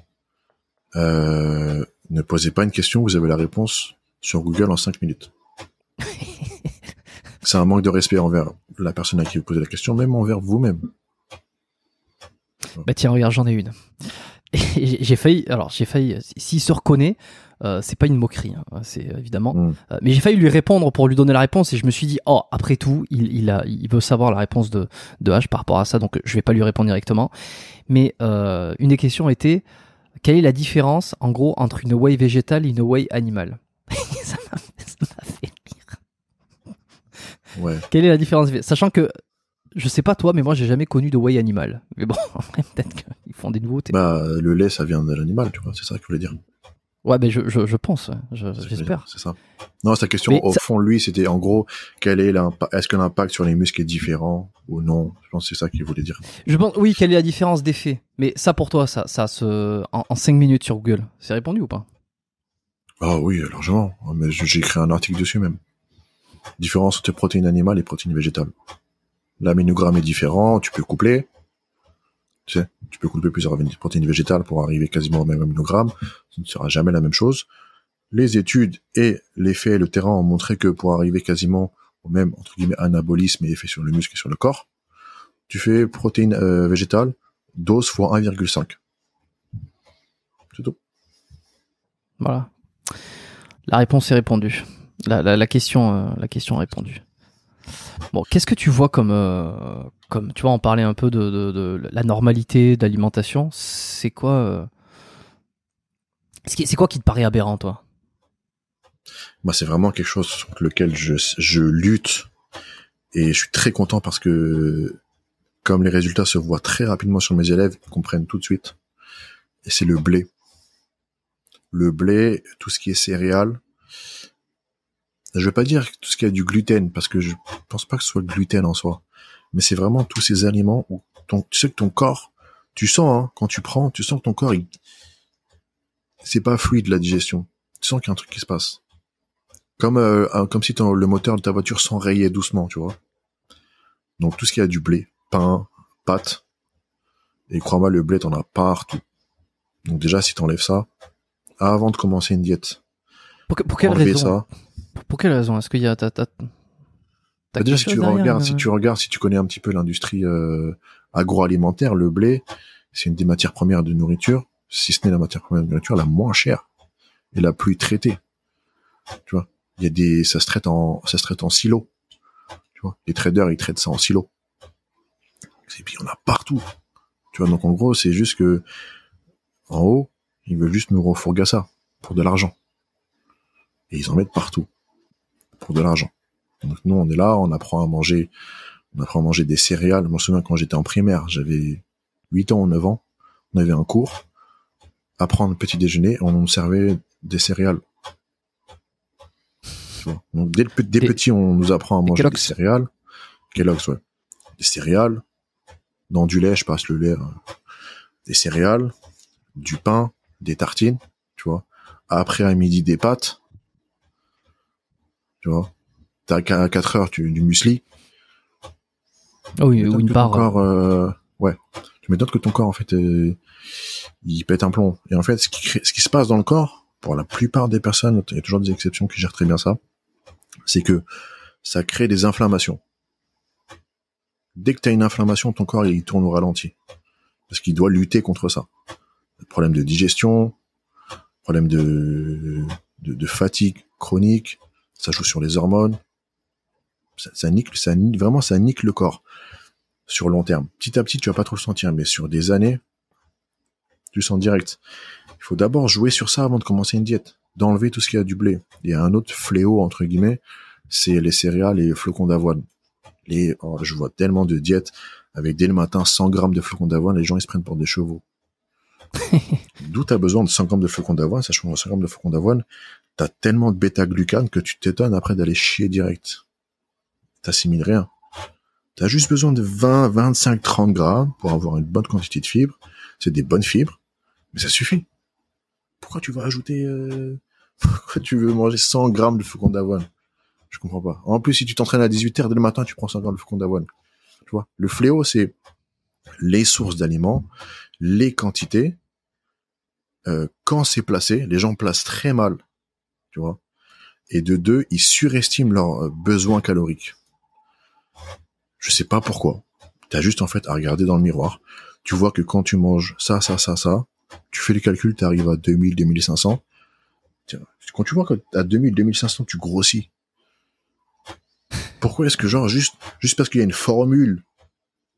ne posez pas une question, vous avez la réponse sur Google en 5 minutes. C'est un manque de respect envers la personne à qui vous posez la question, même envers vous-même. Bah tiens, regarde, j'en ai une j'ai failli, alors j'ai failli, s'il se reconnaît, euh, c'est pas une moquerie, hein, c'est évidemment. Mm. Euh, mais j'ai failli lui répondre pour lui donner la réponse et je me suis dit, oh, après tout, il, il, a, il veut savoir la réponse de, de H par rapport à ça, donc euh, je vais pas lui répondre directement. Mais une des questions était, quelle est la différence, en gros, entre une way végétale et une way animale Ça m'a fait rire. Quelle est la différence Sachant que je sais pas toi, mais moi j'ai jamais connu de whey animal. Mais bon, peut-être qu'ils font des nouveautés. Bah, le lait, ça vient de l'animal, tu vois, c'est ça que je voulais dire. Ouais, mais je, pense, hein. j'espère. c'est ça. Non, sa question, au fond, lui, c'était en gros, quel est est-ce que l'impact sur les muscles est différent ou non Je pense que c'est ça qu'il voulait dire. Je pense, oui, quelle est la différence d'effet Mais ça, pour toi, ça, ça se, en, cinq 5 minutes sur Google, c'est répondu ou pas Ah oui, largement. Mais j'ai écrit un article dessus même. Différence entre protéines animales et protéines végétales. L'aminogramme est différent, tu peux coupler. Tu sais, tu peux couper plusieurs protéines végétales pour arriver quasiment au même aminogramme. Ce ne sera jamais la même chose. Les études et l'effet et le terrain ont montré que pour arriver quasiment au même, entre guillemets, anabolisme et effet sur le muscle et sur le corps, tu fais protéines euh, végétales, dose fois 1,5. C'est tout. Voilà. La réponse est répondue. La, question, euh, la question est répondue. Bon, qu'est-ce que tu vois comme, euh, comme tu vois, en parler un peu de, la normalité d'alimentation. C'est quoi, euh, c'est quoi qui te paraît aberrant, toi Moi, c'est vraiment quelque chose sur lequel je, je lutte et je suis très content parce que comme les résultats se voient très rapidement sur mes élèves, ils comprennent tout de suite. Et c'est le blé. Le blé, tout ce qui est céréales, je veux pas dire tout ce qui a du gluten, parce que je pense pas que ce soit le gluten en soi. Mais c'est vraiment tous ces aliments où tu sais que ton corps, tu sens, hein, quand tu prends, tu sens que ton corps, c'est pas fluide la digestion. Tu sens qu'il y a un truc qui se passe. Comme, euh, comme si le moteur de ta voiture s'enrayait doucement, tu vois. Donc tout ce qui a du blé, pain, pâte. et crois-moi, le blé, t'en as partout. Donc déjà, si t'enlèves ça, avant de commencer une diète, pour, quelle raison ça. Pour quelle raison Est-ce qu'il y a ta, bah, si tu, regardes, euh si tu regardes, si tu connais un petit peu l'industrie euh, agroalimentaire, le blé, c'est une des matières premières de nourriture, si ce n'est la matière première de nourriture la moins chère et la plus traitée. Tu vois, il y a des, ça se traite en, ça se traite en silos. Tu vois, les traders ils traitent ça en silos. Et puis on a partout. Tu vois, donc en gros c'est juste que en haut ils veulent juste nous refourguer ça pour de l'argent. Et ils en mettent partout pour de l'argent. Donc nous, on est là, on apprend à manger, on apprend à manger des céréales. Moi, Je me souviens quand j'étais en primaire, j'avais 8 ans ou 9 ans, on avait un cours, apprendre petit déjeuner, on nous servait des céréales. Donc dès, le, des, petit, on nous apprend à manger des, céréales. Kellogg's, ouais. Des céréales. Dans du lait, je passe le lait. Euh, des céréales, du pain, des tartines, tu vois. Après à midi, des pâtes tu vois. T'as à 4 heures tu, du muesli. Ah oui, ou une part. Hein. Euh, ouais. Tu m'étonnes que ton corps, en fait, euh, il pète un plomb. Et en fait, ce qui, se passe dans le corps, pour la plupart des personnes, il y a toujours des exceptions qui gèrent très bien ça, c'est que ça crée des inflammations. Dès que tu as une inflammation, ton corps, il tourne au ralenti. Parce qu'il doit lutter contre ça. Problème de digestion, problème de, de fatigue chronique, ça joue sur les hormones, ça, ça, nique, vraiment ça nique le corps sur long terme. Petit à petit, tu vas pas trop le sentir, mais sur des années, tu sens direct. Il faut d'abord jouer sur ça avant de commencer une diète, d'enlever tout ce qu'il y a du blé. Il y a un autre fléau entre guillemets, c'est les céréales et les flocons d'avoine. Les, oh, je vois tellement de diètes avec dès le matin 100 grammes de flocons d'avoine, les gens ils se prennent pour des chevaux. D'où tu as besoin de 100 grammes de flocons d'avoine, sachant que 100 grammes de flocons d'avoine, T'as tellement de bêta-glucane que tu t'étonnes après d'aller chier direct. T'assimiles rien. T'as juste besoin de 20, 25, 30 grammes pour avoir une bonne quantité de fibres. C'est des bonnes fibres, mais ça suffit. Pourquoi tu vas ajouter... Euh, pourquoi tu veux manger 100 grammes de faucon d'avoine Je comprends pas. En plus, si tu t'entraînes à 18h dès le matin, tu prends 100 grammes de faucon d'avoine. Tu vois, le fléau, c'est les sources d'aliments, les quantités, euh, quand c'est placé, les gens placent très mal et de deux, ils surestiment leurs euh, besoins caloriques. Je sais pas pourquoi. T'as juste en fait à regarder dans le miroir. Tu vois que quand tu manges ça, ça, ça, ça, tu fais les calculs, arrives à 2000, 2500. Quand tu vois que à 2000, 2500, tu grossis. Pourquoi est-ce que genre juste, juste parce qu'il y a une formule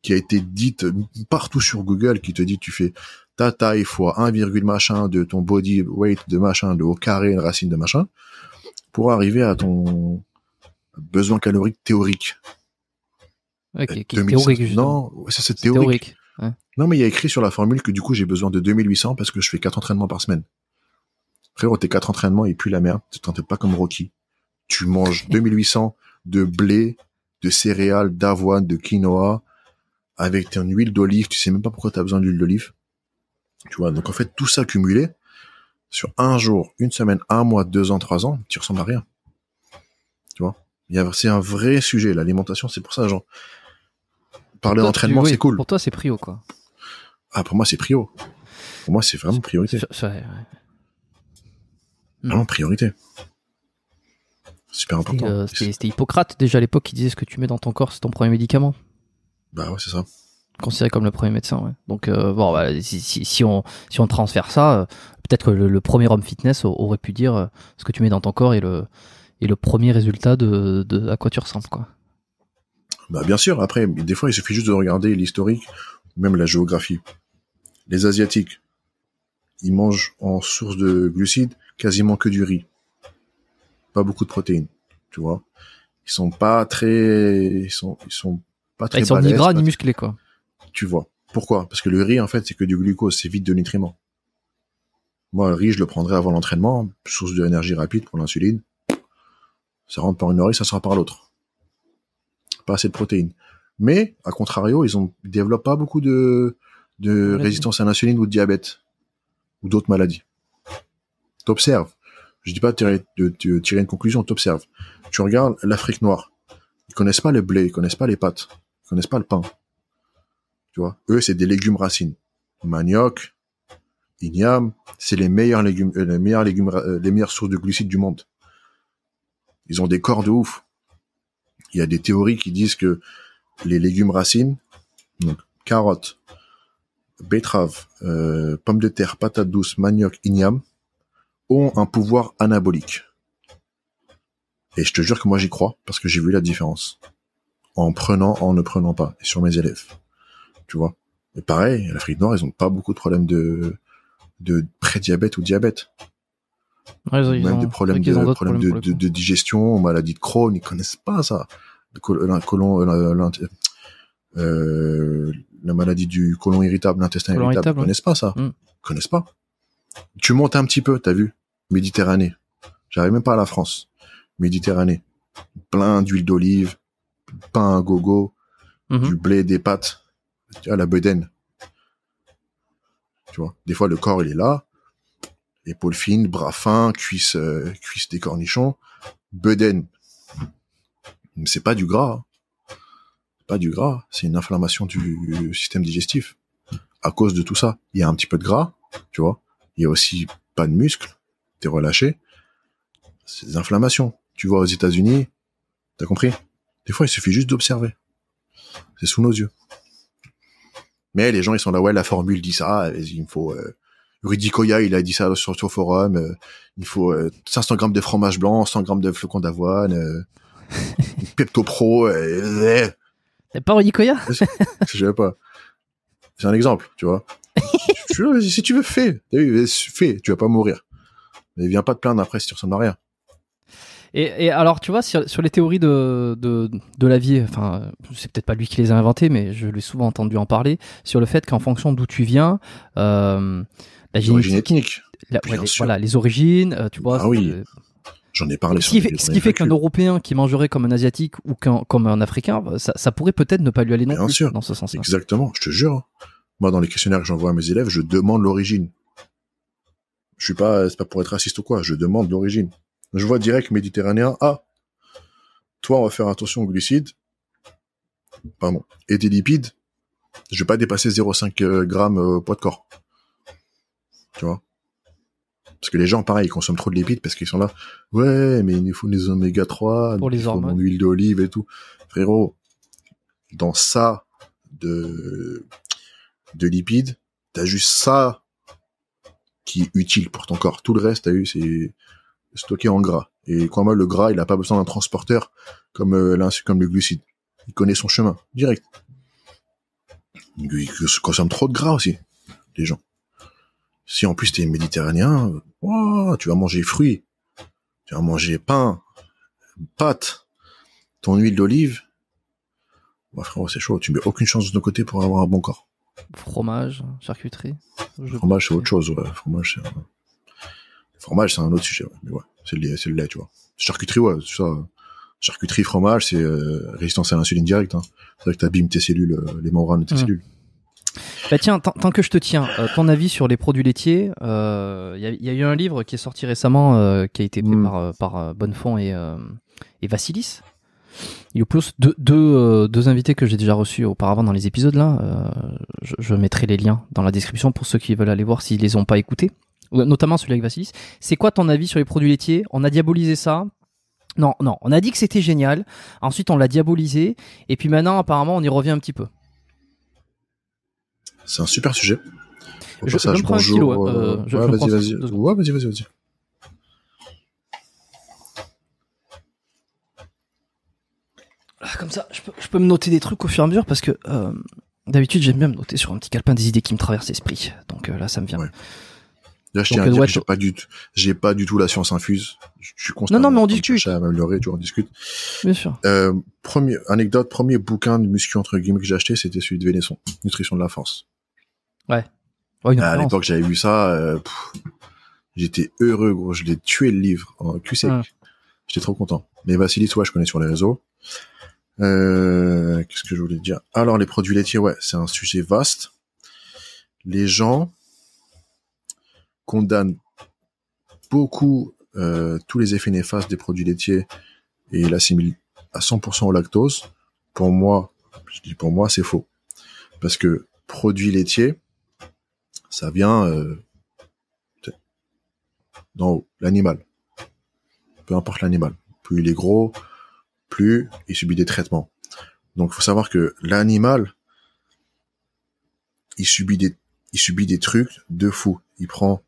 qui a été dite partout sur Google, qui te dit tu fais ta taille fois 1, machin de ton body weight de machin, de au carré, une racine de machin, pour arriver à ton besoin calorique théorique. Ok, théorique, Non, ça c'est théorique. Non, mais il y a écrit sur la formule que du coup j'ai besoin de 2800 parce que je fais 4 entraînements par semaine. Frérot, tes 4 entraînements et puis la merde, tu t'entêtes pas comme Rocky. Tu manges 2800 de blé, de céréales, d'avoine, de quinoa, avec ton huile d'olive, tu sais même pas pourquoi tu as besoin d'huile d'olive. Tu vois, donc en fait, tout ça cumulé, sur un jour, une semaine, un mois, deux ans, trois ans, tu ressembles à rien. Tu vois C'est un vrai sujet, l'alimentation, c'est pour ça, genre, parler d'entraînement, c'est cool. Pour toi, c'est prio, quoi. Ah, pour moi, c'est prio. Pour moi, c'est vraiment priorité. C'est vrai, ouais. Hmm. priorité. Super important. Euh, c'était Hippocrate, déjà à l'époque, qui disait ce que tu mets dans ton corps, c'est ton premier médicament. Bah ouais, c'est ça. Considéré comme le premier médecin, ouais. Donc, euh, bon, bah, si, si, on, si on transfère ça, euh, peut-être que le, premier homme fitness aurait pu dire euh, ce que tu mets dans ton corps et le, et le premier résultat de, à quoi tu ressembles, quoi. Bah, bien sûr. Après, des fois, il suffit juste de regarder l'historique, même la géographie. Les Asiatiques, ils mangent en source de glucides quasiment que du riz. Pas beaucoup de protéines, tu vois. Ils sont pas très, ils sont pas Ils sont ni gras ni musclés, quoi. Tu vois. Pourquoi Parce que le riz, en fait, c'est que du glucose, c'est vite de nutriments. Moi, le riz, je le prendrais avant l'entraînement, source d'énergie rapide pour l'insuline. Ça rentre par une oreille, ça sort par l'autre. Pas assez de protéines. Mais, à contrario, ils ont, développent pas beaucoup de, de résistance à l'insuline ou de diabète. Ou d'autres maladies. T'observes. Je dis pas de tirer, tirer une conclusion, t'observes. Tu regardes l'Afrique noire. Ils connaissent pas le blé, ils connaissent pas les pâtes. Ils connaissent pas le pain. Tu vois, eux, c'est des légumes racines. Manioc, igname, c'est les meilleurs légumes, euh, les meilleurs légumes, euh, les meilleures sources de glucides du monde. Ils ont des corps de ouf. Il y a des théories qui disent que les légumes racines, donc carottes, betteraves, euh, pommes de terre, patates douces, manioc, igname, ont un pouvoir anabolique. Et je te jure que moi j'y crois parce que j'ai vu la différence en prenant, en ne prenant pas, et sur mes élèves. Tu vois. Et pareil, l'Afrique du Nord, ils ont pas beaucoup de problèmes de, de pré-diabète ou diabète. ils Même ont, des problèmes, de, digestion, maladie de Crohn, ils connaissent pas ça. Le colon, euh, la, maladie du côlon irritable, l'intestin irritable, ils connaissent pas ça. Hmm. connaissent pas. Tu montes un petit peu, t'as vu Méditerranée. J'arrive même pas à la France. Méditerranée. Plein d'huile d'olive, pain gogo, mhm. du blé, des pâtes, à la bedaine. Tu vois, des fois le corps il est là, épaules fines, bras fins, cuisses, euh, cuisses des cornichons, bedaine. Mais c'est pas du gras, hein. pas du gras, c'est une inflammation du système digestif. À cause de tout ça, il y a un petit peu de gras, tu vois, il y a aussi pas de muscles, t'es relâché, ces inflammations. Tu vois aux États-Unis, t'as compris des fois, il suffit juste d'observer. C'est sous nos yeux. Mais les gens, ils sont là, ouais, la formule dit ça, il me faut... Euh, Rudy il a dit ça sur son forum, euh, il faut 500 euh, grammes de fromage blanc, 100 grammes de flocons d'avoine, euh, Pepto Pro. C'est pas Rudy Je, sais pas. C'est un exemple, tu vois. si tu veux, fais. Fais, tu vas pas mourir. Mais viens pas te plaindre après si tu ressembles à rien. Et, alors, tu vois, sur, les théories de, de, de, la vie, enfin, c'est peut-être pas lui qui les a inventées, mais je l'ai souvent entendu en parler, sur le fait qu'en fonction d'où tu viens, euh, la ethnique. les, voilà, les origines, euh, tu vois. Ah oui. Euh, J'en ai parlé. Ce qui fait, ce qui fait qu'un Européen qui mangerait comme un Asiatique ou qu'un, comme un Africain, ça, pourrait peut-être ne pas lui aller non plus sûr. dans ce sens-là. Exactement, je te jure. Hein. Moi, dans les questionnaires que j'envoie à mes élèves, je demande l'origine. Je suis pas, c'est pas pour être raciste ou quoi, je demande l'origine. Je vois direct méditerranéen, ah, toi, on va faire attention aux glucides, pardon, et des lipides, je vais pas dépasser 0,5 euh, grammes euh, poids de corps. Tu vois Parce que les gens, pareil, ils consomment trop de lipides parce qu'ils sont là, ouais, mais il nous faut des oméga 3, pour les huile d'olive et tout. Frérot, dans ça de, de lipides, t'as juste ça qui est utile pour ton corps. Tout le reste, t'as eu, c'est stocké en gras. Et quand même, le gras, il n'a pas besoin d'un transporteur comme, euh, comme le glucide. Il connaît son chemin, direct. Il consomme trop de gras aussi, les gens. Si en plus tu es méditerranéen, tu vas manger fruits, tu vas manger pain, pâtes, ton huile d'olive. Bah, c'est chaud. Tu mets aucune chance de ton côté pour avoir un bon corps. Fromage, charcuterie. Fromage, c'est autre chose. Ouais. Fromage, c'est... Fromage, c'est un autre sujet, mais c'est le, lait, tu vois. Charcuterie, ouais, ça. Charcuterie, fromage, c'est euh, résistance à l'insuline directe. Hein. C'est vrai que t'abîmes tes cellules, euh, les membranes de tes mmh. cellules. Bah, tiens, tant que je te tiens, euh, ton avis sur les produits laitiers, il y, a eu un livre qui est sorti récemment, qui a été fait mmh. par, par Bonnefond et, et Vassilis. plus deux, deux, deux, invités que j'ai déjà reçus auparavant dans les épisodes là, je, je, mettrai les liens dans la description pour ceux qui veulent aller voir s'ils les ont pas écoutés notamment celui avec Vassis. C'est quoi ton avis sur les produits laitiers On a diabolisé ça. Non, non, on a dit que c'était génial. Ensuite, on l'a diabolisé. Et puis maintenant, apparemment, on y revient un petit peu. C'est un super sujet. je, prends bonjour. ouais, vas-y, vas-y. vas-y, ah, Comme ça, je peux, me noter des trucs au fur et à mesure parce que euh, d'habitude, j'aime bien me noter sur un petit calepin des idées qui me traversent l'esprit. Donc euh, là, ça me vient je j'ai pas du tout, j'ai pas du tout la science infuse. Je suis constamment. Non, non, mais on discute. J'ai amélioré, tu Bien sûr. Euh, premier, anecdote, premier bouquin de muscu, entre guillemets, que j'ai acheté, c'était celui de Vénesson, Nutrition de la France. Ouais. Oh, à l'époque, j'avais vu ça, euh, j'étais heureux, gros. Je l'ai tué le livre en cul sec. Hum. J'étais trop content. Mais Vassilis, ouais, je connais sur les réseaux. Euh, qu'est-ce que je voulais dire? Alors, les produits laitiers, ouais, c'est un sujet vaste. Les gens, condamne beaucoup euh, tous les effets néfastes des produits laitiers et l'assimile à 100% au lactose, pour moi, je dis pour moi, c'est faux. Parce que produits laitiers, ça vient euh, d'en l'animal. Peu importe l'animal. Plus il est gros, plus il subit des traitements. Donc, il faut savoir que l'animal, il subit des, il subit des trucs de fou. Il prend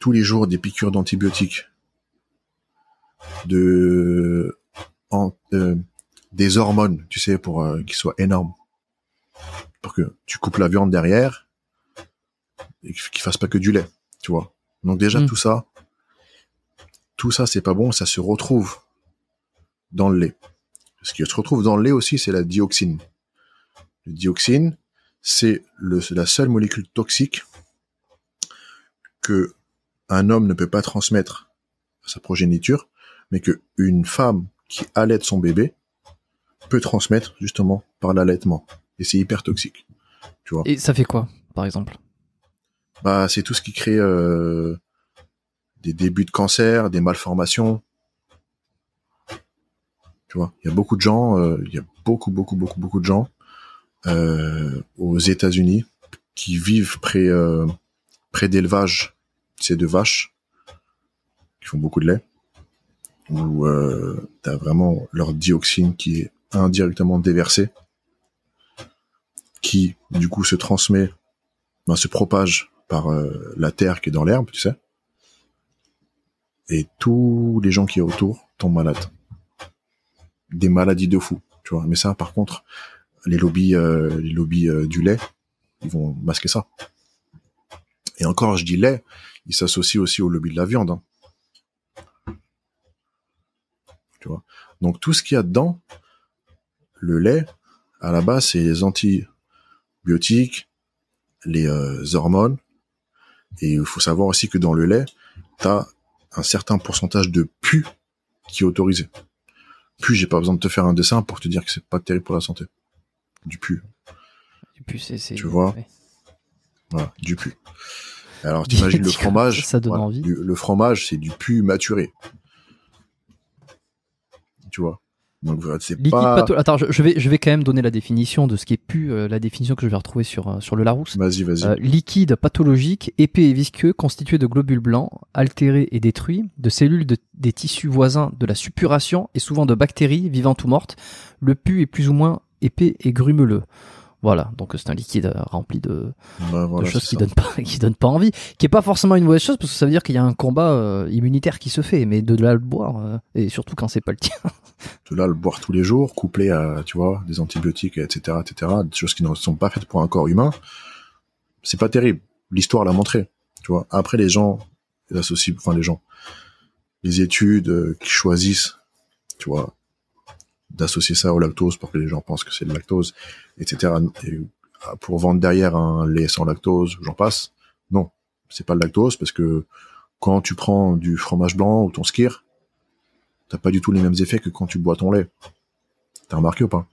tous les jours des piqûres d'antibiotiques, de, euh, des hormones, tu sais, pour euh, qu'ils soient énormes, pour que tu coupes la viande derrière et qu'ils fassent pas que du lait, tu vois. Donc déjà mm. tout ça, tout ça c'est pas bon, ça se retrouve dans le lait. Ce qui se retrouve dans le lait aussi, c'est la dioxine. Le dioxine, c'est la seule molécule toxique que un homme ne peut pas transmettre sa progéniture, mais que une femme qui allaite son bébé peut transmettre justement par l'allaitement. Et c'est hyper toxique. Tu vois. Et ça fait quoi, par exemple Bah, c'est tout ce qui crée euh, des débuts de cancer, des malformations. Tu vois, il y a beaucoup de gens, euh, il y a beaucoup, beaucoup, beaucoup, beaucoup de gens euh, aux États-Unis qui vivent près, près d'élevages c'est de vaches qui font beaucoup de lait, où euh, tu as vraiment leur dioxine qui est indirectement déversée, qui du coup se transmet, ben, se propage par euh, la terre qui est dans l'herbe, tu sais. Et tous les gens qui sont autour tombent malades. Des maladies de fou, tu vois. Mais ça, par contre, les lobbies, euh, les lobbies euh, du lait, ils vont masquer ça. Et encore, je dis lait, il s'associe aussi au lobby de la viande. Hein. Donc tout ce qu'il y a dedans, le lait, à la base, c'est les antibiotiques, les euh, hormones. Et il faut savoir aussi que dans le lait, tu as un certain pourcentage de pu qui est autorisé. Pu, j'ai pas besoin de te faire un dessin pour te dire que c'est pas terrible pour la santé. Du pu. Du pu, c'est. Tu vois Voilà, du pu. Alors t'imagines le fromage. Ça le fromage, c'est du pu maturé. Tu vois. Donc c'est pas... Attends, je, vais, je vais quand même donner la définition de ce qui est pu, euh, la définition que je vais retrouver sur, euh, sur le Larousse. Vas-y, vas-y. Euh, liquide pathologique, épais et visqueux, constitué de globules blancs, altérés et détruits, de cellules des tissus voisins de la suppuration et souvent de bactéries vivantes ou mortes. Le pu est plus ou moins épais et grumeleux. Voilà, donc c'est un liquide euh, rempli de, bah, choses qui donnent pas, qui donnent pas envie, qui est pas forcément une mauvaise chose parce que ça veut dire qu'il y a un combat euh, immunitaire qui se fait, mais de là le boire euh, et surtout quand c'est pas le tien. De là le boire tous les jours, couplé à tu vois des antibiotiques, etc., etc., des choses qui ne sont pas faites pour un corps humain, c'est pas terrible. L'histoire l'a montré, tu vois. Après les gens, les associés, enfin les gens, les études qui choisissent, tu vois, d'associer ça au lactose pour que les gens pensent que c'est le lactose, etc. Ah, pour vendre derrière un lait sans lactose, j'en passe. Non, c'est pas le lactose parce que quand tu prends du fromage blanc ou ton skir, t'as pas du tout les mêmes effets que quand tu bois ton lait. T'as remarqué ou pas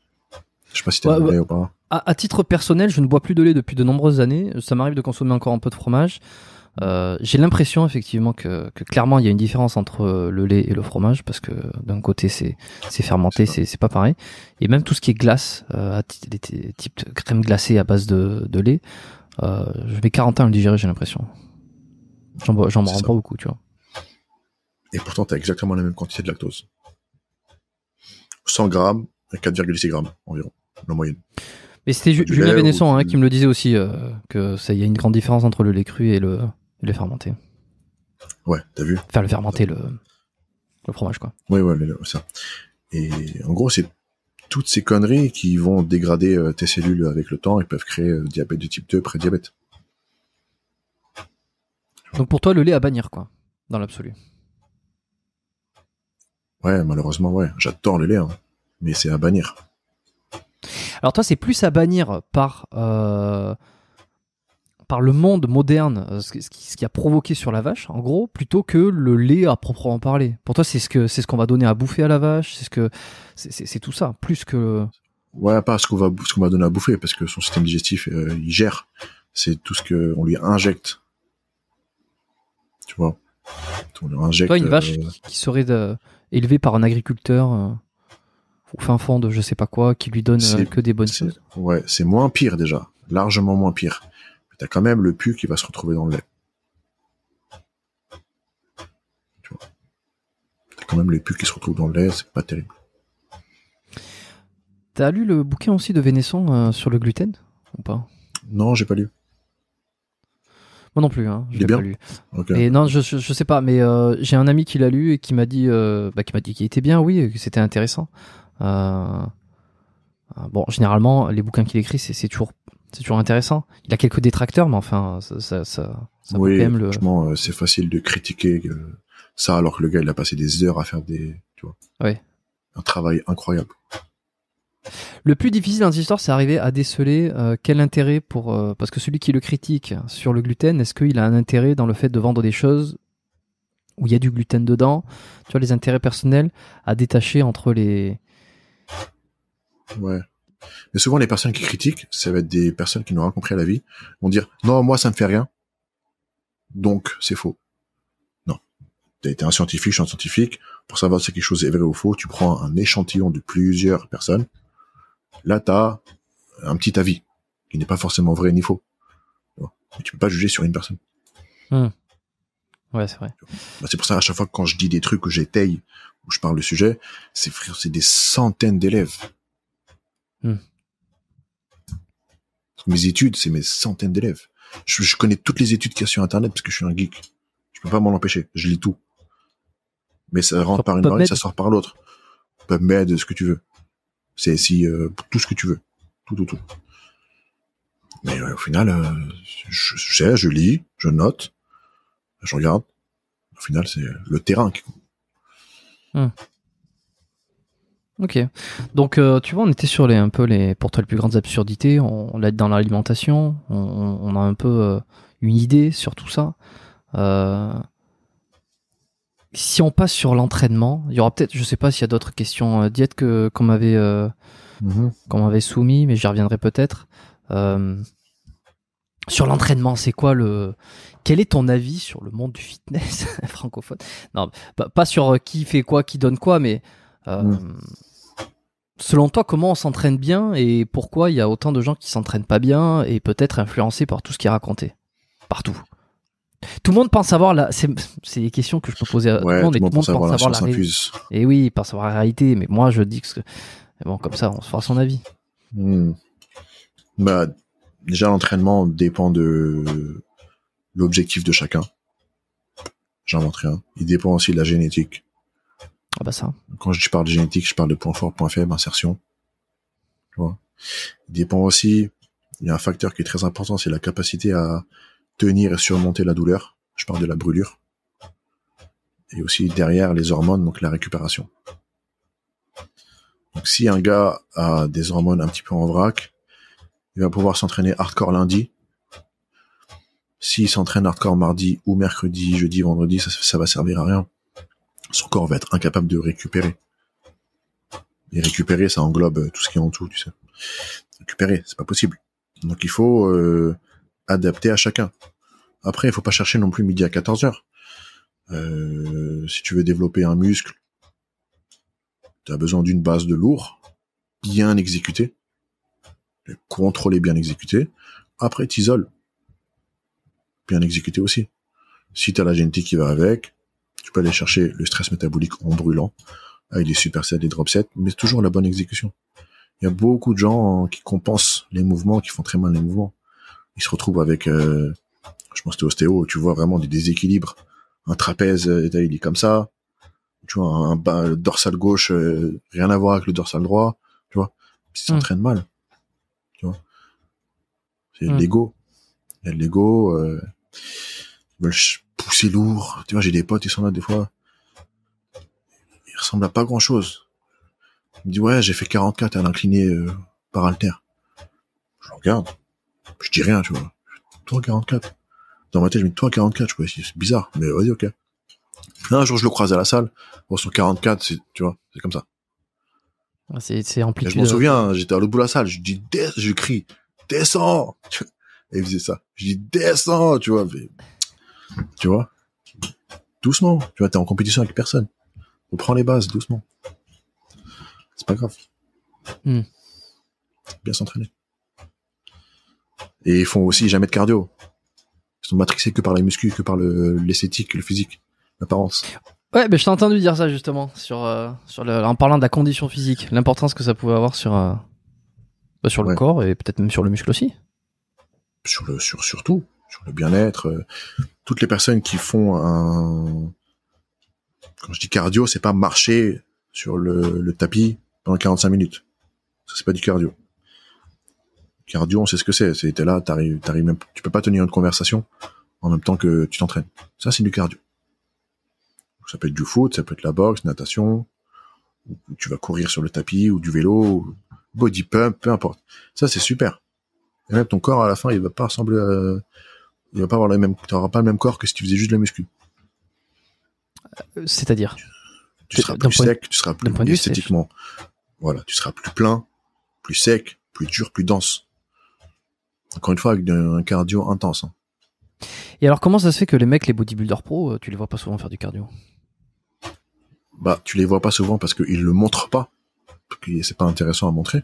Je sais pas si t'as ouais, ou pas. À, à, titre personnel, je ne bois plus de lait depuis de nombreuses années. Ça m'arrive de consommer encore un peu de fromage. Euh, j'ai l'impression effectivement que, clairement il y a une différence entre le lait et le fromage parce que d'un côté c'est c'est fermenté, c'est pas pareil. Et même tout ce qui est glace, euh, type crème glacée à base de, de lait, euh, je mets 40 ans le digérer, j'ai l'impression. J'en j'en rends pas beaucoup, tu vois. Et pourtant t'as exactement la même quantité de lactose. 100 grammes à 4,6 grammes environ, la moyenne. Mais c'était Julien Vénesson hein, qui me le disait aussi, euh, que ça y a une grande différence entre le lait cru et le, le fermenter. Ouais, t'as vu Faire le fermenter le, fromage, quoi. Oui, ouais, ça. Et en gros, c'est toutes ces conneries qui vont dégrader euh, tes cellules avec le temps et peuvent créer euh, diabète de type 2, pré-diabète. Donc pour toi, le lait à bannir, quoi, dans l'absolu. Ouais, malheureusement, ouais. J'adore le lait, hein. mais c'est à bannir. Alors toi, c'est plus à bannir par... Euh, par le monde moderne, euh, ce, qui, a provoqué sur la vache, en gros, plutôt que le lait à proprement parler. Pour toi, c'est ce que c'est ce qu'on va donner à bouffer à la vache, c'est ce que c'est tout ça, plus que. Ouais, pas ce qu'on va ce qu'on va donner à bouffer, parce que son système digestif euh, il gère, c'est tout ce qu'on lui injecte. Tu vois, on injecte. une vache euh, qui, serait élevée par un agriculteur. ou fin fond de je sais pas quoi, qui lui donne que des bonnes choses. Ouais, c'est moins pire déjà, largement moins pire t'as quand même le pu qui va se retrouver dans le lait. Tu quand même le pu qui se retrouve dans le lait, c'est pas terrible. T'as lu le bouquin aussi de Vénesson euh, sur le gluten ou pas Non, j'ai pas lu. Moi non plus, hein, je l'ai pas lu. Et non, je, je, sais pas, mais euh, j'ai un ami qui l'a lu et qui m'a dit, euh, bah, qui m'a dit qu'il était bien, oui, que c'était intéressant. bon, généralement, les bouquins qu'il écrit, c'est toujours c'est toujours intéressant. Il a quelques détracteurs, mais enfin, ça, ça, ça, oui, même le. Franchement, euh, c'est facile de critiquer euh, ça alors que le gars, il a passé des heures à faire des, tu vois. Un travail incroyable. Le plus difficile dans cette histoire, c'est arriver à déceler euh, quel intérêt pour. parce que celui qui le critique sur le gluten, est-ce qu'il a un intérêt dans le fait de vendre des choses où il y a du gluten dedans Tu vois, les intérêts personnels à détacher entre les. Ouais. Mais souvent, les personnes qui critiquent, ça va être des personnes qui n'ont rien compris à la vie, vont dire non, moi, ça me fait rien. Donc, c'est faux. Non. T'as été un scientifique, je suis un scientifique. Pour savoir si quelque chose est vrai ou faux, tu prends un échantillon de plusieurs personnes. Là, t'as un petit avis qui n'est pas forcément vrai ni faux. tu peux pas juger sur une personne. Hmm. Ouais, c'est vrai. Bah, c'est pour ça à chaque fois que quand je dis des trucs que j'étaye, où je parle le sujet, c'est c'est des centaines d'élèves Hmm. Mes études, c'est mes centaines d'élèves. Je, connais toutes les études qu'il y a sur Internet parce que je suis un geek. Je peux pas m'en empêcher. Je lis tout. Mais ça rentre par une oreille, ça sort par l'autre. mettre ce que tu veux. C'est si euh, tout ce que tu veux. Tout, tout, tout. Mais au final, euh, je, je, sais, je lis, je note, je regarde. Au final, c'est le terrain qui compte. Hmm. Ok. Donc, euh, tu vois, on était sur les, un peu les, pour toi, les plus grandes absurdités. On, dans l'alimentation. On, on, a un peu euh, une idée sur tout ça. Euh, si on passe sur l'entraînement, il y aura peut-être, je sais pas s'il y a d'autres questions euh, diète que qu'on m'avait mhm. qu'on m'avait soumis, mais j'y reviendrai peut-être. sur l'entraînement, c'est quoi le quel est ton avis sur le monde du fitness francophone Non, bah, pas sur qui fait quoi, qui donne quoi, mais Mm. Euh, selon toi, comment on s'entraîne bien et pourquoi il y a autant de gens qui s'entraînent pas bien et peut-être influencés par tout ce qui est raconté Partout. Tout le monde pense avoir la. C'est des questions que je peux poser à tout le monde et tout le monde pense avoir la, Et eh oui, pense avoir la réalité, mais moi je dis que. Bon, comme ça, on se fera son avis. Hmm. Bah, déjà, l'entraînement dépend de l'objectif de chacun. montre rien. Il dépend aussi de la génétique ça. Quand je parle de génétique, je parle de point fort, point faible, insertion. Tu vois. Il dépend aussi, il y a un facteur qui est très important, c'est la capacité à tenir et surmonter la douleur. Je parle de la brûlure. Et aussi derrière les hormones, donc la récupération. Donc si un gars a des hormones un petit peu en vrac, il va pouvoir s'entraîner hardcore lundi. S'il s'entraîne hardcore mardi ou mercredi, jeudi, vendredi, ça, ça va servir à rien son corps va être incapable de récupérer. Et récupérer, ça englobe euh, tout ce qui est en dessous, tu sais. Récupérer, c'est pas possible. Donc il faut euh, adapter à chacun. Après, il faut pas chercher non plus midi à 14 heures. Euh, si tu veux développer un muscle, tu as besoin d'une base de lourd, bien exécutée, contrôlée, bien exécutée. Après, t'isoles. Bien exécutée aussi. Si tu as la génétique qui va avec, tu peux aller chercher le stress métabolique en brûlant avec des supersets, des dropsets, mais toujours la bonne exécution. Il y a beaucoup de gens qui compensent les mouvements, qui font très mal les mouvements. Ils se retrouvent avec, euh, je pense que ostéo, tu vois vraiment des déséquilibres. Un trapèze, euh, il est comme ça. Tu vois, un, le dorsal gauche, euh, rien à voir avec le dorsal droit. Tu vois, ils hmm. s'entraînent mal. Tu vois, c'est hmm. l'ego. Il y a l'ego ils lourd. Tu vois, j'ai des potes, ils sont là des fois. Ils ressemblent à pas grand chose. Il me dit, ouais, j'ai fait 44 à l'incliné euh, par alter. Je regarde. Je dis rien, tu vois. Toi, 44. Dans ma tête, je me dis, toi, 44, je c'est bizarre, mais vas-y, ok. Un jour, je le croise à la salle. Bon, son 44, tu vois, c'est comme ça. Ah, c'est je me euh. souviens, hein, j'étais à l'autre bout de la salle, je dis, je crie, descends! Et il faisait ça. Je dis, descends, tu vois. Mais tu vois Doucement. Tu vois, t'es en compétition avec personne. On prend les bases doucement. C'est pas grave. Hmm. Bien s'entraîner. Et ils font aussi jamais de cardio. Ils sont matrixés que par les muscles que par l'esthétique, le physique, l'apparence. Ouais, mais je t'ai entendu dire ça justement sur euh, en parlant de la condition physique, l'importance que ça pouvait avoir sur euh, bah, sur le corps et peut-être même sur le muscle aussi. Sur le sur surtout sur le bien-être. Euh, toutes les personnes qui font un, quand je dis cardio, c'est pas marcher sur le, tapis pendant 45 minutes. Ça c'est pas du cardio. Cardio, on sait ce que c'est. C'était là, t'arrives, t'arrives même, tu peux pas tenir une conversation en même temps que tu t'entraînes. Ça c'est du cardio. Ça peut être du foot, ça peut être la boxe, natation, tu vas courir sur le tapis ou du vélo, body pump, peu importe. Ça c'est super. Et même ton corps à la fin, il va pas ressembler à, tu n'auras pas le même, corps que si tu faisais juste de la muscu. Euh, c'est-à-dire tu, seras plus sec, tu seras plus esthétiquement. Voilà, tu seras plus plein, plus sec, plus dur, plus dense. Encore une fois, avec un cardio intense. Hein. Et alors, comment ça se fait que les mecs, les bodybuilders pro, euh, tu les vois pas souvent faire du cardio Bah, tu les vois pas souvent parce qu'ils le montrent pas. c'est pas intéressant à montrer.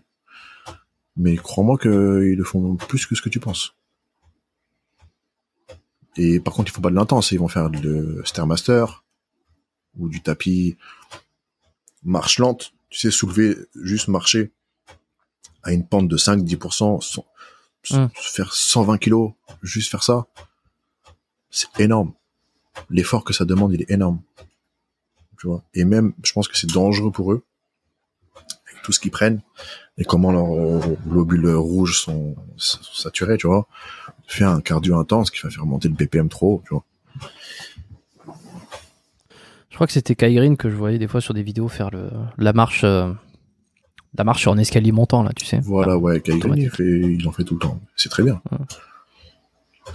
Mais crois-moi qu'ils le font plus que ce que tu penses. Et par contre, il faut pas de l'intense, ils vont faire de Stairmaster ou du tapis marche lente, tu sais, soulever, juste marcher à une pente de 5-10%, hum. faire 120 kilos, juste faire ça, c'est énorme. L'effort que ça demande, il est énorme. Tu vois. Et même, je pense que c'est dangereux pour eux tout ce qu'ils prennent et comment leurs globules rouges sont, saturés, tu vois. Fait un cardio intense qui va faire monter le BPM trop tu vois. Je crois que c'était Kai que je voyais des fois sur des vidéos faire le, la marche euh, la marche en escalier montant là, tu sais. Voilà, ouais, Kai il, fait, en fait tout le temps. C'est très bien.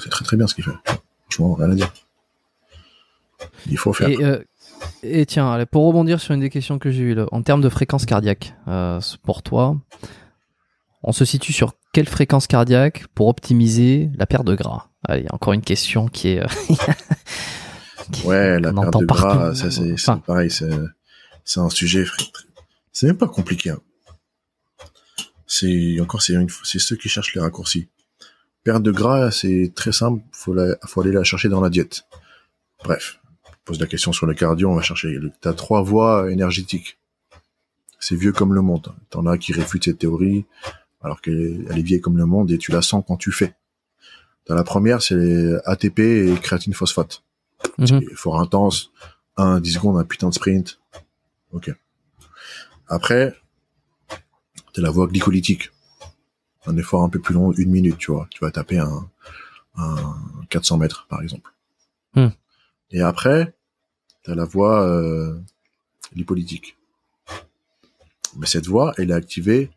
C'est très très bien ce qu'il fait. Franchement, rien à dire. Il faut faire. Euh, et tiens, pour rebondir sur une des questions que j'ai eues, en termes de fréquence cardiaque, euh, pour toi, on se situe sur quelle fréquence cardiaque pour optimiser la perte de gras Allez, encore une question qui est. Euh, ouais, la perte de gras, c'est pareil, c'est un sujet. C'est même pas compliqué. Hein. C'est encore c'est ceux qui cherchent les raccourcis. Perte de gras, c'est très simple. Faut faut aller la chercher dans la diète. Bref, pose la question sur le cardio, on va chercher. T'as trois voies énergétiques. C'est vieux comme le monde. T'en as qui réfutent cette théorie, alors qu'elle est vieille comme le monde et tu la sens quand tu fais. T'as la première, c'est ATP et créatine phosphate. Mhm. C'est Fort intense, Un, 10 secondes, un putain de sprint. Ok. Après, t'as la voie glycolytique. Un effort un peu plus long, une minute, tu vois. Tu vas taper un, 400 mètres, par exemple. Mhm. Et après, la voie euh, Mais cette voie, elle est activée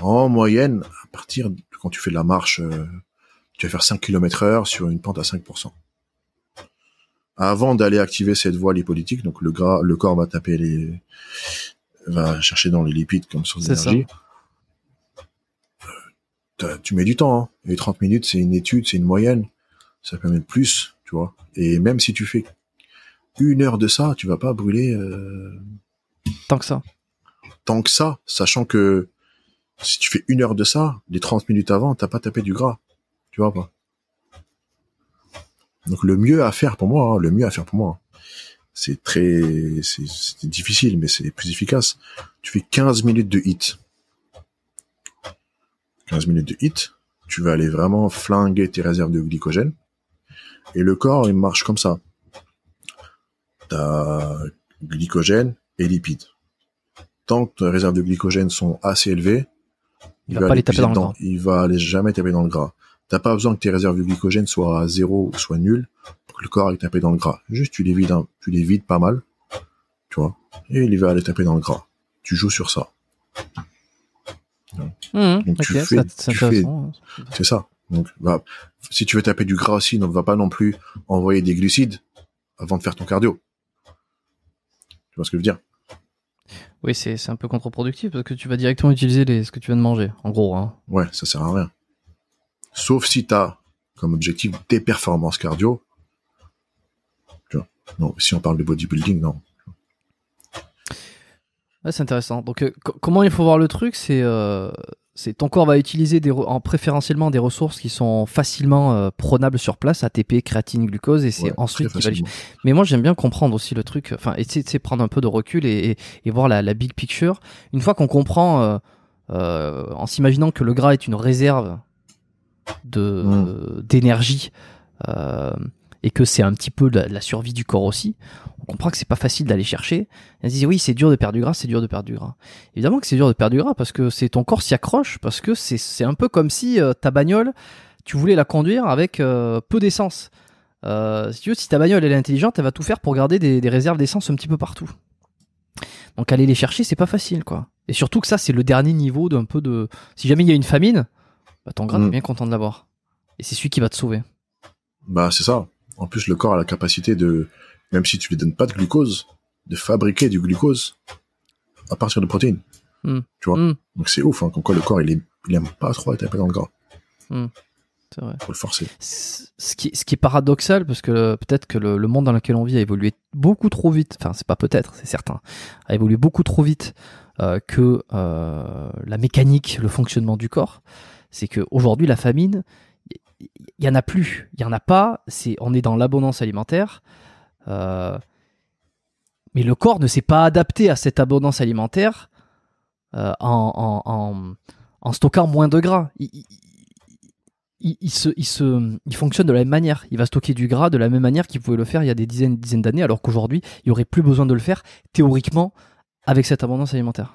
en moyenne à partir de quand tu fais de la marche, euh, tu vas faire 5 km heure sur une pente à 5%. Avant d'aller activer cette voie lipolytique, donc le gras, le corps va taper les, va chercher dans les lipides comme source d'énergie. Euh, tu mets du temps, hein. et 30 minutes, c'est une étude, c'est une moyenne. Ça permet de plus, tu vois. Et même si tu fais une heure de ça, tu vas pas brûler. Euh, tant que ça. Tant que ça, sachant que si tu fais une heure de ça, les 30 minutes avant, t'as pas tapé du gras. Tu vois pas. Donc le mieux à faire pour moi, hein, le mieux à faire pour moi, c'est très, c'est difficile, mais c'est plus efficace. Tu fais 15 minutes de hit. 15 minutes de hit, tu vas aller vraiment flinguer tes réserves de glycogène. Et le corps, il marche comme ça t'as glycogène et lipides. Tant que tes réserves de glycogène sont assez élevées, il, va, aller taper dans, le gras. Il va jamais taper dans le gras. T'as pas besoin que tes réserves de glycogène soient à zéro ou soient nulles pour que le corps aille taper dans le gras. Juste, tu les vides, tu les vides pas mal, tu vois, et il va aller taper dans le gras. Tu joues sur ça. Mmh, mmh. Donc, tu fais, c'est ça. Donc, si tu veux taper du gras aussi, ne va pas non plus envoyer des glucides avant de faire ton cardio ce que je veux dire Oui, c'est un peu contre-productif parce que tu vas directement utiliser les, ce que tu viens de manger, en gros. Hein. Ouais, ça sert à rien. Sauf si tu as comme objectif des performances cardio. Non, si on parle de bodybuilding, non. c'est intéressant. Donc, euh, comment il faut voir le truc, c'est euh, c'est ton corps va utiliser des, en préférentiellement des ressources qui sont facilement euh, prônables sur place, ATP, créatine, glucose, et c'est ensuite va Mais moi j'aime bien comprendre aussi le truc, enfin essayer de prendre un peu de recul et, voir la, big picture. Une fois qu'on comprend, euh, euh, en s'imaginant que le gras est une réserve de mmh. d'énergie et que c'est un petit peu de la survie du corps aussi, on comprend que c'est pas facile d'aller chercher. Ils dit oui, c'est dur de perdre du gras, c'est dur de perdre du gras. Évidemment que c'est dur de perdre du gras parce que c'est ton corps s'y accroche, parce que c'est un peu comme si euh, ta bagnole, tu voulais la conduire avec euh, peu d'essence. Euh, si ta bagnole elle est intelligente, elle va tout faire pour garder des, réserves d'essence un petit peu partout. Donc aller les chercher, c'est pas facile, quoi. Et surtout que ça, c'est le dernier niveau d'un peu de. Si jamais il y a une famine, bah, ton gras est mm. bien content de l'avoir. Et c'est celui qui va te sauver. Bah c'est ça. En plus, le corps a la capacité de, même si tu lui donnes pas de glucose, de fabriquer du glucose à partir de protéines. Hmm. Tu vois hmm. Donc c'est ouf, hein, comme quoi le corps, il, est, pas trop être dans le gras. Hmm. C'est vrai. Faut le forcer. Ce qui, ce qui est paradoxal, parce que peut-être que le, monde dans lequel on vit a évolué beaucoup trop vite, enfin c'est pas peut-être, c'est certain, a évolué beaucoup trop vite euh, que euh, la mécanique, le fonctionnement du corps. C'est qu'aujourd'hui, la famine, il y en a plus, il y en a pas. C'est, on est dans l'abondance alimentaire. Euh, mais le corps ne s'est pas adapté à cette abondance alimentaire euh, en, stockant moins de gras. Il, fonctionne de la même manière. Il va stocker du gras de la même manière qu'il pouvait le faire il y a des dizaines, dizaines d'années, alors qu'aujourd'hui, il n'y aurait plus besoin de le faire théoriquement avec cette abondance alimentaire.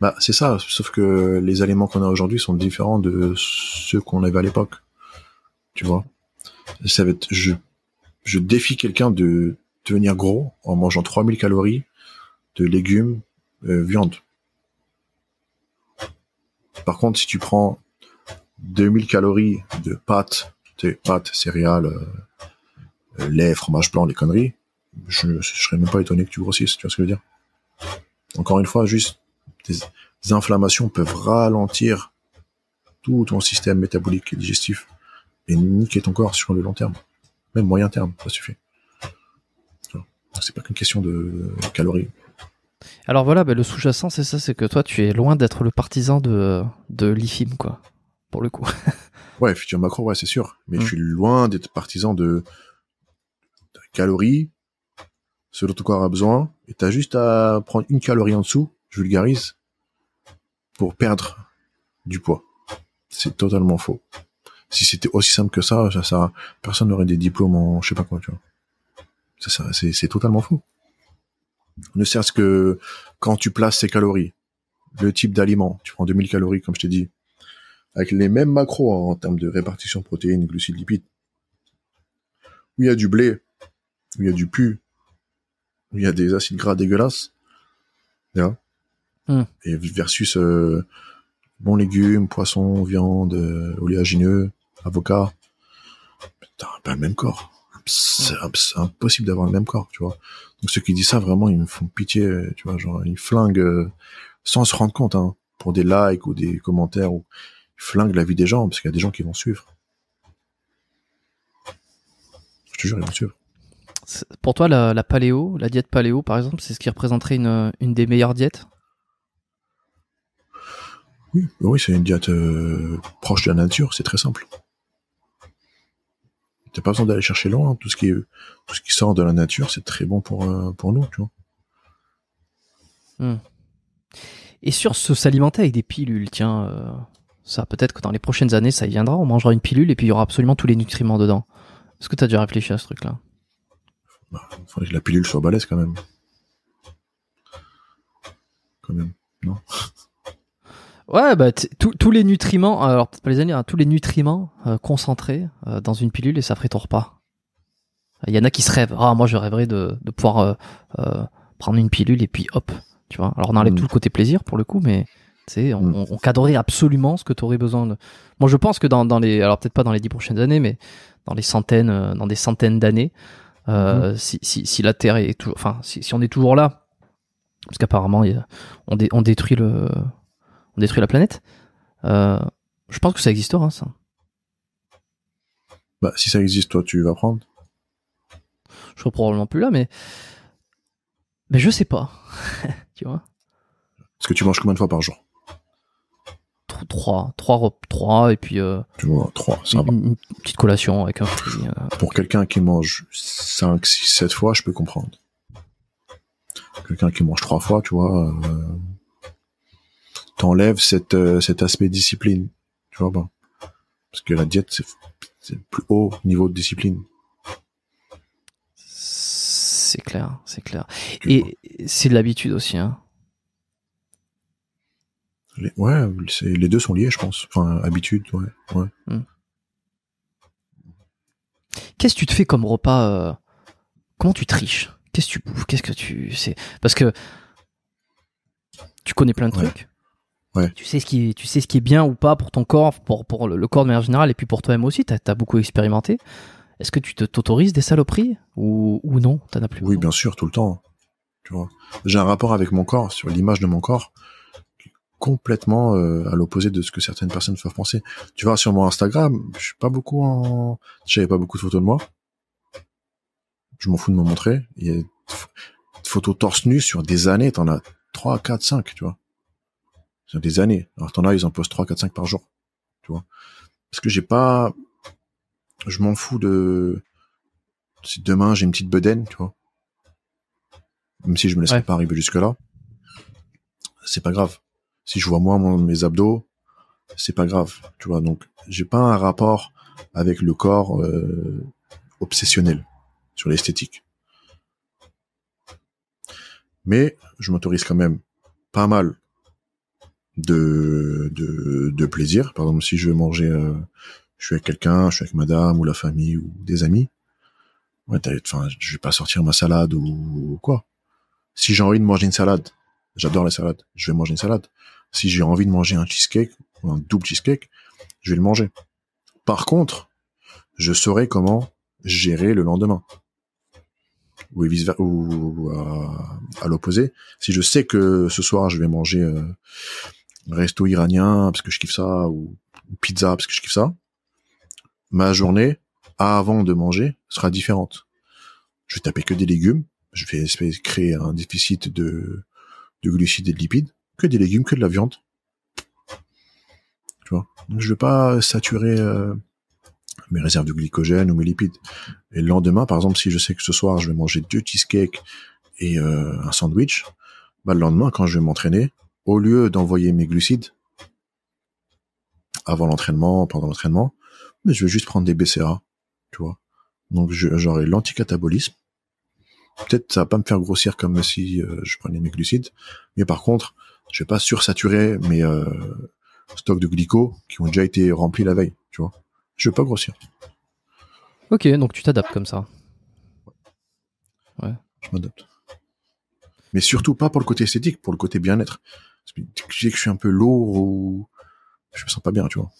Bah, c'est ça, sauf que les aliments qu'on a aujourd'hui sont différents de ceux qu'on avait à l'époque. Tu vois Ça va être, je, je défie quelqu'un de devenir gros en mangeant 3000 calories de légumes, euh, viande. Par contre, si tu prends 2000 calories de pâtes, pâtes, céréales, euh, euh, lait, fromage blanc, les conneries, je, je serais même pas étonné que tu grossisses, tu vois ce que je veux dire Encore une fois, juste des, inflammations peuvent ralentir tout ton système métabolique et digestif et niquer ton corps sur le long terme. Même moyen terme, ça suffit. C'est pas qu'une question de calories. Alors voilà, bah, le sous-jacent, c'est ça, c'est que toi, tu es loin d'être le partisan de, de l'IFIM, quoi, pour le coup. ouais, futur macro, ouais, c'est sûr. Mais je hum. suis loin d'être partisan de, de calories, ce dont ton corps a besoin, et as juste à prendre une calorie en dessous vulgarise pour perdre du poids. C'est totalement faux. Si c'était aussi simple que ça, ça, ça personne n'aurait des diplômes en je sais pas quoi, tu vois. Ça, ça, c'est, totalement faux. Ne sert ce que quand tu places ces calories, le type d'aliment, tu prends 2000 calories comme je t'ai dit, avec les mêmes macros en termes de répartition protéines, glucides, lipides, où il y a du blé, où il y a du pu, où il y a des acides gras dégueulasses, vois Hum. Et versus bon euh, bons légumes, poissons, viande, euh, oléagineux, avocat. Putain, pas le même corps. C'est impossible d'avoir le même corps, tu vois. Donc ceux qui disent ça, vraiment, ils me font pitié, tu vois, genre, ils flinguent euh, sans se rendre compte, hein, pour des likes ou des commentaires, ou ils flinguent la vie des gens, parce qu'il y a des gens qui vont suivre. Je te jure, ils vont suivre. Pour toi, la, paléo, la diète paléo, par exemple, c'est ce qui représenterait une des meilleures diètes bah oui, c'est une diète euh, proche de la nature, c'est très simple. T'as pas besoin d'aller chercher loin, hein. tout ce qui est, tout ce qui sort de la nature, c'est très bon pour, euh, pour nous, hmm. Et sur ce s'alimenter avec des pilules, tiens, euh, ça peut-être que dans les prochaines années, ça y viendra, on mangera une pilule et puis il y aura absolument tous les nutriments dedans. Est-ce que tu as déjà réfléchi à ce truc-là bah, que la pilule soit balèze quand même. Quand même, non Ouais, bah, tous les nutriments, euh, alors pas les années hein, tous les nutriments euh, concentrés euh, dans une pilule et ça ferait ton repas. Il y en a qui se rêvent. Ah, moi je rêverais de, de pouvoir prendre une pilule et puis hop, tu vois. Alors on enlève mm. tout le côté plaisir pour le coup, mais mm. on, on, cadrerait absolument ce que tu aurais besoin. De... Moi je pense que dans, dans les, alors peut-être pas dans les dix prochaines années, mais dans les centaines, dans des centaines d'années, mm. si, si, si, la Terre est toujours, enfin si, si on est toujours là, parce qu'apparemment on, on détruit le on détruit la planète. Euh, je pense que ça existera, hein, ça. Bah, si ça existe, toi, tu vas prendre. Je serai probablement plus là, mais. Mais je sais pas. tu vois Parce que tu manges combien de fois par jour Trois trois, Trois, et puis. Euh, tu vois, trois, ça va. Une petite collation avec un euh. Pour quelqu'un qui mange 5, 6, 7 fois, je peux comprendre. Quelqu'un qui mange trois fois, tu vois, euh, t'enlèves euh, cet aspect discipline. Tu vois pas Parce que la diète c'est le plus haut niveau de discipline. C'est clair, c'est clair. Et c'est de l'habitude aussi hein. Les, ouais, les deux sont liés, je pense. Enfin, habitude, ouais. ouais. Hmm. Qu'est-ce que tu te fais comme repas euh, Comment tu triches Qu'est-ce que tu bouffes Qu'est-ce que tu c'est Parce que tu connais plein de trucs. Tu sais ce qui, tu sais ce qui est bien ou pas pour ton corps, pour, le corps de manière générale, et puis pour toi-même aussi. T'as as beaucoup expérimenté. Est-ce que tu t'autorises des saloperies ou, ou non T'en as plus. Oui, bien sûr, tout le temps. Hein. Tu j'ai un rapport avec mon corps, sur l'image de mon corps, complètement euh, à l'opposé de ce que certaines personnes peuvent penser. Tu vois, sur mon Instagram, je suis pas beaucoup en, j'avais pas beaucoup de photos de moi. Je m'en fous de me montrer. Il y a des photos torse nu sur des années, t'en as trois, quatre, 5, tu vois des années. Alors t'en as, ils en postent 3, 4, 5 par jour. Tu vois. Parce que j'ai pas. Je m'en fous de. Si demain j'ai une petite bedaine, tu vois. Même si je me laisserai pas arriver jusque là. C'est pas grave. Si je vois moi mes abdos, c'est pas grave. Tu vois, donc j'ai pas un rapport avec le corps euh, obsessionnel sur l'esthétique. Mais je m'autorise quand même pas mal de, de, plaisir. Par exemple, si je veux manger, euh, je suis avec quelqu'un, je suis avec madame ou la famille ou des amis. Ouais, enfin, je vais pas sortir ma salade ou, quoi. Si j'ai envie de manger une salade, j'adore la salade, je vais manger une salade. Si j'ai envie de manger un cheesecake ou un double cheesecake, je vais le manger. Par contre, je saurai comment gérer le lendemain. Ou, ou à, l'opposé. Si je sais que ce soir je vais manger euh, resto iranien parce que je kiffe ça ou, pizza parce que je kiffe ça, ma journée avant de manger sera différente. Je vais taper que des légumes, je vais créer un déficit de, de glucides et de lipides, que des légumes, que de la viande. Tu vois. je vais pas saturer euh, mes réserves de glycogène ou mes lipides. Et le lendemain, par exemple, si je sais que ce soir je vais manger deux cheesecakes et euh, un sandwich, bah le lendemain quand je vais m'entraîner, au lieu d'envoyer mes glucides avant l'entraînement, pendant l'entraînement, mais je vais juste prendre des BCA, tu vois. Donc j'aurai l'anticatabolisme. Peut-être ça va pas me faire grossir comme si euh, je prenais mes glucides, mais par contre, je vais pas sursaturer mes euh, stocks de glyco qui ont déjà été remplis la veille, tu vois. Je vais pas grossir. Ok, donc tu t'adaptes comme ça. Ouais. Je m'adapte. Mais surtout pas pour le côté esthétique, pour le côté bien-être sais que je suis un peu lourd ou je me sens pas bien, tu vois.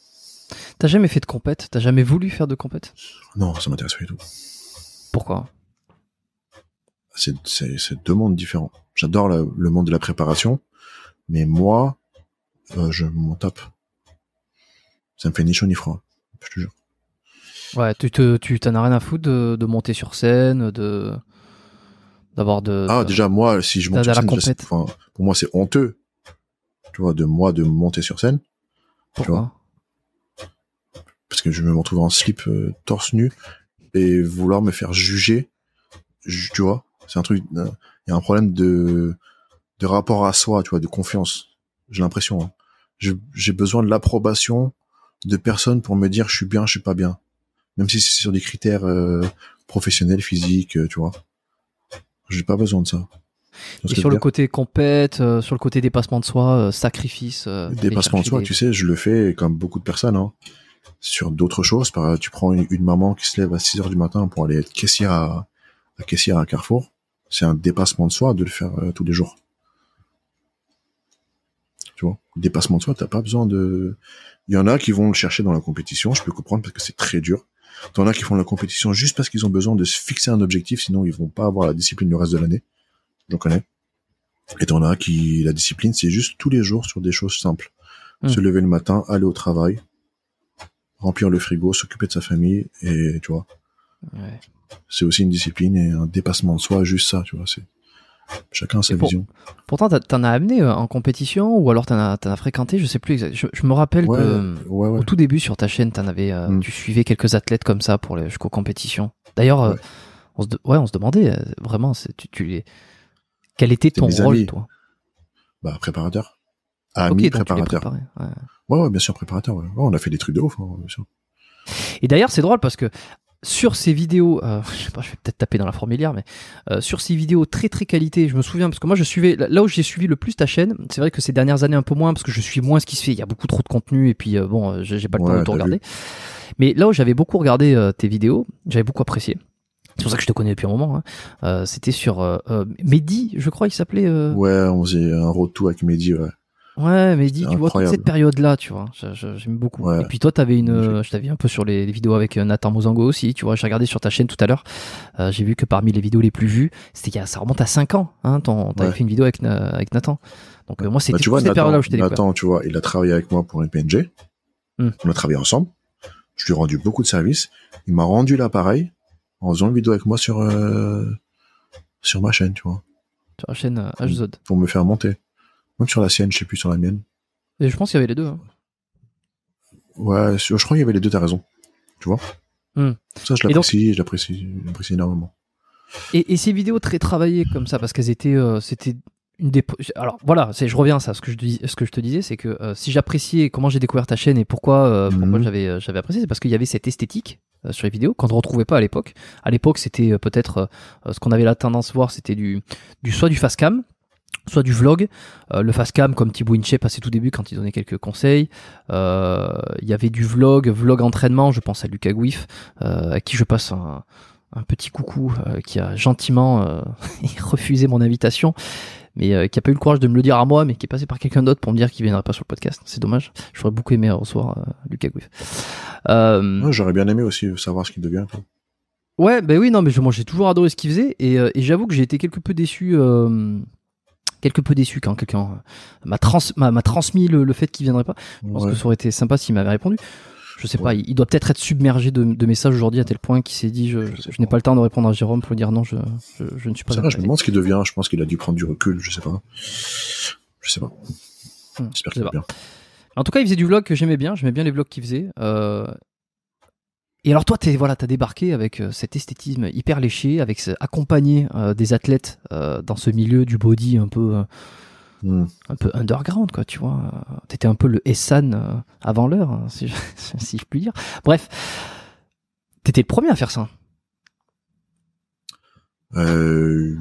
T'as jamais fait de compète T'as jamais voulu faire de compète Non, ça m'intéresse pas du tout. Pourquoi C'est deux mondes différents. J'adore le monde de la préparation, mais moi, euh, je m'en tape. Ça me fait ni chaud ni froid, je te jure. Ouais, tu t'en tu, as rien à foutre de, monter sur scène, de d'avoir de ah déjà moi si je monte sur scène, pour moi c'est honteux tu vois, de moi de monter sur scène. tu vois Parce que je me retrouve en slip euh, torse nu et vouloir me faire juger, tu vois, c'est un truc, euh, il y a un problème de, de rapport à soi, tu vois, de confiance. J'ai l'impression. Hein. J'ai besoin de l'approbation de personnes pour me dire je suis bien, je suis pas bien. Même si c'est sur des critères euh, professionnels, physiques, tu vois. J'ai pas besoin de ça. Et sur le côté compète, euh, sur le côté dépassement de soi, euh, sacrifice. Euh, dépassement de soi, tu sais, je le fais comme beaucoup de personnes. Hein. Sur d'autres choses, par, tu prends une, maman qui se lève à 6 heures du matin pour aller être caissière à, caissière à Carrefour. C'est un dépassement de soi de le faire tous les jours. Tu vois, dépassement de soi, t'as pas besoin de. Il y en a qui vont le chercher dans la compétition. Je peux comprendre parce que c'est très dur. en as qui font la compétition juste parce qu'ils ont besoin de se fixer un objectif, sinon ils vont pas avoir la discipline le reste de l'année je connais. Et t'en as qui, la discipline, c'est juste tous les jours sur des choses simples. Hmm. Se lever le matin, aller au travail, remplir le frigo, s'occuper de sa famille, et tu vois. C'est aussi une discipline et un dépassement de soi, juste ça, tu vois. C'est chacun a sa vision. Pourtant, t'en as amené euh, en compétition ou alors t'en as, as, fréquenté, je sais plus. Je, je me rappelle qu'au au tout début sur ta chaîne, en avais, euh, hmm. tu suivais quelques athlètes comme ça pour les jusqu'aux compétitions. D'ailleurs, euh, on se, ouais, on se demandait vraiment, tu, tu, les, quel était ton rôle, toi Bah, préparateur. Ami préparateur. Ouais. Ouais, bien sûr, préparateur. on a fait des trucs de ouf, hein, bien sûr. Et d'ailleurs, c'est drôle parce que sur ces vidéos, euh, je sais pas, je vais peut-être taper dans la formulaire, mais euh, sur ces vidéos très très qualité, je me souviens parce que moi je suivais là où j'ai suivi le plus ta chaîne. C'est vrai que ces dernières années un peu moins parce que je suis moins ce qui se fait. Il y a beaucoup trop de contenu et puis euh, bon, j'ai pas le temps de tout regarder. Mais là où j'avais beaucoup regardé tes vidéos, j'avais beaucoup apprécié. C'est pour ça que je te connais depuis un moment. Hein. Euh, c'était sur euh, euh, Mehdi, je crois, il s'appelait. Ouais, on faisait un retour avec Mehdi. Ouais, ouais Mehdi, tu vois, toute cette période-là, tu vois, j'aime beaucoup. Et puis toi, avais une, je t'avais un peu sur les, vidéos avec Nathan Mozango aussi, tu vois, j'ai regardé sur ta chaîne tout à l'heure, j'ai vu que parmi les vidéos les plus vues, c'était ça remonte à 5 ans, hein, t'avais fait une vidéo avec, avec Nathan. Donc moi, bah, c'était bah, tu période où je t'ai Nathan, tu vois, il a travaillé avec moi pour une PNG, hmm. on a travaillé ensemble, je lui ai rendu beaucoup de services, il m'a rendu l'appareil, en faisant une vidéo avec moi sur, euh, sur ma chaîne, tu vois. Sur la chaîne HZ. Euh, pour, me faire monter. Même sur la sienne, je sais plus, sur la mienne. Et je pense qu'il y avait les deux. Hein. Ouais, je crois qu'il y avait les deux, t'as raison. Tu vois hmm. Ça, je l'apprécie, je l'apprécie énormément. Et, ces vidéos très travaillées comme ça, parce qu'elles étaient, euh, c'était alors voilà c'est je reviens à ce que je ce que je te disais c'est que euh, si j'appréciais comment j'ai découvert ta chaîne et pourquoi, euh, mhm. j'avais euh, j'avais apprécié c'est parce qu'il y avait cette esthétique sur les vidéos qu'on ne retrouvait pas à l'époque à l'époque c'était peut-être ce qu'on avait la tendance à voir c'était du du soit du fast cam soit du vlog, Le le cam, comme Thibaut Inche passait tout début quand il donnait quelques conseils, il y avait du vlog, vlog entraînement, je pense à Lucas Guif à qui je passe un, un petit coucou, qui a gentiment refusé mon invitation, mais euh, qui a pas eu le courage de me le dire à moi, mais qui est passé par quelqu'un d'autre pour me dire qu'il viendrait pas sur le podcast. C'est dommage. J'aurais beaucoup aimé recevoir euh, Lucas Gouif. Euh, j'aurais bien aimé aussi savoir ce qu'il devient. Ouais, ben oui, non, mais je, moi j'ai toujours adoré ce qu'il faisait et, j'avoue que j'ai été quelque peu déçu. quelque peu déçu quand quelqu'un m'a transmis le, fait qu'il viendrait pas. Je pense que ça aurait été sympa s'il m'avait répondu je sais pas, il, doit peut-être être submergé de, messages aujourd'hui à tel point qu'il s'est dit je, n'ai pas le temps de répondre à Jérôme pour dire non, je, ne suis pas. Vrai, je me demande ce qu'il devient. Je pense qu'il a dû prendre du recul. Je sais pas. Je sais pas. Hmm, J'espère qu'il va bien. En tout cas, il faisait du vlog que j'aimais bien. J'aimais bien les vlogs qu'il faisait. Euh. Et alors toi, t'es voilà, t'as débarqué avec euh, cet esthétisme hyper léché, avec accompagné euh, des athlètes dans ce milieu du body un peu Hmm. un peu underground, quoi, tu vois. T'étais un peu le Essan euh, avant l'heure, hein, si, je, puis dire. Bref, t'étais le premier à faire ça. Euh,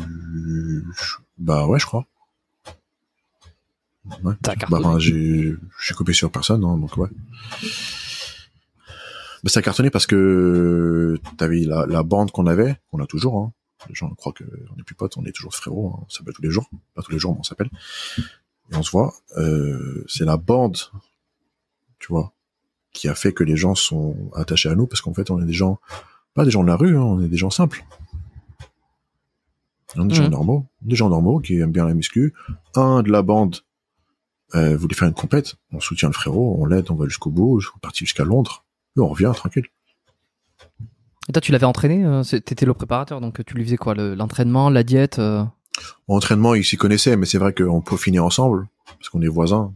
bah ouais, je crois. Bah, j'ai, coupé sur personne, hein, donc ouais. Bah, ça a cartonné parce que t'avais la, la bande qu'on avait, qu'on a toujours, hein, gens croient qu'on n'est plus potes, on est toujours frérot. on hein. s'appelle tous les jours, pas tous les jours, mais on s'appelle, et on se voit. Euh, c'est la bande, tu vois, qui a fait que les gens sont attachés à nous, parce qu'en fait, on est des gens, pas des gens de la rue, hein, on est des gens simples. On est des gens mmh. normaux, des gens normaux qui aiment bien la muscu. Un de la bande euh, voulait faire une compète, on soutient le frérot, on l'aide, on va jusqu'au bout, on partit jusqu'à Londres, et on revient tranquille. Et toi, tu l'avais entraîné euh, T'étais le préparateur, donc tu lui faisais quoi L'entraînement, la diète euh? Entraînement, il s'y connaissait, mais c'est vrai qu'on peut finir ensemble, parce qu'on est voisins.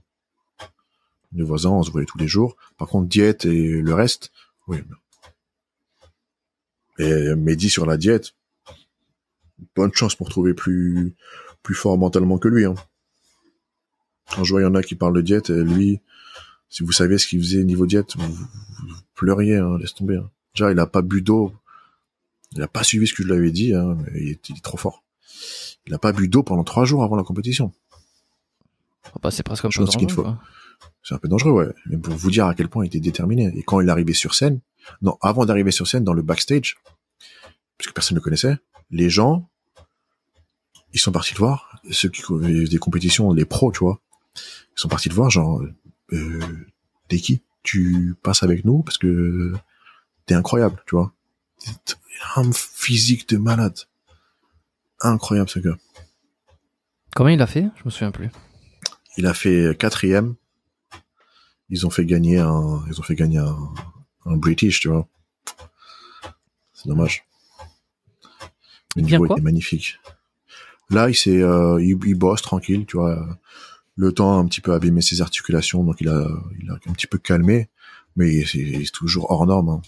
On est voisins, on se voyait tous les jours. Par contre, diète et le reste, oui. Et Mehdi sur la diète, bonne chance pour trouver plus, plus fort mentalement que lui. Hein. Quand je vois, il y en a qui parlent de diète, lui, si vous saviez ce qu'il faisait niveau diète, vous, pleuriez, hein, laisse tomber. Hein. Déjà, il n'a pas bu d'eau. Il n'a pas suivi ce que je lui avais dit. Hein, il, est, trop fort. Il n'a pas bu d'eau pendant trois jours avant la compétition. Ah bah, c'est presque un peu dangereux. Faut... C'est un peu dangereux, ouais. Mais pour vous dire à quel point il était déterminé. Et quand il est arrivé sur scène, non, avant d'arriver sur scène, dans le backstage, puisque personne ne le connaissait, les gens, ils sont partis le voir. Ceux qui euh, des compétitions, les pros, tu vois, ils sont partis le voir, genre, euh, t'es qui Tu passes avec nous parce que t'es incroyable, tu vois. Un physique de malade. Incroyable ce gars. Comment il a fait Je me souviens plus. Il a fait quatrième. Ils ont fait gagner un, ils ont fait gagner un, un British, tu vois. C'est dommage. Le niveau était magnifique. Là, il s'est, euh, il, bosse tranquille, tu vois. Le temps a un petit peu abîmé ses articulations, donc il a, il a un petit peu calmé, mais il, est toujours hors norme. Hein.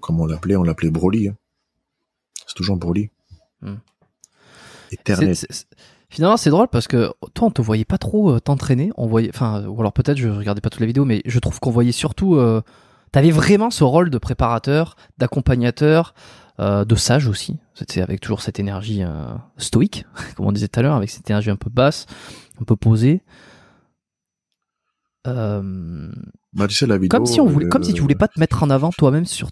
Comment on l'appelait, on l'appelait Broly. Hein. C'est toujours Broly. Hmm. Éternel. Finalement, c'est drôle parce que toi, on te voyait pas trop euh, t'entraîner. On voyait, enfin, ou alors peut-être je regardais pas toute la vidéo, mais je trouve qu'on voyait surtout. Euh, T'avais vraiment ce rôle de préparateur, d'accompagnateur, euh, de sage aussi. C'était avec toujours cette énergie euh, stoïque, comme on disait tout à l'heure, avec cette énergie un peu basse, un peu posée. Euh, bah, comme si on voulait, tu voulais euh, pas te mettre en avant toi-même sur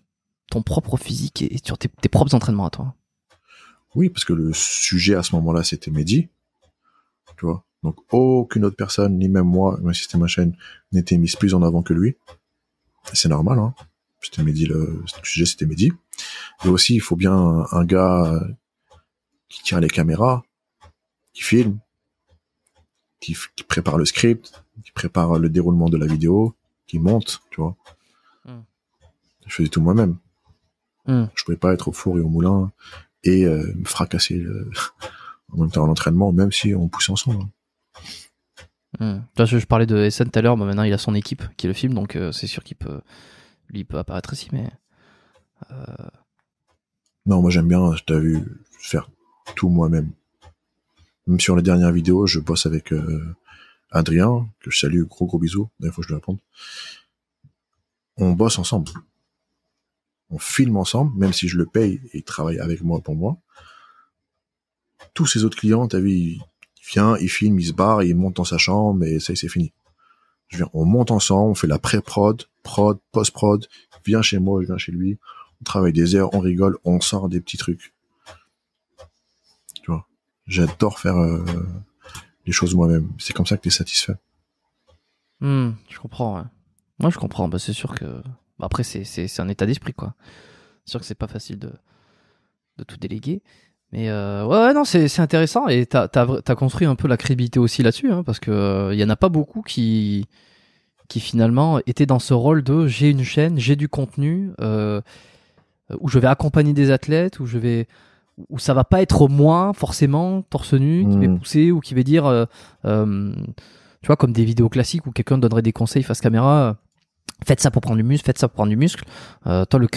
ton propre physique et sur tes, propres entraînements à toi. Oui, parce que le sujet à ce moment-là, c'était Mehdi. Tu vois. Donc, aucune autre personne, ni même moi, même si c'était ma chaîne, n'était mise plus en avant que lui. C'est normal, hein. C'était Mehdi, le, sujet, c'était Mehdi. Mais aussi, il faut bien un, gars qui tient les caméras, qui filme, qui prépare le script, qui prépare le déroulement de la vidéo, qui monte, tu vois. Hmm. Je faisais tout moi-même. Je hmm. Je pouvais pas être au four et au moulin et euh, me fracasser euh, en même temps à l'entraînement, même si on poussait ensemble. Hein. Hmm. je parlais de SN tout à l'heure, bah, maintenant il a son équipe qui le filme, donc euh, c'est sûr qu'il peut, lui, peut apparaître ici, mais. Non, moi j'aime bien, je t'ai vu faire tout moi-même. Même sur les dernières vidéos, je bosse avec Adrien, que je salue, gros gros bisous, il faut que je dois on bosse ensemble. On filme ensemble, même si je le paye et il travaille avec moi pour moi. Tous ses autres clients, as vu, il vient, il filme, il se barre, il monte dans sa chambre et ça c'est fini. Je viens, on monte ensemble, on fait la pré-prod, prod, post-prod, vient chez moi, je viens chez lui, on travaille des heures, on rigole, on sort des petits trucs. Tu vois. J'adore faire euh, les choses moi-même. C'est comme ça que tu es satisfait. Hmm, je comprends. Moi, je comprends. Bah, c'est sûr que. Bah, après, c'est un état d'esprit, quoi. C'est sûr que c'est pas facile de, tout déléguer. Mais euh, ouais, non, c'est intéressant. Et tu as, construit un peu la crédibilité aussi là-dessus, hein, parce qu'il n'y euh, y en a pas beaucoup qui, qui finalement étaient dans ce rôle de j'ai une chaîne, j'ai du contenu, euh, où je vais accompagner des athlètes, où je vais où ça va pas être moins forcément torse nu qui mmh. va pousser ou qui va dire euh, euh, tu vois comme des vidéos classiques où quelqu'un donnerait des conseils face caméra euh, faites ça pour prendre du muscle faites ça pour prendre du muscle toi le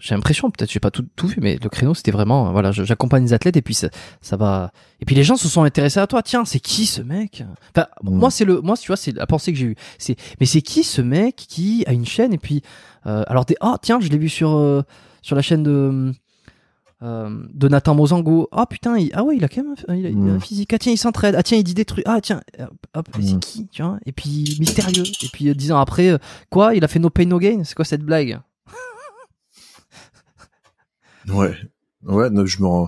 j'ai l'impression peut-être j'ai pas tout, tout vu mais le créneau c'était vraiment voilà j'accompagne les athlètes et puis ça, va et puis les gens se sont intéressés à toi tiens c'est qui ce mec mm. moi c'est le moi tu vois c'est la pensée que j'ai eue c'est mais c'est qui ce mec qui a une chaîne et puis alors des oh, tiens je l'ai vu sur sur la chaîne de euh, de Mozango. Ah putain, ah ouais, il a quand même un, a, mm. physique. Ah tiens, il s'entraide. Ah tiens, il dit des trucs. Ah tiens, euh, hop, c'est mm. qui, tu vois Et puis mystérieux. Et puis euh, dix ans après, euh, quoi Il a fait No Pain No Gain. C'est quoi cette blague Ouais, ouais, non, je me,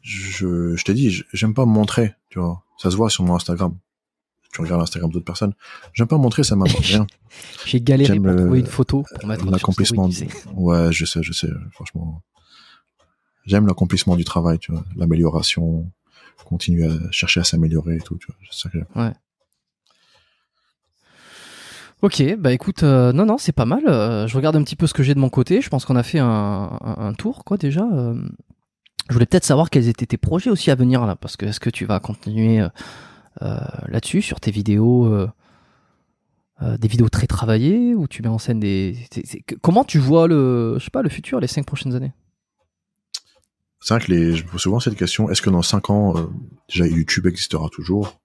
je, je t'ai dit, j'aime pas me montrer, tu vois. Ça se voit sur mon Instagram. Tu regardes l'Instagram d'autres personnes. J'aime pas me montrer, ça m'apporte rien. J'ai galéré pour trouver une photo pour mettre l'accomplissement. Ouais, je sais, je sais. Franchement, j'aime l'accomplissement du travail, l'amélioration, continuer à chercher à s'améliorer et tout, Ok, bah écoute, euh, non, non, c'est pas mal. Euh, je regarde un petit peu ce que j'ai de mon côté. Je pense qu'on a fait un, tour, quoi, déjà. Euh, je voulais peut-être savoir quels étaient tes projets aussi à venir, là, parce que est-ce que tu vas continuer là-dessus, sur tes vidéos, des vidéos très travaillées, ou tu mets en scène des. Comment tu vois le, je sais pas, le futur, les cinq prochaines années c'est vrai que les, je me pose souvent cette question, est-ce que dans 5 ans, euh, déjà YouTube existera toujours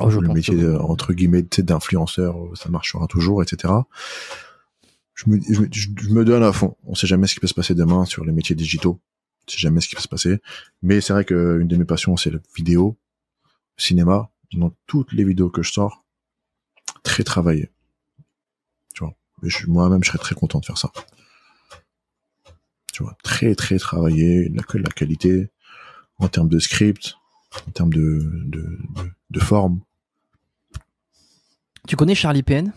oh, Le métier, entre guillemets, d'influenceur, euh, ça marchera toujours, etc. Je me, donne à fond. On sait jamais ce qui peut se passer demain sur les métiers digitaux. On jamais ce qui peut se passer. Mais c'est vrai qu'une euh, de mes passions, c'est la vidéo, le cinéma. Dans toutes les vidéos que je sors, très travaillées. Tu vois. Moi-même, je serais très content de faire ça tu vois, très très travaillé, la, la qualité en termes de script, en termes de, de, forme. Tu connais Charlie Penn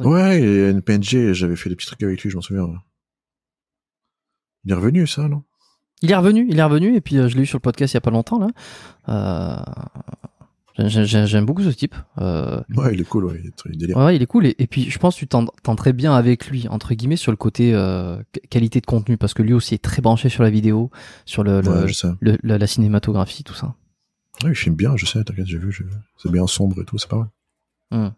Ouais, et NPNG, j'avais fait des petits trucs avec lui, je m'en souviens. Il est revenu, ça, non Il est revenu, il est revenu, et puis euh, je l'ai eu sur le podcast il n'y a pas longtemps, là. Euh, J'aime beaucoup ce type. Euh. Ouais, il est cool, ouais, il est, ouais, il est cool. Et, puis, je pense que tu t'entends très bien avec lui, entre guillemets, sur le côté euh, qualité de contenu, parce que lui aussi est très branché sur la vidéo, sur le, la, cinématographie, tout ça. Ouais, il filme bien, je sais, t'inquiète, j'ai vu, c'est bien sombre et tout, c'est pas mal. Hmm.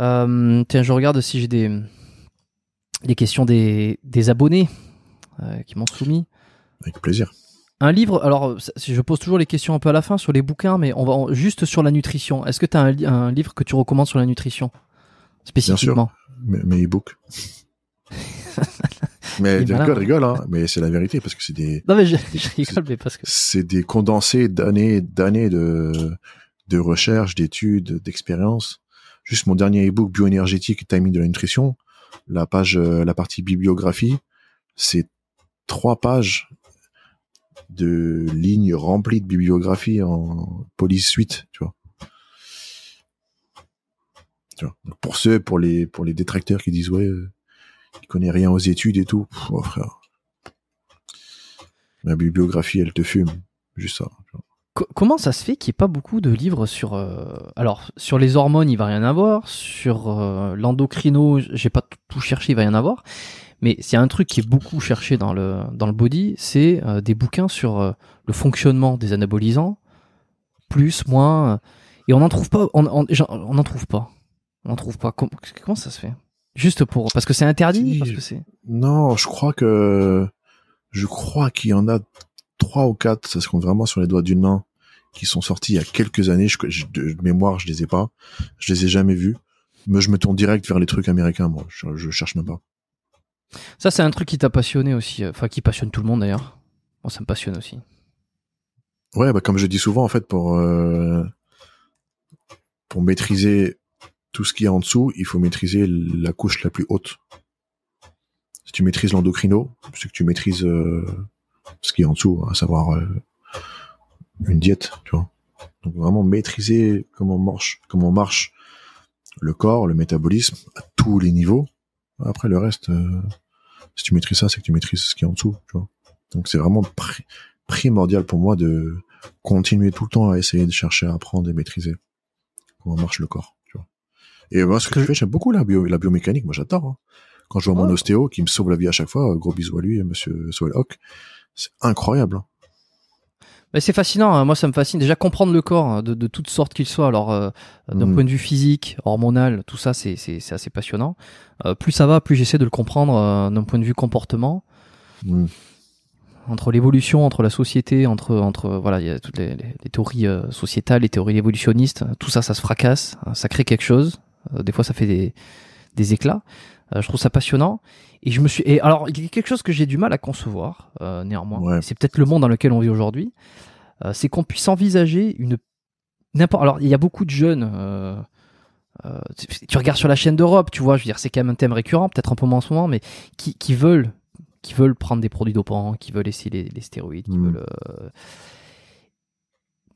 Euh, tiens, je regarde si j'ai des, des questions des, des abonnés qui m'ont soumis. Avec plaisir. Un livre, alors je pose toujours les questions un peu à la fin sur les bouquins, mais on va juste sur la nutrition. Est-ce que tu as un, livre que tu recommandes sur la nutrition spécifiquement Bien sûr, mes e-books. mais rigole, rigole, hein, mais c'est la vérité parce que c'est des. Non mais je, rigole, mais parce que. C'est des condensés d'années, d'années de de recherche, d'études, d'expériences. Juste mon dernier e-book bioénergétique et timing de la nutrition, la page, euh, la partie bibliographie, c'est trois pages de lignes remplies de bibliographies en police suite, tu vois. pour ceux, pour les, pour les détracteurs qui disent ouais, euh, il connaît rien aux études et tout, frère. La bibliographie, elle te fume, juste ça. Comment ça se fait qu'il n'y ait pas beaucoup de livres sur euh, alors sur les hormones il va rien avoir sur l'endocrino, euh, l'endocrino j'ai pas tout cherché il va rien avoir mais s'il y a un truc qui est beaucoup cherché dans le, dans le body, c'est euh, des bouquins sur euh, le fonctionnement des anabolisants, plus, moins. Euh, et on n'en trouve pas. On n'en trouve pas. On n'en trouve pas. comment ça se fait Juste pour. Parce que c'est interdit Non, je crois que je crois qu'il y en a trois ou quatre, ça se compte vraiment sur les doigts d'une main, qui sont sortis il y a quelques années. de mémoire, je les ai pas, je les ai jamais vus, mais je me tourne direct vers les trucs américains. Moi, je, je cherche même pas. Ça, c'est un truc qui t'a passionné aussi, euh, enfin qui passionne tout le monde d'ailleurs. Moi, ça me passionne aussi. Ouais, bah, comme je dis souvent, en fait, pour, euh, pour maîtriser tout ce qui est en dessous, il faut maîtriser la couche la plus haute. Si tu maîtrises l'endocrino, c'est que tu maîtrises euh, ce qui est en dessous, à savoir une diète, tu vois. Donc vraiment maîtriser comment marche, comment marche le corps, le métabolisme à tous les niveaux après, le reste, euh, si tu maîtrises ça, c'est que tu maîtrises ce qui est en dessous, tu vois. Donc, c'est vraiment primordial pour moi de continuer tout le temps à essayer de chercher à apprendre et maîtriser comment marche le corps, tu vois. Et moi, ce que, je fais, j'aime beaucoup la, bio, la biomécanique. Moi, j'adore. Hein. Quand je vois mon oh. ostéo qui me sauve la vie à chaque fois, euh, gros bisous à lui, hein, monsieur Soel Hock. C'est incroyable. Hein. Mais c'est fascinant, hein. moi ça me fascine. Déjà comprendre le corps hein, de, de, toutes sortes qu'il soit, alors euh, d'un mm. point de vue physique, hormonal, tout ça c'est, assez passionnant. Euh, plus ça va, plus j'essaie de le comprendre euh, d'un point de vue comportement. Mm. Entre l'évolution, entre la société, entre, entre voilà, il y a toutes les, les, théories sociétales, les théories évolutionnistes, hein. tout ça ça se fracasse, ça crée quelque chose. des fois ça fait des, des éclats. Euh, je trouve ça passionnant. Et je me suis. Et alors, il y a quelque chose que j'ai du mal à concevoir, euh, néanmoins. C'est peut-être le monde dans lequel on vit aujourd'hui. Euh, c'est qu'on puisse envisager une. N'importe. Alors, il y a beaucoup de jeunes. Tu, regardes sur la chaîne d'Europe, tu vois, je veux dire, c'est quand même un thème récurrent, peut-être un peu moins en ce moment, mais qui, qui veulent qui veulent prendre des produits dopants, qui veulent essayer les, stéroïdes, qui mm. veulent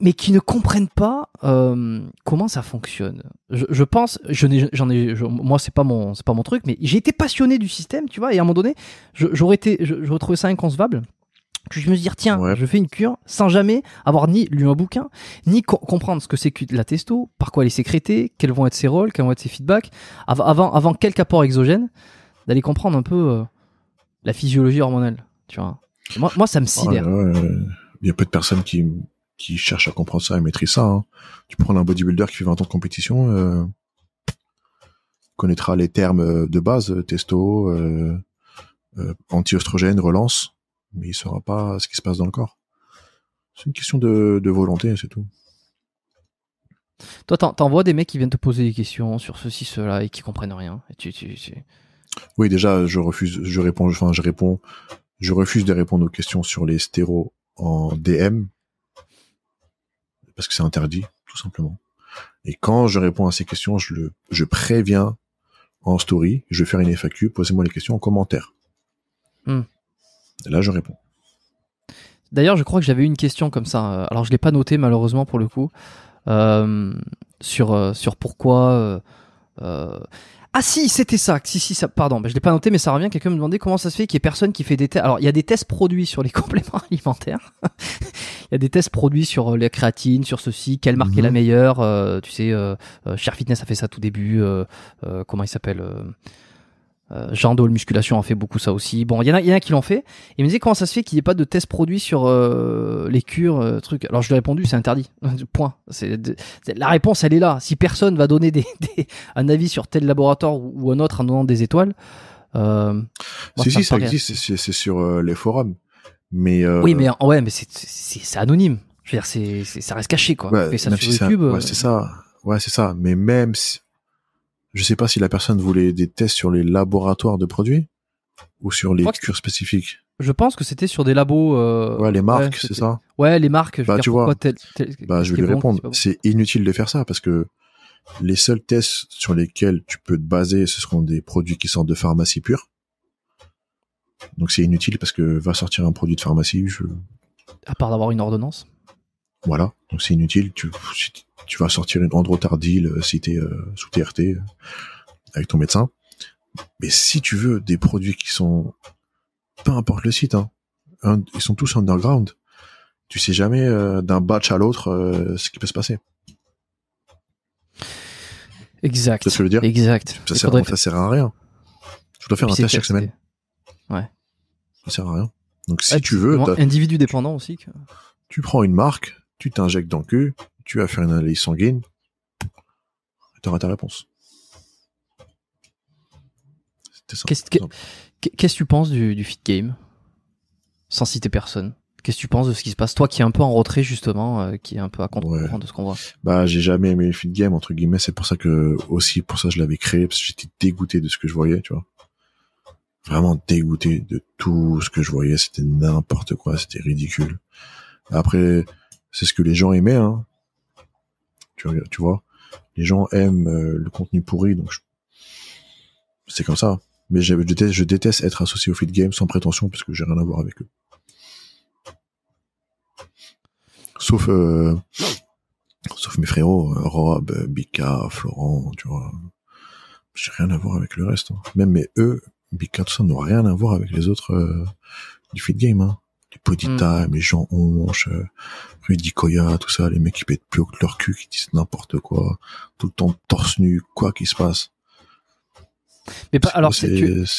mais qui ne comprennent pas euh, comment ça fonctionne. Je, pense, je j'en ai, moi c'est pas mon, c'est pas mon truc, mais j'ai été passionné du système, tu vois, et à un moment donné, j'aurais été, trouvé ça inconcevable. Que je me dit tiens, je fais une cure sans jamais avoir ni lu un bouquin, ni comprendre ce que c'est que la testo, par quoi elle est sécrétée, quels vont être ses rôles, quels vont être ses feedbacks, avant, avant quel apport exogène, d'aller comprendre un peu euh, la physiologie hormonale, tu vois. Moi, ça me ah, sidère. il y a pas de personne qui qui cherche à comprendre ça et maîtrise ça. Hein. Tu prends un bodybuilder qui fait 20 ans de compétition, euh, connaîtra les termes euh, de base, euh, testo, anti-oestrogène, relance, mais il ne saura pas ce qui se passe dans le corps. C'est une question de, volonté, c'est tout. Toi, t'envoies des mecs qui viennent te poser des questions sur ceci, cela, et qui comprennent rien. Oui, déjà, je refuse, je réponds, enfin, je réponds, je refuse de répondre aux questions sur les stéros en DM parce que c'est interdit, tout simplement. Et quand je réponds à ces questions, je, le, je préviens en story, je vais faire une FAQ, posez-moi les questions en commentaire. Hmm. là, je réponds. D'ailleurs, je crois que j'avais une question comme ça. Euh, alors, je ne l'ai pas notée, malheureusement, pour le coup, euh, sur, euh, sur pourquoi. Ah si, c'était ça. Si si Pardon, ben, je l'ai pas noté, mais ça revient. Quelqu'un me demandait comment ça se fait qu'il y ait personne qui fait des tests. Alors il y a des tests produits sur les compléments alimentaires. Il y a des tests produits sur euh, la créatine, sur ceci, quelle marque est la mhm. meilleure. Euh, tu sais, euh, euh Fitness a fait ça tout début. comment il s'appelle euh, Jean Musculation a fait beaucoup ça aussi. Bon, il y, en a, y qui l'ont fait. Il me disait comment ça se fait qu'il n'y ait pas de test produit sur euh, les cures, euh, Alors je lui ai répondu, c'est interdit. Point. C'est, la réponse, elle est là. Si personne va donner des, un avis sur tel laboratoire ou, un autre en donnant des étoiles. Euh, si, si, ça existe, c'est, sur euh, les forums. Mais Oui, mais ouais, mais c'est, anonyme. Je c'est, ça reste caché, quoi. ça sur YouTube. c'est ça. Ouais, c'est ça. Mais même si je sais pas si la personne voulait des tests sur les laboratoires de produits ou sur les cures spécifiques. Je pense que c'était sur des labos. Euh, ouais, les marques, c'est ça. Ouais, les marques. Je bah, tu vois. Bah, je vais lui répondre. C'est inutile de faire ça parce que les seuls tests sur lesquels tu peux te baser, ce seront des produits qui sortent de pharmacie pure. Donc c'est inutile parce que va sortir un produit de pharmacie. À part d'avoir une ordonnance. Voilà, donc c'est inutile. Tu, tu vas sortir une androtardile si t'es euh, sous TRT euh, avec ton médecin. Mais si tu veux des produits qui sont, peu importe le site, hein, ils sont tous underground. Tu sais jamais euh, d'un batch à l'autre euh, ce qui peut se passer. Exact. Ça dire. Exact. Ça sert, sert, à rien. tu dois faire un test chaque semaine. Ouais. Ça sert à rien. Donc si ah, tu veux, individu dépendant aussi. Que... Tu prends une marque, tu t'injectes dans le cul, tu vas faire une analyse sanguine, t'auras ta réponse. Qu'est-ce que tu penses du, feed game Sans citer personne. Qu'est-ce que tu penses de ce qui se passe Toi qui es un peu en retrait justement, euh, qui est un peu à contre-courant de ce qu'on voit. Bah j'ai jamais aimé le feed game entre guillemets, c'est pour ça que aussi pour ça je l'avais créé parce que j'étais dégoûté de ce que je voyais, tu vois. Vraiment dégoûté de tout ce que je voyais, c'était n'importe quoi, c'était ridicule. Après c'est ce que les gens aimaient. Hein. Tu, tu, vois, les gens aiment euh, le contenu pourri, donc c'est comme ça. Mais je, déteste, être associé au feed game sans prétention parce que j'ai rien à voir avec eux. Sauf, euh, sauf mes frérots, euh, Rob, Bika, Florent, tu vois. J'ai rien à voir avec le reste. Hein. Même mais eux, Bika, tout ça, n'ont rien à voir avec les autres du feed game. Hein. Les body time, les gens honches, euh, Rudy Koya, tout ça, les mecs qui pètent plus haut que leur cul, qui disent n'importe quoi, tout le temps torse nu, quoi qu'il se passe. Mais pas, alors c'est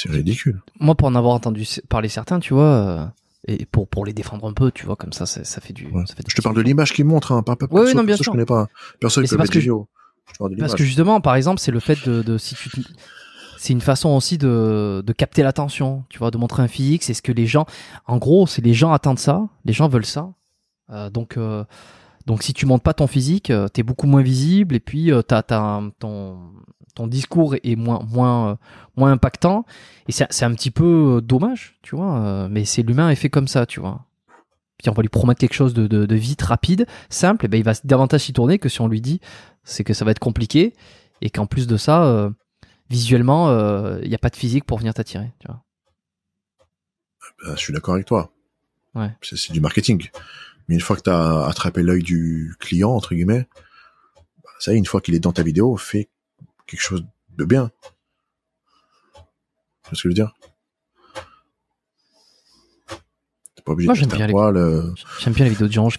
ridicule. Moi, pour en avoir entendu parler certains, tu vois, euh, et pour pour les défendre un peu, tu vois, comme ça, ça, fait du. je te parle de l'image qu'ils montrent, hein, pas, je connais pas personne qui peut parce que, parce que justement, par exemple, c'est le fait de, c'est une façon aussi de, capter l'attention, tu vois, de montrer un physique. C'est ce que les gens, en gros, c'est les gens attendent ça, les gens veulent ça. Euh, donc, euh, donc si tu montes pas ton physique, tu euh, es t'es beaucoup moins visible et puis ton, discours est moins, moins, moins impactant. Et c'est un petit peu dommage, tu vois. mais c'est l'humain est fait comme ça, tu vois. Puis on va lui promettre quelque chose de, de, vite, rapide, simple, et eh ben il va davantage s'y tourner que si on lui dit c'est que ça va être compliqué et qu'en plus de ça visuellement, il euh, n'y a pas de physique pour venir t'attirer. Ah ben, je suis d'accord avec toi. C'est du marketing. Mais une fois que tu as attrapé l'œil du client, entre guillemets, bah, ça une fois qu'il est dans ta vidéo, fais quelque chose de bien. Tu vois ce que je veux dire pas obligé de faire J'aime bien les vidéos de Jean-Ange,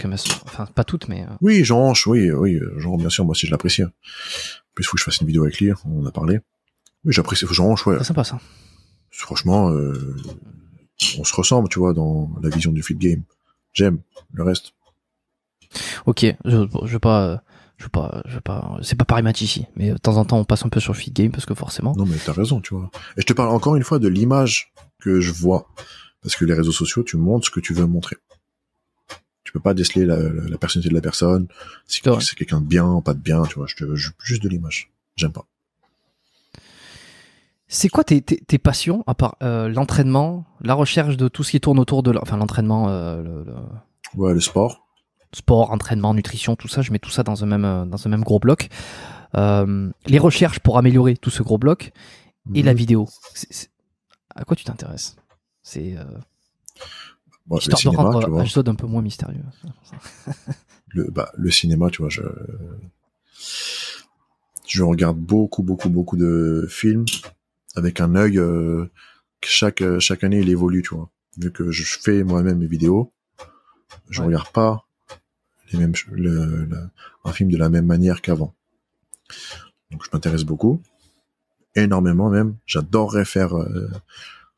enfin, pas toutes, mais. Euh. Oui, Jean-Ange, oui, oui, Jean, bien sûr, moi aussi je l'apprécie. En plus, il faut que je fasse une vidéo avec lui, on en a parlé. Mais j'apprécie franchement, ouais. C'est sympa ça. Franchement, euh, on se ressemble, tu vois, dans la vision du feedgame. game. J'aime le reste. Ok, je, je veux pas, je veux pas, je pas. C'est pas pareil match ici, mais de temps en temps on passe un peu sur feed game parce que forcément. Non mais t'as raison, tu vois. Et je te parle encore une fois de l'image que je vois, parce que les réseaux sociaux, tu montres ce que tu veux montrer. Tu peux pas déceler la, personnalité de la personne, si c'est quelqu'un de bien, pas de bien, tu vois. Je te veux juste de l'image. J'aime pas. C'est quoi tes, tes, passions, à part euh, l'entraînement, la recherche de tout ce qui tourne autour de l'entraînement euh, le, Ouais, le sport. Sport, entraînement, nutrition, tout ça, je mets tout ça dans un même, euh, dans un même gros bloc. les recherches pour améliorer tout ce gros bloc et mhm. la vidéo. À quoi tu t'intéresses C'est. Bon, un peu moins mystérieux. Bah, le, cinéma, tu vois, je. Je regarde beaucoup, beaucoup, beaucoup de films avec un œil euh, chaque euh, chaque année il évolue tu vois vu que je fais moi-même mes vidéos je regarde pas les mêmes le, un film de la même manière qu'avant donc je m'intéresse beaucoup énormément même j'adorerais faire euh,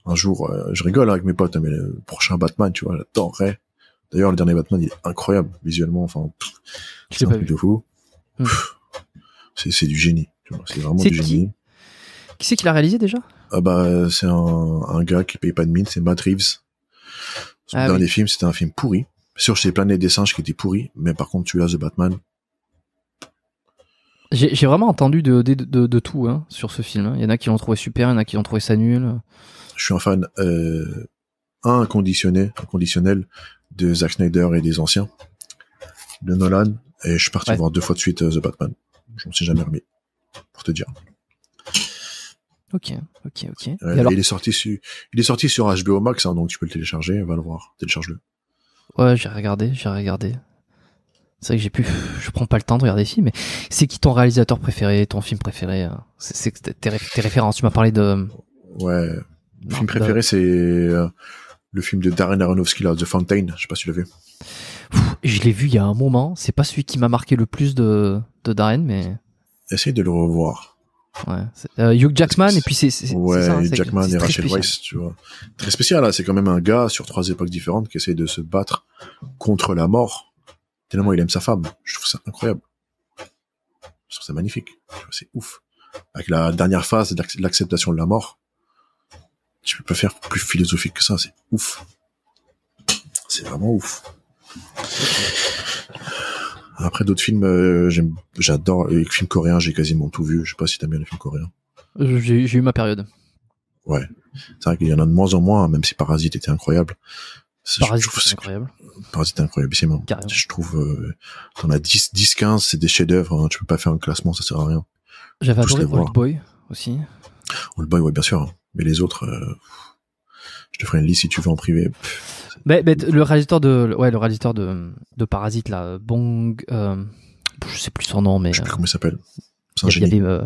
un jour je rigole avec mes potes mais le prochain Batman tu vois j'adorerais d'ailleurs le dernier Batman il est incroyable visuellement enfin c'est un truc de fou hmm. c'est du génie c'est vraiment du génie qui c'est qui l'a réalisé déjà ah bah, C'est un, gars qui paye pas de mine, c'est Matt Reeves. Son ah, films c'était un film pourri. Sur chez Planète des Singes qui était pourri, mais par contre, tu as The Batman. J'ai vraiment entendu de, de, tout hein, sur ce film. Hein. Il y en a qui l'ont trouvé super, il y en a qui l'ont trouvé ça nul. Je suis un fan euh, inconditionnel de Zack Snyder et des anciens, de Nolan, et je suis parti voir deux fois de suite euh, The Batman. Je m'en suis jamais remis, pour te dire. Ok, ok, ok. Il est sorti sur, il est sorti sur HBO Max, hein, donc tu peux le télécharger, va le voir, télécharge-le. Ouais, j'ai regardé, j'ai regardé. C'est vrai que j'ai pu, je prends pas le temps de regarder des films, mais c'est qui ton réalisateur préféré, ton film préféré hein C'est tes, références. Tu m'as parlé de. Ouais. Mon film préféré, c'est euh, le film de Darren Aronofsky, The Fountain. Je sais pas si tu l'as vu. je l'ai vu il y a un moment. C'est pas celui qui m'a marqué le plus de, de Darren, mais. Essaye de le revoir euh, Hugh Jackman et puis c'est ça, hein, Hugh Jackman et Rachel Weisz, tu vois. Très spécial là, hein. c'est quand même un gars sur trois époques différentes qui essaie de se battre contre la mort. Tellement il aime sa femme, je trouve ça incroyable. Je trouve ça magnifique, c'est ouf. Avec la dernière phase, l'acceptation de la mort, tu peux pas faire plus philosophique que ça, c'est ouf. C'est vraiment ouf. Après d'autres films, euh, j'adore euh, les films coréens. J'ai quasiment tout vu. Je sais pas si t'aimes bien les films coréens. Euh, j'ai, eu ma période. Ouais, c'est vrai qu'il y en a de moins en moins. Hein, même si Parasite était incroyable. Parasite, est incroyable. Parasite est incroyable. C'est Carrément. Je trouve, qu'on t'en as 10, 15, c'est des chefs-d'œuvre. Hein. Tu peux pas faire un classement, ça sert à rien. J'avais adoré Old Boy aussi. Old Boy, ouais, bien sûr. Hein. Mais les autres je te ferai une liste si tu veux en privé. Mais, le réalisateur de, ouais, le réalisateur de, de Parasite là, Bong, euh, je sais plus son nom, mais je sais plus comment il s'appelle. C'est un génie. Euh,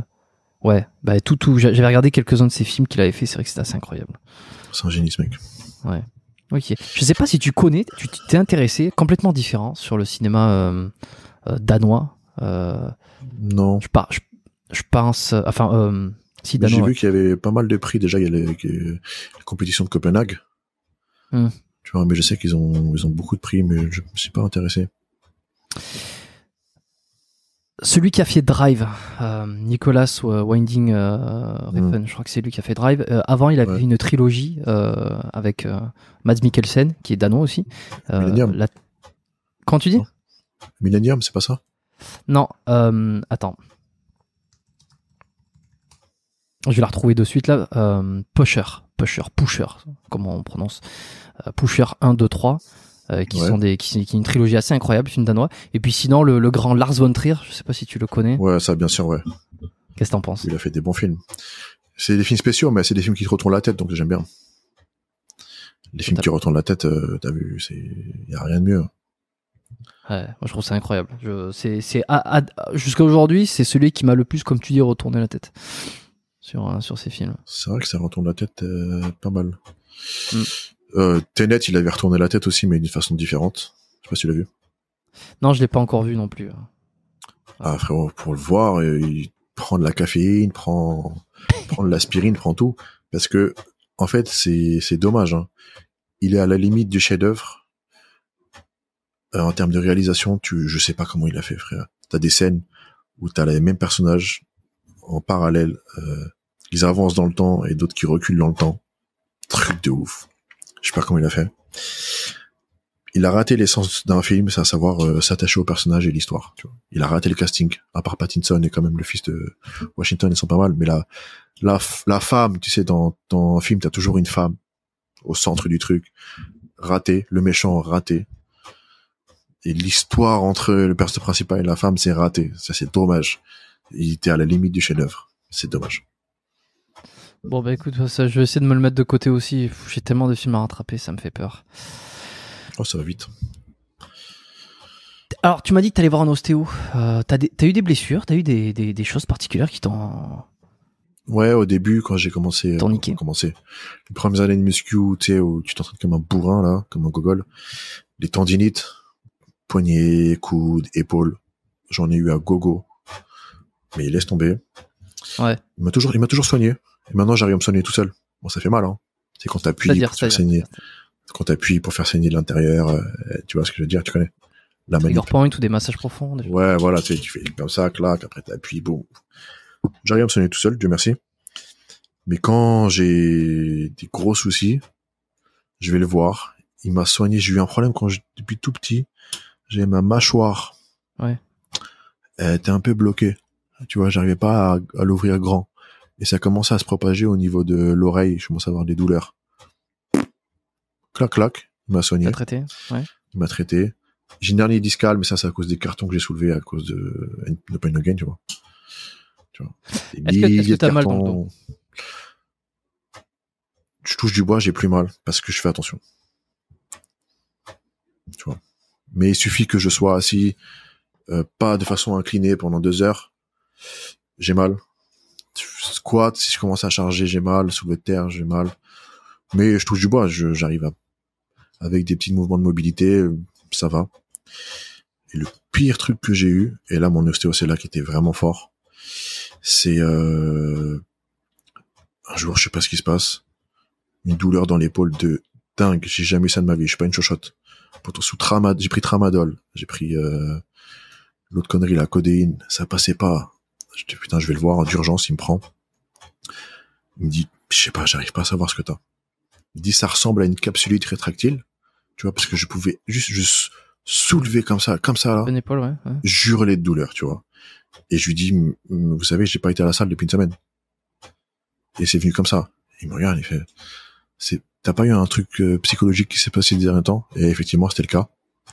ouais, bah tout, J'avais regardé quelques-uns de ses films qu'il avait fait. C'est vrai que c'était assez incroyable. C'est un génie ce mec. Ouais. Ok. Je sais pas si tu connais, tu t'es intéressé complètement différent sur le cinéma euh, euh, danois. non. Je, par, je, je pense, enfin j'ai vu qu'il y avait pas mal de prix déjà. Il y a la compétition de Copenhague. Hmm. Tu vois, mais je sais qu'ils ont, ils ont beaucoup de prix, mais je ne me suis pas intéressé. Celui qui a fait Drive, euh, Nicolas euh, Winding euh, hmm. je crois que c'est lui qui a fait Drive. avant, il avait une trilogie avec Mads Mikkelsen, qui est danois aussi. Millennium. Quand tu dis Millennium, c'est pas ça Non, attends je vais la retrouver de suite là, euh, Pusher, Pusher, Pusher, comment on prononce, euh, Pusher 1, 2, 3. qui sont des qui, est une trilogie assez incroyable film danois et puis sinon le, grand Lars von Trier je sais pas si tu le connais ouais ça bien sûr ouais qu'est-ce que t'en penses il a fait des bons films c'est des films spéciaux mais c'est des films qui te retournent la tête donc j'aime bien les films qui retournent la tête euh, t'as vu c'est y a rien de mieux Ouais, moi je trouve ça incroyable. c'est, c'est, ah, ah, jusqu'à aujourd'hui, c'est celui qui m'a le plus, comme tu dis, retourné la tête. Euh, sur, ces films. C'est vrai que ça retourne la tête euh, pas mal. Mm. Euh, il avait retourné la tête aussi, mais d'une façon différente. Je sais pas si tu l'as vu. Non, je l'ai pas encore vu non plus. Ah frérot, pour le voir, il prend de la caféine, prend, prend de l'aspirine, prend tout, parce que en fait c'est dommage. Hein. Il est à la limite du chef-d'œuvre en termes de réalisation. Tu, je sais pas comment il a fait, frère. T'as des scènes où t'as les mêmes personnages en parallèle ils avancent dans le temps et d'autres qui reculent dans le temps. Truc de ouf. Je sais pas comment il a fait. Il a raté l'essence d'un film, c'est à savoir euh, s'attacher au personnage et l'histoire. Il a raté le casting, à part Pattinson et quand même le fils de Washington, ils sont pas mal. Mais la, la, femme, tu sais, dans, dans un film, t'as toujours une femme au centre du truc. Raté, le méchant raté. Et l'histoire entre le personnage principal et la femme, c'est raté. Ça, c'est dommage. Il était à la limite du chef-d'œuvre. C'est dommage. Bon, bah écoute, ça, je vais essayer de me le mettre de côté aussi. J'ai tellement de films à rattraper, ça me fait peur. Oh, ça va vite. Alors, tu m'as dit que t'allais voir un ostéo. Euh, t'as, eu des blessures T'as eu des, choses particulières qui t'ont. Ouais, au début, quand j'ai commencé, euh, commencé les premières années de muscu, tu sais, où tu t'entraînes comme un bourrin, là, comme un gogol, les tendinites, poignets, coudes, épaules, j'en ai eu à gogo. Mais il laisse tomber. Ouais. Il m'a toujours, il m'a toujours soigné. Et maintenant, j'arrive à me soigner tout seul. Bon, ça fait mal, hein. C'est quand t'appuies pour faire saigner. Quand t'appuies pour faire saigner de l'intérieur, euh, tu vois ce que je veux dire, tu connais. La Trigger point ou des massages profonds. Ouais, voilà, tu, sais, fais comme ça, clac, après t'appuies, boum. J'arrive à me soigner tout seul, Dieu merci. Mais quand j'ai des gros soucis, je vais le voir. Il m'a soigné. J'ai eu un problème quand je, depuis tout petit. J'ai ma mâchoire. Ouais. Elle était un peu bloquée. Tu vois, j'arrivais pas à l'ouvrir grand et ça commençait à se propager au niveau de l'oreille. Je commence à avoir des douleurs. Clac, clac, il m'a soigné. traité, ouais. Il m'a traité. J'ai une dernière discale, mais ça, c'est à cause des cartons que j'ai soulevés à cause de, de pain gain, tu vois. Tu vois. Est-ce que mal dans le Je touche du bois, j'ai plus mal parce que je fais attention. Tu vois. Mais il suffit que je sois assis, euh, pas de façon inclinée pendant deux heures, j'ai mal squat, si je commence à charger, j'ai mal, sous de terre, j'ai mal. Mais je touche du bois, j'arrive à, avec des petits mouvements de mobilité, ça va. Et le pire truc que j'ai eu, et là mon ostéo là qui était vraiment fort, c'est euh, un jour je sais pas ce qui se passe, une douleur dans l'épaule de dingue, j'ai jamais eu ça de ma vie, je suis pas une chochotte. Pourtant sous tramad, j'ai pris tramadol, j'ai pris euh, l'autre connerie la codéine, ça passait pas. Je dis, putain, je vais le voir d'urgence, il me prend. Il me dit, je sais pas, j'arrive pas à savoir ce que t'as. Il dit, ça ressemble à une capsulite rétractile, tu vois, parce que je pouvais juste, juste soulever comme ça, comme ça, là. Une épaule, ouais, ouais. de douleur, tu vois. Et je lui dis, vous savez, j'ai pas été à la salle depuis une semaine. Et c'est venu comme ça. Il me regarde, il fait, c'est, t'as pas eu un truc euh, psychologique qui s'est passé ces derniers temps? Et effectivement, c'était le cas,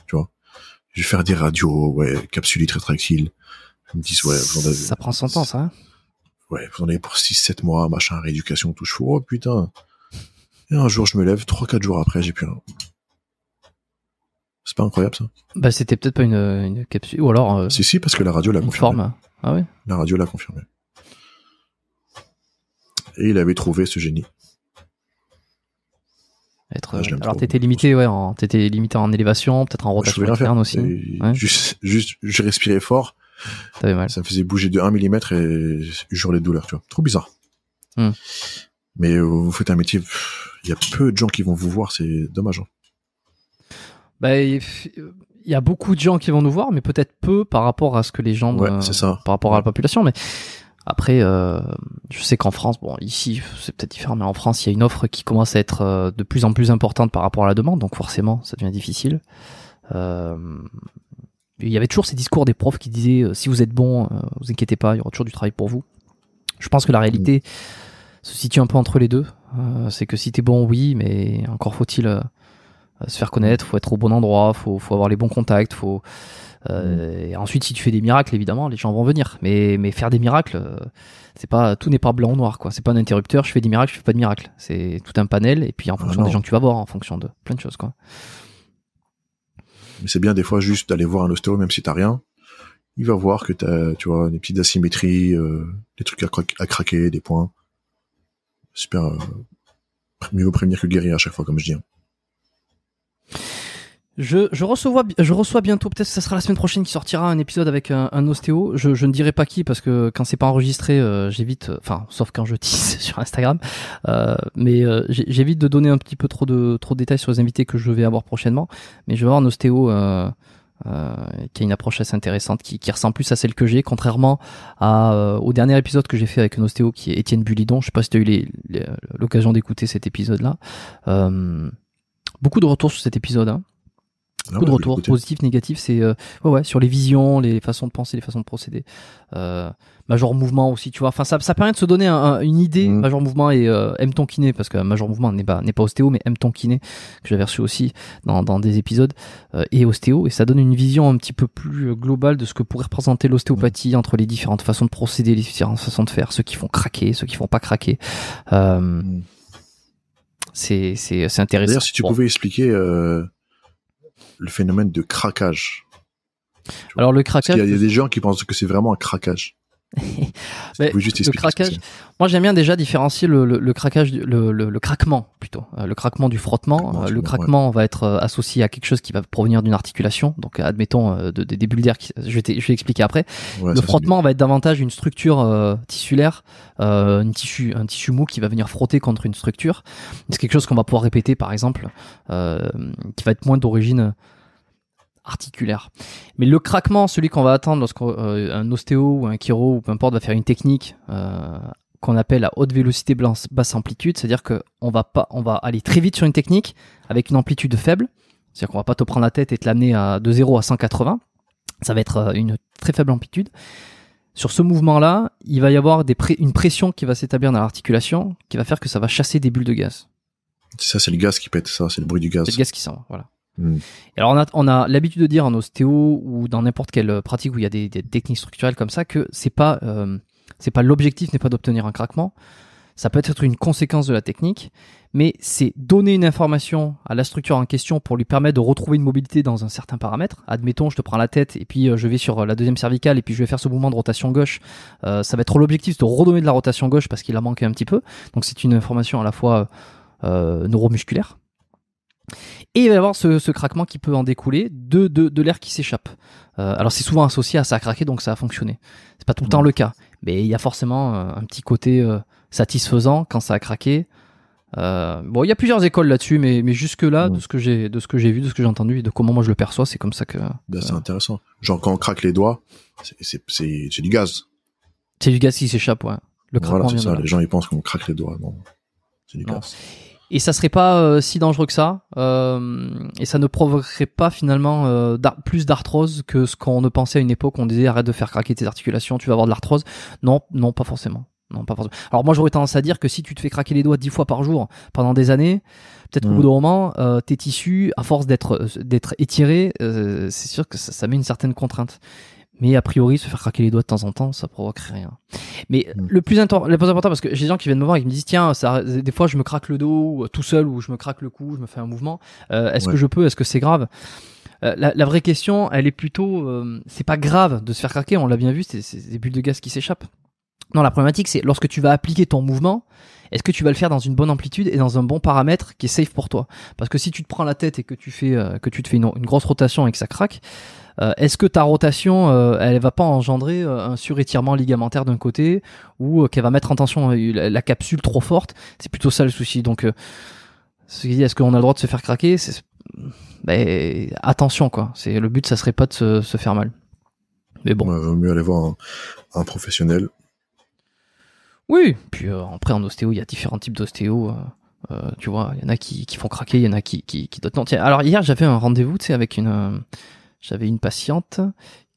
tu vois. Je vais faire des radios, ouais, capsulite rétractile. Ils me ouais, Ça prend son temps, ça. Hein. ouais, vous en avez pour 6-7 mois, machin, rééducation, tout chaud Oh putain. Et un jour, je me lève, 3-4 jours après, j'ai plus rien. C'est pas incroyable, ça Bah, c'était peut-être pas une, capsule. Ou alors. Euh, si, si, parce que la radio l'a confirmé. Hein. Ah ouais La radio l'a confirmé. Et il avait trouvé ce génie. Être, ah, euh, alors t'étais limité, ouais, t'étais limité en élévation, peut-être en rotation interne aussi. Hein. Ouais. Juste, juste, je respirais fort ça me faisait bouger de 1 mm et j'aurais les douleurs, tu vois. Trop bizarre. Hmm. Mais euh, vous faites un métier, il y a peu de gens qui vont vous voir, c'est dommage. Hein. Bah, il y a beaucoup de gens qui vont nous voir, mais peut-être peu par rapport à ce que les gens, par rapport à la population. Mais après, euh, je sais qu'en France, bon, ici, c'est peut-être différent, mais en France, il y a une offre qui commence à être euh, de plus en plus importante par rapport à la demande, donc forcément, ça devient difficile il y avait toujours ces discours des profs qui disaient euh, si vous êtes bon, ne euh, vous inquiétez pas, il y aura toujours du travail pour vous. Je pense que la réalité se situe un peu entre les deux. Euh, c'est que si t'es bon, oui, mais encore faut-il se faire connaître, faut être au bon endroit, faut, faut avoir les bons contacts, faut. et ensuite, si tu fais des miracles, évidemment, les gens vont venir. Mais, mais faire des miracles, c'est pas tout n'est pas blanc ou noir, quoi. C'est pas un interrupteur. Je fais des miracles, je fais pas de miracles. C'est tout un panel, et puis en fonction ah des gens que tu vas voir, en fonction de plein de choses, quoi. Mais c'est bien des fois juste d'aller voir un ostéo, même si t'as rien. Il va voir que t'as, tu vois, des petites asymétries, euh, des trucs à, craquer, des points. Super. Euh, mieux vaut prévenir que guérir à chaque fois, comme je dis. Hein. Je, je, reçois, je reçois bientôt, peut-être que ça sera la semaine prochaine qui sortira un épisode avec un, ostéo. Je, je, ne dirai pas qui parce que quand c'est pas enregistré, euh, j'évite, euh, enfin, sauf quand je tease sur Instagram, euh, mais euh, j'évite de donner un petit peu trop de, trop de détails sur les invités que je vais avoir prochainement. Mais je vais avoir un ostéo qui a une approche assez intéressante, qui, qui ressemble plus à celle que j'ai, contrairement à, au dernier épisode que j'ai fait avec un ostéo qui est Étienne Bulidon. Je sais pas si tu as eu l'occasion d'écouter cet épisode-là. beaucoup de retours sur cet épisode. Hein. Coup de retour, positif, négatif, c'est euh, ouais, ouais, sur les visions, les façons de penser, les façons de procéder. Euh, major Mouvement aussi, tu vois. Enfin, ça, ça permet de se donner une idée. Mmh. Major Mouvement et euh, ton kiné parce que Major Mouvement n'est pas, n'est pas ostéo, mais M. Tonkiné, que j'avais reçu aussi dans, dans des épisodes, et euh, ostéo. Et ça donne une vision un petit peu plus globale de ce que pourrait représenter l'ostéopathie mmh. entre les différentes façons de procéder, les différentes façons de faire, ceux qui font craquer, ceux qui font pas craquer. Euh, mmh. C'est, c'est intéressant. D'ailleurs, si tu pouvais expliquer. Euh le phénomène de craquage. Alors le craquage. il y a des gens qui pensent que c'est vraiment un craquage. Mais le craquage. Moi, j'aime bien déjà différencier le, le, le craquage, le, le, craquement plutôt, euh, le craquement du frottement. Euh, le craquement va être euh, associé à quelque chose qui va provenir d'une articulation. Donc, admettons des bulles d'air. Qui... Je vais, je vais expliquer après. le frottement va être davantage une structure tissulaire, euh, une tissu, un tissu mou qui va venir frotter contre une structure. C'est quelque chose qu'on va pouvoir répéter, par exemple, euh, qui va être moins d'origine articulaire. Mais le craquement, celui qu'on va attendre lorsqu'un euh, ostéo ou un chiro ou peu importe va faire une technique euh, qu'on appelle à haute vélocité basse amplitude, c'est-à-dire qu'on va pas, on va aller très vite sur une technique avec une amplitude faible, c'est-à-dire qu'on va pas te prendre la tête et te l'amener à de 0 à 180, ça va être euh, une très faible amplitude. Sur ce mouvement-là, il va y avoir une pression qui va s'établir dans l'articulation, qui va faire que ça va chasser des bulles de gaz. C'est ça, c'est le gaz qui pète ça, c'est le bruit du gaz. C'est le gaz qui sort, voilà. Hmm. Alors on a, l'habitude de dire en ostéo ou dans n'importe quelle pratique où il y a des, techniques structurelles comme ça que c'est pas euh, c'est pas l'objectif n'est pas d'obtenir un craquement. Ça peut être une conséquence de la technique, mais c'est donner une information à la structure en question pour lui permettre de retrouver une mobilité dans un certain paramètre. Admettons, je te prends la tête et puis euh, je vais sur la deuxième cervicale et puis je vais faire ce mouvement de rotation gauche. Euh, ça va être l'objectif de redonner de la rotation gauche parce qu'il a manqué un petit peu. Donc c'est une information à la fois neuromusculaire et il va y avoir ce, craquement qui peut en découler de, de, l'air qui s'échappe. Euh, alors c'est souvent associé à ça a craqué, donc ça a fonctionné. C'est pas tout le temps le cas, mais il y a forcément euh, un petit côté euh, satisfaisant quand ça a craqué. bon, il y a plusieurs écoles là-dessus, mais, jusque-là, de ce que j'ai vu, de ce que j'ai entendu et de comment moi je le perçois, c'est comme ça que. Bah, c'est intéressant. Genre quand on craque les doigts, c'est du gaz. C'est du gaz qui s'échappe, ouais. Le craquement. ça. Les gens ils pensent qu'on craque les doigts, C'est du gaz et ça serait pas euh, si dangereux que ça euh, et ça ne provoquerait pas finalement euh, plus d'arthrose que ce qu'on ne pensait à une époque on disait arrête de faire craquer tes articulations tu vas avoir de l'arthrose non non pas forcément non pas forcément alors moi j'aurais tendance à dire que si tu te fais craquer les doigts dix fois par jour pendant des années peut-être au mm. bout d'un moment tes tissus à force d'être d'être étirés c'est sûr que ça, ça met une certaine contrainte mais a priori, se faire craquer les doigts de temps en temps, ça provoque rien. Mais mm. le, plus important, le plus important, parce que j'ai des gens qui viennent me voir et qui me disent tiens, ça, des fois je me craque le dos euh, tout seul ou je me craque le cou, je me fais un mouvement. Euh, est-ce que je peux Est-ce que c'est grave euh, la, vraie question, elle est plutôt c'est pas grave de se faire craquer, on l'a bien vu, c'est des bulles de gaz qui s'échappent. Non, la problématique, c'est lorsque tu vas appliquer ton mouvement, est-ce que tu vas le faire dans une bonne amplitude et dans un bon paramètre qui est safe pour toi Parce que si tu te prends la tête et que tu, fais, que tu te fais une, une, grosse rotation et que ça craque, euh, est-ce que ta rotation, elle euh, elle va pas engendrer euh, un surétirement ligamentaire d'un côté ou qu'elle va mettre en tension la, capsule trop forte C'est plutôt ça le souci. Donc, ce est-ce qu'on a le droit de se faire craquer ben, attention quoi. C'est le but, ça serait pas de se, faire mal. Mais bon, il vaut mieux aller voir un, professionnel. Oui, puis après en ostéo, il y a différents types d'ostéo. tu vois, il y en a qui, font craquer, il y en a qui, qui, qui d'autres alors hier, j'avais un rendez-vous, avec une, j'avais une patiente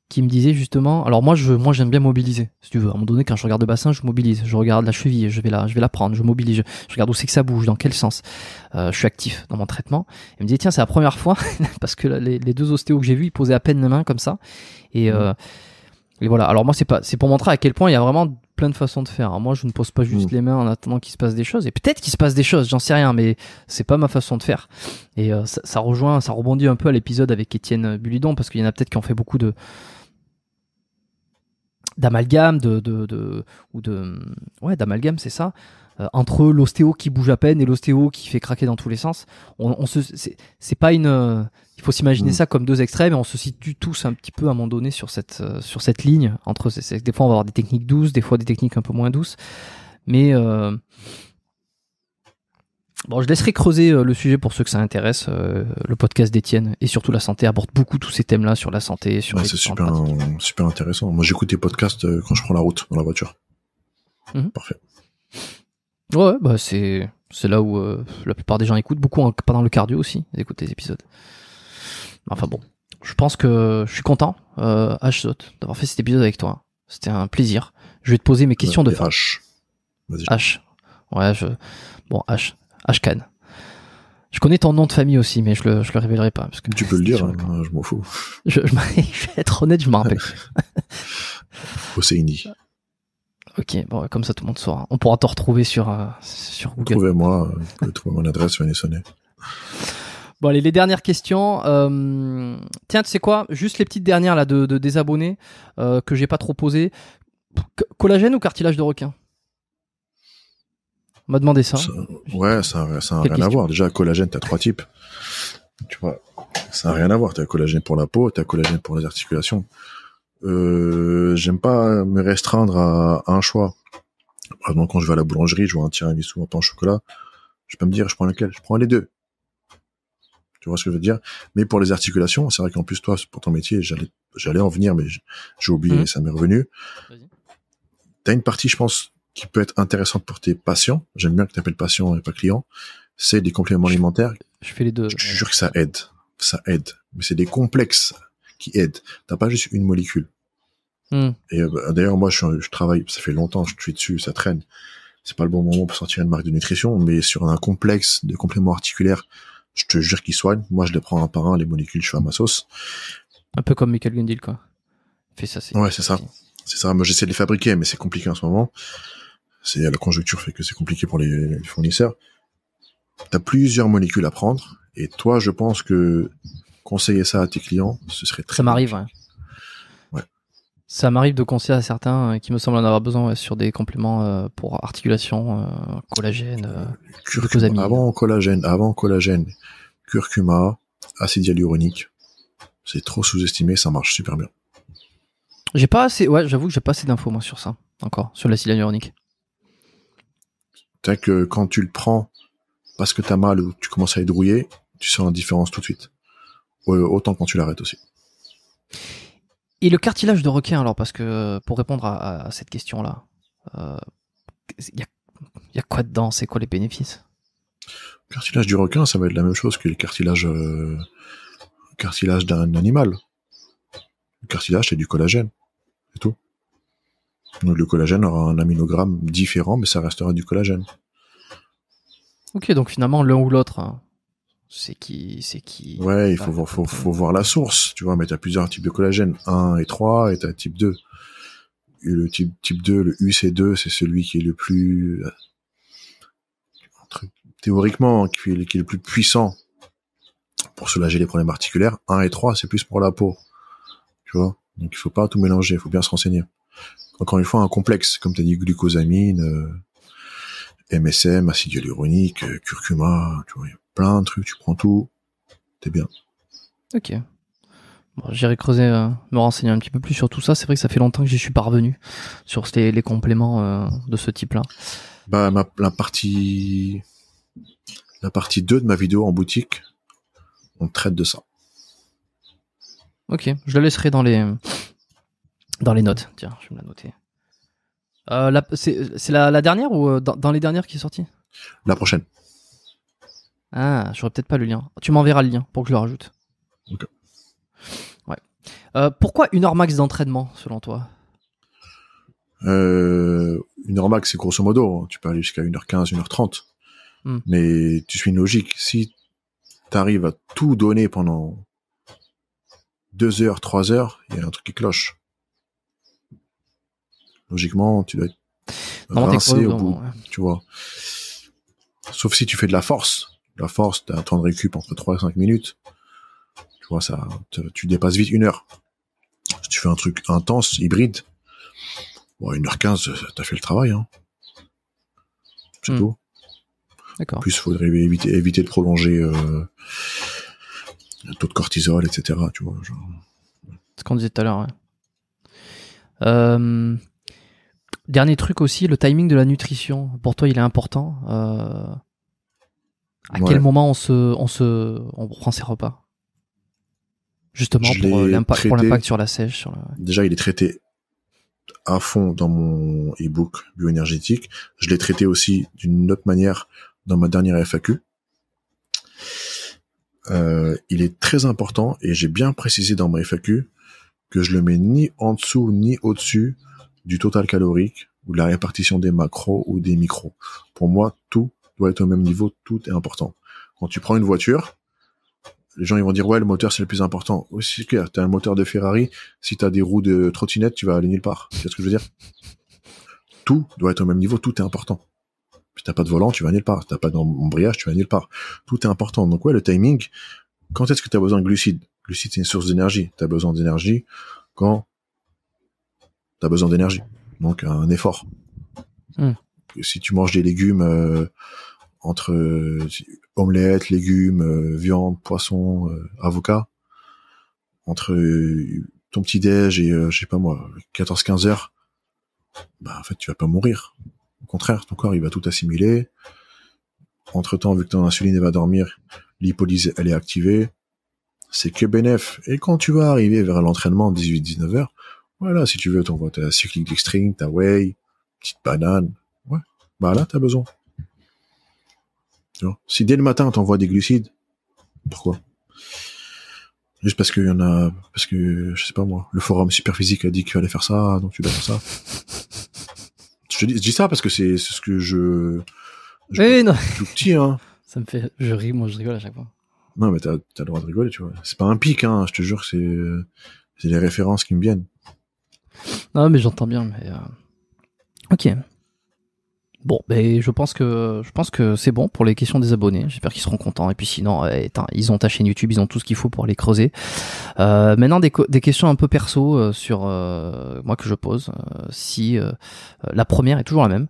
qui me disait justement, alors moi je, moi j'aime bien mobiliser. Si tu veux, à un moment donné, quand je regarde le bassin, je mobilise, je regarde la cheville, je vais la, je vais la prendre, je mobilise, je, regarde où c'est que ça bouge, dans quel sens. Euh, je suis actif dans mon traitement. Elle me disait, tiens c'est la première fois parce que les, deux ostéos que j'ai vus ils posaient à peine les main, comme ça et, mmh. euh, et voilà. Alors moi c'est pas, c'est pour montrer à quel point il y a vraiment plein de façons de faire. Moi, je ne pose pas juste mm. les mains en attendant qu'il se passe des choses. Et peut-être qu'il se passe des choses, j'en sais rien, mais c'est pas ma façon de faire. Et euh, ça, rejoint, ça rebondit un peu à l'épisode avec Étienne euh, Bulidon, parce qu'il y en a peut-être qui ont fait beaucoup de d'amalgame, de, de, ou de ouais d'amalgame, c'est ça, euh, entre l'ostéo qui bouge à peine et l'ostéo qui fait craquer dans tous les sens. On, se, c'est pas une. Euh, il faut s'imaginer mm. ça comme deux extrêmes et on se situe tous un petit peu à un moment donné sur cette euh, sur cette ligne entre. des fois on va avoir des techniques douces, des fois des techniques un peu moins douces, mais Bon, je laisserai creuser le sujet pour ceux que ça intéresse. le podcast d'Étienne et surtout la santé aborde beaucoup tous ces thèmes-là sur la santé. Sur c'est super, super intéressant. Moi, j'écoute des podcasts quand je prends la route dans la voiture. Mhm. Parfait. Ouais, bah c'est c'est là où euh, la plupart des gens écoutent beaucoup pendant le cardio aussi, ils écoutent les épisodes. Enfin bon, je pense que je suis content, euh, H d'avoir fait cet épisode avec toi. C'était un plaisir. Je vais te poser mes questions de fin. H. H. Ouais, je... bon H. H Can. Je connais ton nom de famille aussi, mais je le, le révélerai pas. Parce que tu peux le dire, hein, je m'en fous. Je, je, vais être honnête, je m'en rappelle. Ok, comme ça tout le monde saura. On pourra te retrouver sur, euh, sur Google. Trouvez-moi, euh, vous mon adresse, venez sonner. Bon, allez, les dernières questions. Euh, tiens, tu sais quoi Juste les petites dernières là de, de des que j'ai pas trop posé collagène ou cartilage de requin On m'a demandé ça. ouais, ça n'a rien à voir. Déjà, collagène, tu as trois types. Tu vois, ça n'a rien à voir. Tu as collagène pour la peau, tu as collagène pour les articulations. Euh, j'aime pas me restreindre à, un choix. Par exemple, quand je vais à la boulangerie, je vois un tiramisu, un pain au chocolat, je peux me dire, je prends lequel Je prends les deux. Tu vois ce que je veux dire Mais pour les articulations, c'est vrai qu'en plus, toi, pour ton métier, j'allais, j'allais en venir, mais j'ai oublié, mhm. ça m'est revenu. Tu as une partie, je pense, qui peut être intéressante pour tes patients. J'aime bien que tu appelles patient et pas client. C'est des compléments alimentaires. Je fais les deux. Je, je jure que ça aide. Ça aide. Mais c'est des complexes qui aident. T'as pas juste une molécule. Hmm. Et euh, d'ailleurs, moi, je, je, travaille, ça fait longtemps, je suis dessus, ça traîne. C'est pas le bon moment pour sortir une marque de nutrition, mais sur un complexe de compléments articulaires, je te jure qu'ils soignent. Moi, je les prends un par un, les molécules, je fais à ma sauce. Un peu comme Michael Gundil, quoi. Fait ça, c'est. Ouais, c'est ça. C'est ça. Moi, j'essaie de les fabriquer, mais c'est compliqué en ce moment. C'est la conjoncture fait que c'est compliqué pour les, les fournisseurs. T'as plusieurs molécules à prendre, et toi, je pense que conseiller ça à tes clients, ce serait très. Ça m'arrive, ouais. Ça m'arrive de conseiller à certains euh, qui me semblent en avoir besoin sur des compléments euh, pour articulation, euh, collagène, curcuma, Avant collagène, avant collagène, curcuma, acide hyaluronique. C'est trop sous-estimé, ça marche super bien. J'ai pas assez, ouais, j'avoue que j'ai pas assez d'infos moi sur ça, encore, sur l'acide hyaluronique. T'as que quand tu le prends parce que t'as mal ou tu commences à être rouillé, tu sens la différence tout de suite. Euh, autant quand tu l'arrêtes aussi. Et le cartilage de requin, alors, parce que euh, pour répondre à, cette question-là, il euh, y, a quoi dedans C'est quoi les bénéfices Le cartilage du requin, ça va être la même chose que le cartilage, cartilage d'un animal. Le cartilage, c'est du collagène, c'est tout. Donc le collagène aura un aminogramme différent, mais ça restera du collagène. Ok, donc finalement, l'un ou l'autre, hein, c'est qui c'est qui ouais il bah, faut, voir, faut, faut voir la source tu vois mais tu plusieurs types de collagène 1 et 3 et tu type 2 et le type type 2 le UC2 c'est celui qui est le plus euh, théoriquement hein, qui est, le plus puissant pour soulager les problèmes articulaires 1 et 3 c'est plus pour la peau tu vois donc il faut pas tout mélanger il faut bien se renseigner encore une fois un complexe comme tu dit glucosamine euh, MSM, acide hyaluronique, euh, curcuma, tu plein de trucs, tu prends tout, t'es bien. Ok. Bon, J'irai creuser, euh, me renseigner un petit peu plus sur tout ça. C'est vrai que ça fait longtemps que j'y suis parvenu sur les, compléments euh, de ce type-là. Bah, la partie, la partie 2 de ma vidéo en boutique, on traite de ça. Ok, je la laisserai dans les, dans les notes. Tiens, je vais me la noter. Euh, c'est la, dernière ou euh, dans, les dernières qui est sortie La prochaine. Ah, je j'aurais peut-être pas le lien. Tu m'enverras le lien pour que je le rajoute. Ok. Euh, pourquoi une heure max d'entraînement selon toi Une heure max, c'est grosso modo. Hein. Tu peux aller jusqu'à 1h15, 1h30. Hmm. Mais tu suis une logique. Si tu arrives à tout donner pendant 2 heures, 3 heures, il y a un truc qui cloche. Logiquement, tu dois être rincé au bout, tu vois. Sauf si tu fais de la force. La force, as un temps de récup entre 3 et 5 minutes. Tu vois, ça, tu dépasses vite une heure. Si tu fais un truc intense, hybride, bon, 1h15, t'as fait le travail, hein. C'est hmm. tout. En plus, il faudrait éviter, éviter, de prolonger euh, le taux de cortisol, etc. Tu Ce qu'on disait tout à l'heure, Euh, Dernier truc aussi, le timing de la nutrition. Pour toi, il est important. Euh, à quel moment on se, on se, on prend ses repas Justement pour l'impact, sur la sèche. Déjà, il est traité à fond dans mon e-book bioénergétique. Je l'ai traité aussi d'une autre manière dans ma dernière FAQ. Euh, il est très important et j'ai bien précisé dans ma FAQ que je le mets ni en dessous ni au-dessus du total calorique ou de la répartition des macros ou des micros. Pour moi, tout doit être au même niveau, tout est important. Quand tu prends une voiture, les gens ils vont dire ouais le moteur c'est le plus important. Aussi tu as un moteur de Ferrari, si tu as des roues de trottinette, tu vas aller nulle part. C'est ce que je veux dire. Tout doit être au même niveau, tout est important. Si t'as pas de volant, tu vas nulle part. Si t'as pas d'embrayage, tu vas nulle part. Tout est important. Donc ouais, le timing. Quand est-ce que tu as besoin de glucides Glucides c'est une source d'énergie. Tu as besoin d'énergie quand tu as besoin d'énergie. Donc un effort. Hmm. Si tu manges des légumes euh, entre euh, omelette, légumes, euh, viande, poisson, euh, avocat, entre ton petit déj et je sais pas moi, 14-15 heures, bah en fait tu vas pas mourir. Au contraire, ton corps il va tout assimiler. Entre temps, vu que ton insuline va dormir, l'hypolyse elle est activée. C'est que bénéf. Et quand tu vas arriver vers l'entraînement 18-19 heures, voilà, si tu veux, t'envoies ta cyclic string, ta way, petite banane. Ouais. Bah là, t'as besoin. si dès le matin, t'envoies des glucides, pourquoi? Juste parce qu'il y en a, parce que, je sais pas moi, le forum superphysique a dit qu'il fallait faire ça, donc tu dois faire ça. Je dis, dis ça parce que c'est ce que je, je tout petit, hein. Ça me fait, je ris, moi je rigole à chaque fois. Non, mais t'as, le droit de rigoler, tu vois. C'est pas un pic, hein. Je te jure, c'est, c'est les références qui me viennent. Non, mais j'entends bien, mais. Euh, ok. Bon, ben, je pense que je pense que c'est bon pour les questions des abonnés. J'espère qu'ils seront contents. Et puis sinon, eh, ils ont ta chaîne YouTube, ils ont tout ce qu'il faut pour les creuser. Euh, maintenant, des, des, questions un peu perso euh, sur moi que je pose. si la première est toujours la même,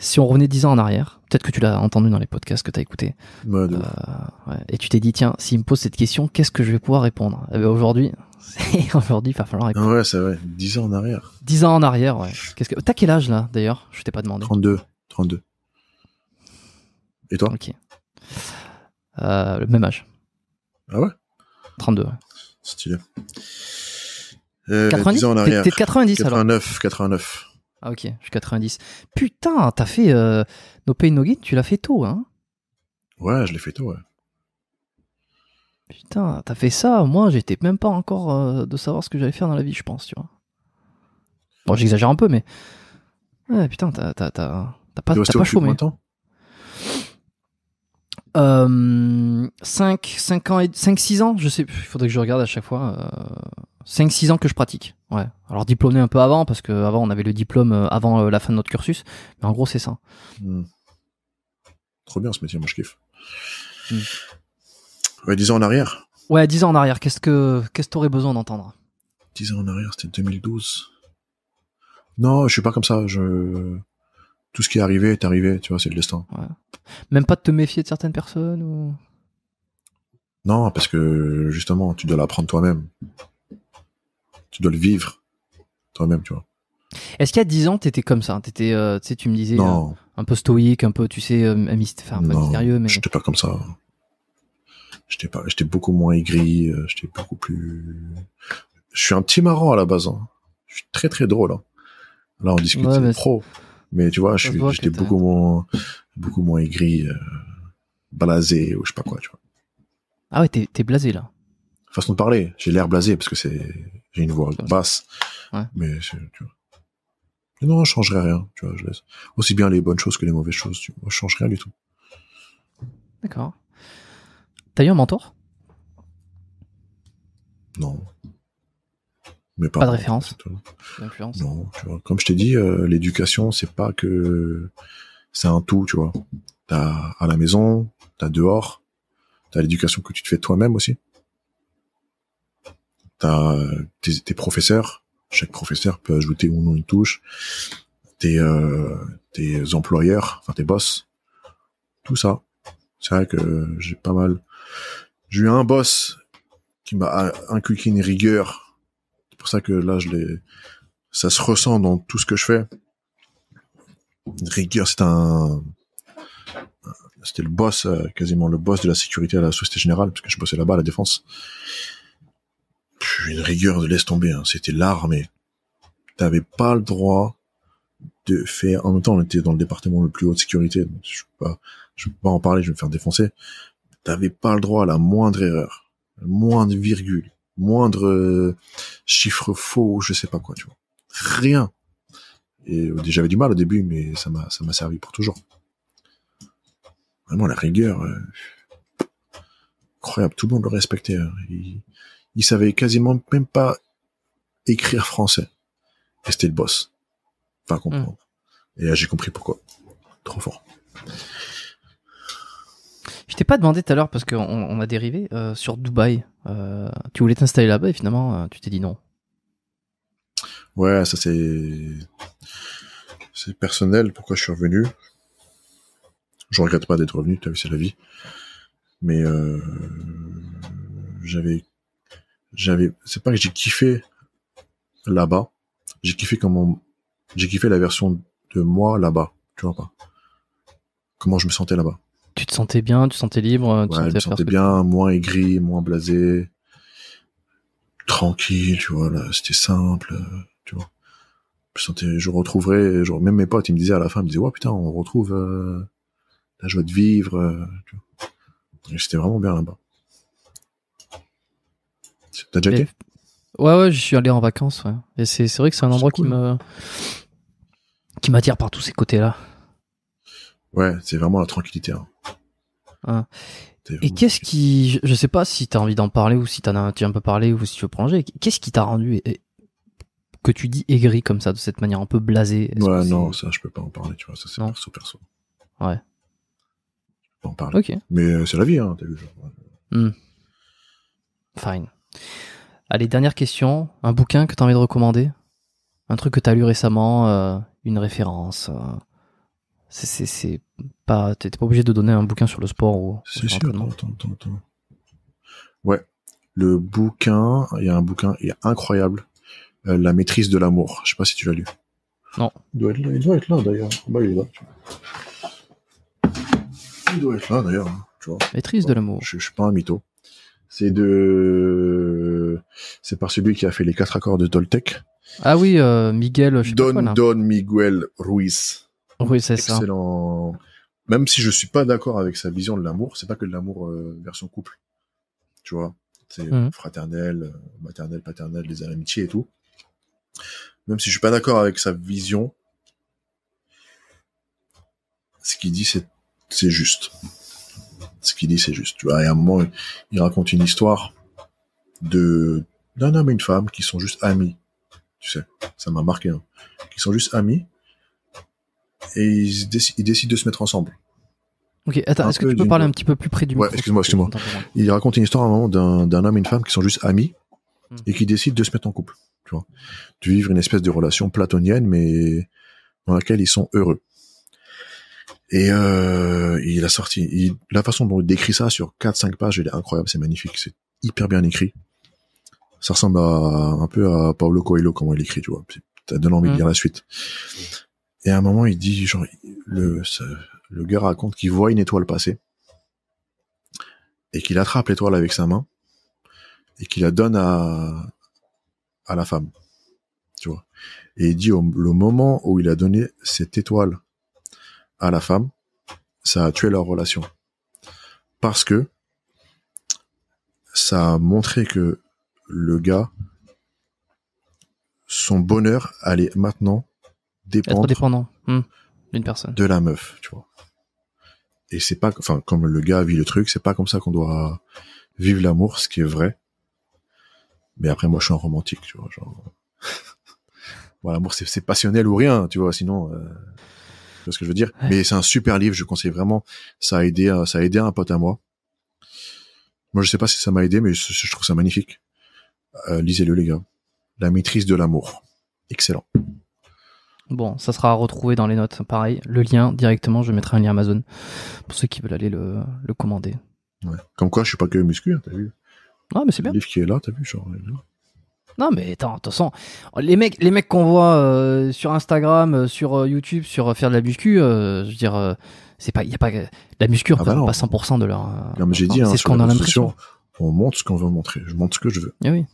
si on revenait 10 ans en arrière, peut-être que tu l'as entendu dans les podcasts que tu as écoutés, euh, ouais, et tu t'es dit, tiens, s'il me pose cette question, qu'est-ce que je vais pouvoir répondre eh ben, Aujourd'hui, aujourd'hui, il va falloir répondre. Ah ouais, c'est vrai, 10 ans en arrière. 10 ans en arrière, ouais. Qu'est-ce que... T'as quel âge là, d'ailleurs Je t'ai pas demandé. 32. 32. Et toi Ok. Euh, le même âge. Ah ouais 32, ouais. Stylé. Euh, 90 10 ans en arrière. T'es 90 89, 89. Ah ok, je suis 90. Putain, t'as fait euh, No Pain No Gain, tu l'as fait tôt, hein Ouais, je l'ai fait tôt, ouais. Putain, t'as fait ça, moi j'étais même pas encore euh, de savoir ce que j'allais faire dans la vie, je pense, tu vois. Bon, j'exagère un peu, mais... Ouais, putain, t'as, t'as, t'as pas, t'as pas Euh, 5, 5 ans et 5, 6 ans, je sais, il faudrait que je regarde à chaque fois. Euh, 5-6 ans que je pratique. Ouais. Alors diplômé un peu avant, parce qu'avant on avait le diplôme euh, avant euh, la fin de notre cursus, mais en gros c'est ça. Hmm. Trop bien ce métier, moi je kiffe. Hmm. Ouais, 10 ans en arrière. Ouais, 10 ans en arrière, qu'est-ce que qu'est-ce t'aurais besoin d'entendre 10 ans en arrière, c'était 2012. Non, je suis pas comme ça, je tout ce qui est arrivé est arrivé, tu vois, c'est le destin. Même pas de te méfier de certaines personnes Non, parce que justement, tu dois l'apprendre toi-même de le vivre toi-même, tu vois. Est-ce qu'il y a 10 ans, tu étais comme ça étais, euh, Tu me disais euh, un peu stoïque, un peu, tu sais, euh, enfin, non, mystérieux. Mais... J'étais pas comme ça. J'étais pas, beaucoup moins aigri, euh, j'étais beaucoup plus. Je suis un petit marrant à la base. Hein. Je suis très très drôle. Hein. Là, on discute mais pro. Mais tu vois, j'étais beaucoup moins, beaucoup moins aigri, blasé ou je sais pas quoi, tu vois. Ah ouais, t'es blasé là façon de parler. J'ai l'air blasé parce que c'est j'ai une voix basse. Mais tu vois. non, je changerai rien. Tu vois, je laisse aussi bien les bonnes choses que les mauvaises choses. Tu vois, je change rien du tout. D'accord. T'as eu un mentor Non. Mais pas, de référence. Non, Comme je t'ai dit, euh, l'éducation, c'est pas que c'est un tout, tu vois. T'as à la maison, t'as dehors, t'as l'éducation que tu te fais toi-même aussi t'as euh, tes, tes, professeurs. Chaque professeur peut ajouter ou non une touche. Tes, euh, tes employeurs, enfin tes boss. Tout ça. C'est vrai que j'ai pas mal. J'ai eu un boss qui m'a inculqué une rigueur. C'est pour ça que là, je Ça se ressent dans tout ce que je fais. Une rigueur, c'est un c'était le boss, euh, quasiment le boss de la sécurité à la Société Générale, parce que je bossais là-bas à la défense une rigueur de laisse tomber. Hein. C'était l'armée. T'avais pas le droit de faire. En même temps, on était dans le département le plus haut de sécurité. je peux pas, je peux pas en parler. Je vais me faire défoncer. T'avais pas le droit à la moindre erreur, moindre virgule, moindre euh, chiffre faux, je sais pas quoi. Tu vois, rien. Et euh, j'avais du mal au début, mais ça m'a ça m'a servi pour toujours. Vraiment la rigueur. Euh, incroyable. Tout le monde le respectait. Hein il savait quasiment même pas écrire français. Et c'était le boss. enfin hmm. comprendre. Et là, j'ai compris pourquoi. Trop fort. Je t'ai pas demandé tout à l'heure parce qu'on on a dérivé euh, sur Dubaï. Euh, tu voulais t'installer là-bas et finalement euh, tu t'es dit non. Ouais, ça c'est c'est personnel. Pourquoi je suis revenu Je regrette pas d'être revenu. as vu, c'est la vie. Mais j'avais j'avais, c'est pas que j'ai kiffé là-bas, j'ai kiffé comment, j'ai kiffé la version de moi là-bas, tu vois pas. Comment je me sentais là-bas. Tu te sentais bien, tu te sentais libre, tu ouais, sentais je me sentais bien, moins aigri, moins blasé, tranquille, tu vois, là, c'était simple, tu vois. Je sentais, je retrouverais, genre, même mes potes, ils me disaient à la fin, ils me disaient, ouais, putain, on retrouve euh, la joie de vivre, euh, tu vois. C'était vraiment bien là-bas. T'as déjà Ouais, ouais, je suis allé en vacances, Et c'est vrai que c'est un endroit qui me qui m'attire par tous ces côtés-là. Ouais, c'est vraiment la tranquillité. Hein. Hein. Et qu'est-ce qui, je sais pas si t'as envie d'en parler ou si t'en as, tu un peu parlé ou si tu veux prolonger. Qu'est-ce qui t'a rendu que tu dis aigri comme ça, de cette manière un peu blasée Ouais, non, ça je peux pas en parler, tu vois, ça c'est perso perso. Ouais. Je peux en parler. Ok. Mais euh, c'est la vie, hein, t'as vu. Genre... Hmm. Fine. Allez, dernière question. Un bouquin que tu envie de recommander Un truc que tu as lu récemment euh, Une référence t'étais euh, C'est pas. obligé de donner un bouquin sur le sport ou. C'est sûr, Ouais. Le bouquin, il y a un bouquin est incroyable. Euh, la maîtrise de l'amour. Je sais pas si tu l'as lu. Non. Il doit être là, doit être là d'ailleurs. Ah bah, il est là. doit être là d'ailleurs. Hein, maîtrise de l'amour. Je, je suis pas un mytho. C'est de, c'est par celui qui a fait les quatre accords de Toltec. Ah oui, euh, Miguel. Don Miguel Ruiz. Oui, c'est ça. Même si je suis pas d'accord avec sa vision de l'amour, c'est pas que de l'amour euh, vers son couple. Tu vois, c'est mm. fraternel, euh, maternel, paternel, les amitiés et tout. Même si je suis pas d'accord avec sa vision, ce qu'il dit, c'est juste ce qu'il dit, c'est juste. à un moment, il raconte une histoire d'un homme et une femme qui sont juste amis. Tu sais, ça m'a marqué. Hein. Qui sont juste amis et ils, décident de se mettre ensemble. Ok, attends, est-ce que tu peux parler un petit peu plus près du ouais, excuse-moi, excuse-moi. Il raconte une histoire à moment d'un homme et une femme qui sont juste amis hmm. et qui décident de se mettre en couple. Tu vois, de vivre une espèce de relation platonienne, mais dans laquelle ils sont heureux. Et euh, il a sorti, la façon dont il décrit ça sur 4-5 pages, il est incroyable, c'est magnifique, c'est hyper bien écrit. Ça ressemble un peu à Paolo Coelho, comment il écrit, tu vois. T'as donné envie de mm. lire la suite. Et à un moment, il dit, genre, le, le gars raconte qu'il voit une étoile passer et qu'il attrape l'étoile avec sa main et qu'il la donne à, à la femme. Tu vois. Et il dit, au, le moment où il a donné cette étoile à la femme, ça a tué leur relation. Parce que ça a montré que le gars, son bonheur allait maintenant dépendre dépendant hmm, d'une personne, de la meuf, tu vois. Et c'est pas, enfin, comme le gars vit le truc, c'est pas comme ça qu'on doit vivre l'amour, ce qui est vrai. Mais après, moi, je suis un romantique, tu vois. l'amour, c'est passionnel ou rien, tu vois. Sinon, euh, ce que je veux dire Mais c'est un super livre, je conseille vraiment. Ça a aidé, euh, ça a aidé un pote à moi. Moi, je sais pas si ça m'a aidé, mais je, trouve ça magnifique. Euh, lisez-le, les gars. La maîtrise de l'amour. Excellent. Bon, ça sera retrouver dans les notes. Pareil, le lien directement, je mettrai un lien Amazon pour ceux qui veulent aller le, commander. Comme quoi, je suis pas que muscu, hein, t'as vu. Ah, mais c'est bien. Le livre qui est là, t'as vu, genre. Non, mais attends, de toute façon, les mecs, les mecs qu'on voit euh, sur Instagram, euh, sur euh, YouTube, sur faire de la muscu, je veux dire, c'est pas, il y a pas la muscu ah bah pas 100% de leur. Non, j'ai dit, c'est hein, ce qu'on a l'impression. On montre ce qu'on veut montrer. Je montre ce que je veux. Eh oui.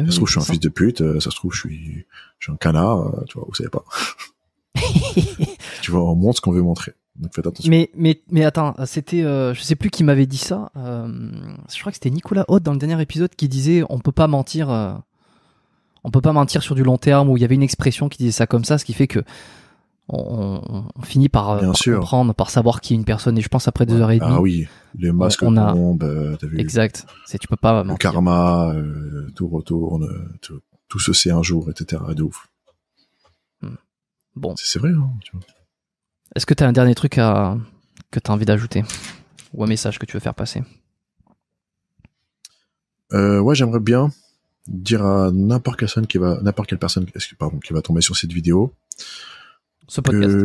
Eh ça se trouve, je suis un fils de pute. Ça se trouve, je suis, je suis un canard. Tu vois, vous savez pas. tu vois, on montre ce qu'on veut montrer. Donc faites attention. Mais, mais, mais attends, c'était, euh, je sais plus qui m'avait dit ça. Euh, je crois que c'était Nicolas Haute dans le dernier épisode qui disait on peut pas mentir, euh, on peut pas mentir sur du long terme. Où il y avait une expression qui disait ça comme ça, ce qui fait que on, finit par, comprendre, par savoir qui est une personne. Et je pense après deux heures et demie. Ah oui, les masques on, a... exact. C'est tu peux pas. Mentir. Le karma, tout retourne, tout, se sait un jour, etc. De ouf. Hmm. Bon. C'est vrai, hein, tu vois. Est-ce que tu as un dernier truc à... que tu as envie d'ajouter Ou un message que tu veux faire passer euh, Ouais, j'aimerais bien dire à n'importe quelle personne qui va n'importe quelle personne pardon, qui va tomber sur cette vidéo ce podcast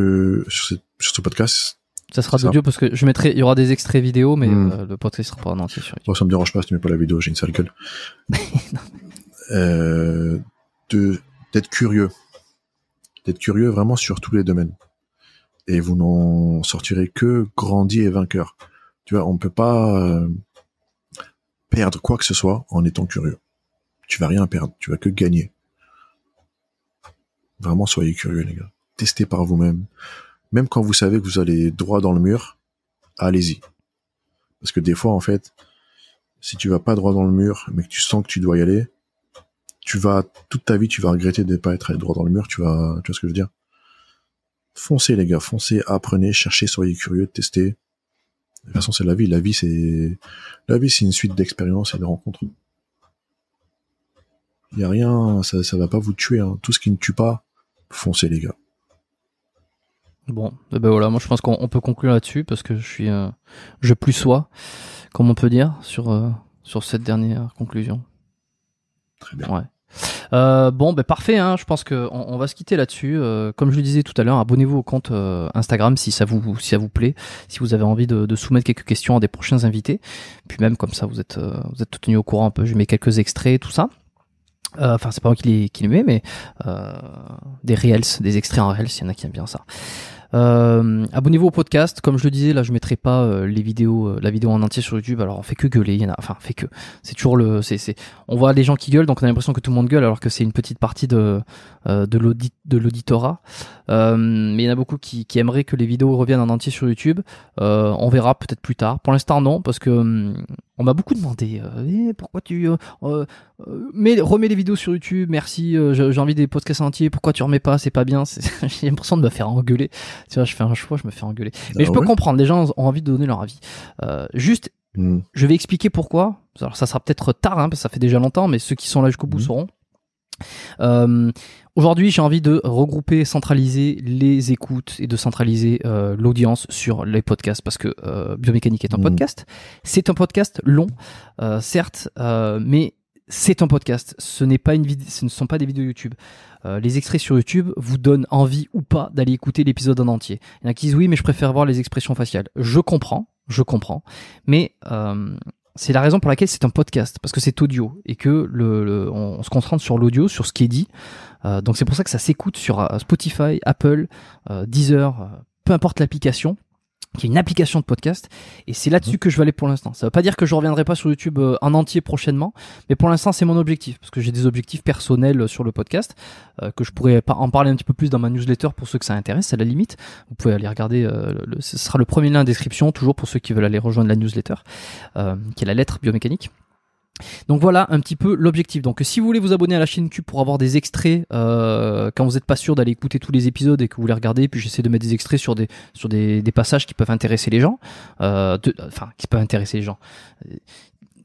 sur, ce, ce, podcast ça sera d'audio parce que je mettrai il y aura des extraits vidéo mais hmm. euh, le podcast sera pas en entier sur ne oh, me dérange pas si tu mets pas la vidéo j'ai une sale gueule euh, d'être curieux d'être curieux vraiment sur tous les domaines et vous n'en sortirez que grandi et vainqueur. Tu vois, on ne peut pas euh, perdre quoi que ce soit en étant curieux. Tu vas rien perdre, tu vas que gagner. Vraiment, soyez curieux, les gars. Testez par vous-même. Même quand vous savez que vous allez droit dans le mur, allez-y. Parce que des fois, en fait, si tu vas pas droit dans le mur, mais que tu sens que tu dois y aller, tu vas toute ta vie, tu vas regretter de ne pas être allé droit dans le mur. Tu vas, tu vois ce que je veux dire Foncez les gars, foncez, apprenez, cherchez, soyez curieux, testez. De toute façon, c'est la vie. La vie, c'est la vie, c'est une suite d'expériences et de rencontres. Il y a rien, ça, ça va pas vous tuer. Hein. Tout ce qui ne tue pas, foncez les gars. Bon, eh ben voilà, moi je pense qu'on peut conclure là-dessus parce que je suis, euh, je plus sois, comme on peut dire, sur, euh, sur cette dernière conclusion. Très bien. Ouais. Euh, bon, ben parfait. Hein, je pense qu'on va se quitter là-dessus. Euh, comme je le disais tout à l'heure, abonnez-vous au compte euh, Instagram si ça vous vous plaît, si vous avez envie de, soumettre quelques questions à des prochains invités. Puis même comme ça, vous êtes vous êtes tenu au courant un peu. Je mets quelques extraits, tout ça. Enfin, c'est pas moi qui les, mets met, mais des réels des extraits en reels, il y en a qui aiment bien ça. Euh, Abonnez-vous au podcast. Comme je le disais, là, je mettrai pas euh, les vidéos, euh, la vidéo en entier sur YouTube. Alors, on fait que gueuler. Il y en a, enfin, fait que. C'est toujours le. C'est, On voit les gens qui gueulent, donc on a l'impression que tout le monde gueule, alors que c'est une petite partie de euh, de de l'auditorat. mais il y en a beaucoup qui, qui, aimeraient que les vidéos reviennent en entier sur YouTube. on verra peut-être plus tard. Pour l'instant, non, parce que hum, on m'a beaucoup demandé eh, pourquoi tu mais remets les vidéos sur YouTube. Merci. j'ai envie des podcasts entiers. Pourquoi tu remets pas C'est pas bien. j'ai l'impression de me faire engueuler. Tu vois, je fais un choix, je me fais engueuler. Bah mais je peux comprendre, les gens ont envie de donner leur avis. Euh, juste, hmm. je vais expliquer pourquoi. Alors, ça sera peut-être tard, hein, parce que ça fait déjà longtemps, mais ceux qui sont là jusqu'au bout hmm. sauront. Euh, aujourd'hui, j'ai envie de regrouper, centraliser les écoutes et de centraliser euh, l'audience sur les podcasts parce que Biomécanique est un hmm. podcast. C'est un podcast long, certes, mais c'est un podcast. Ce n'est pas une ce ne sont pas des vidéos YouTube. Euh, les extraits sur YouTube vous donnent envie ou pas d'aller écouter l'épisode en entier. Il y en a qui disent oui, mais je préfère voir les expressions faciales. Je comprends, je comprends. Mais euh, c'est la raison pour laquelle c'est un podcast, parce que c'est audio et que le, on, se concentre sur l'audio, sur ce qui est dit. Euh, donc c'est pour ça que ça s'écoute sur Spotify, Apple, Deezer, peu importe l'application qui est une application de podcast. Et c'est là-dessus mhm. que je vais aller pour l'instant. Ça ne veut pas dire que je reviendrai pas sur YouTube euh, en entier prochainement, mais pour l'instant c'est mon objectif, parce que j'ai des objectifs personnels euh, sur le podcast, euh, que je pourrais en parler un petit peu plus dans ma newsletter pour ceux que ça intéresse, à la limite. Vous pouvez aller regarder, ce sera le premier lien en description, toujours pour ceux qui veulent aller rejoindre la newsletter, qui est la lettre biomécanique. Donc voilà un petit peu l'objectif. Donc si vous voulez vous abonner à la chaîne Cube pour avoir des extraits euh, quand vous n'êtes pas sûr d'aller écouter tous les épisodes et que vous les regardez, puis j'essaie de mettre des extraits sur des sur des, passages qui peuvent intéresser les gens, euh, enfin qui peuvent intéresser les gens,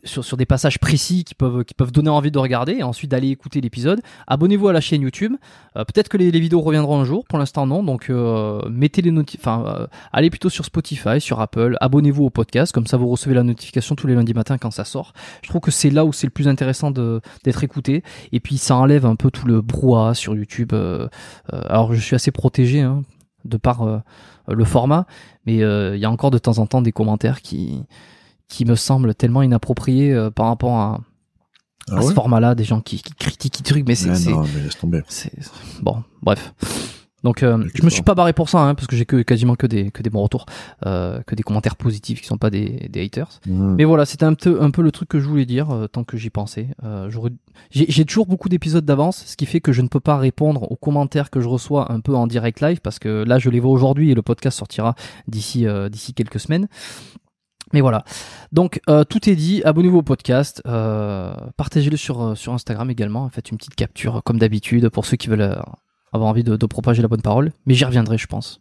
sur, sur, des passages précis qui peuvent, qui peuvent donner envie de regarder et ensuite d'aller écouter l'épisode. Abonnez-vous à la chaîne YouTube. Euh, peut-être que les, vidéos reviendront un jour, pour l'instant non. Donc euh, mettez les enfin euh, allez plutôt sur Spotify, sur Apple, abonnez-vous au podcast, comme ça vous recevez la notification tous les lundis matins quand ça sort. Je trouve que c'est là où c'est le plus intéressant d'être écouté. Et puis ça enlève un peu tout le brouhaha sur YouTube. alors je suis assez protégé hein, de par le format, mais il y a encore de temps en temps des commentaires qui qui me semble tellement inapproprié euh, par rapport à, ah ce format-là, des gens qui, critiquent, qui truc, mais c'est. non, mais laisse tomber. Bon, bref. Donc, euh, je me suis pas barré pour ça, hein, parce que j'ai que quasiment que des que des bons retours, euh, que des commentaires positifs qui sont pas des, haters. Mmh. Mais voilà, c'était un peu un peu le truc que je voulais dire tant que j'y pensais. j'ai toujours beaucoup d'épisodes d'avance, ce qui fait que je ne peux pas répondre aux commentaires que je reçois un peu en direct live, parce que là je les vois aujourd'hui et le podcast sortira d'ici d'ici quelques semaines. Mais voilà. Donc euh, tout est dit. Abonnez-vous au podcast. Euh, partagez-le sur, euh, sur Instagram également. Faites une petite capture comme d'habitude pour ceux qui veulent avoir envie de, propager la bonne parole. Mais j'y reviendrai, je pense.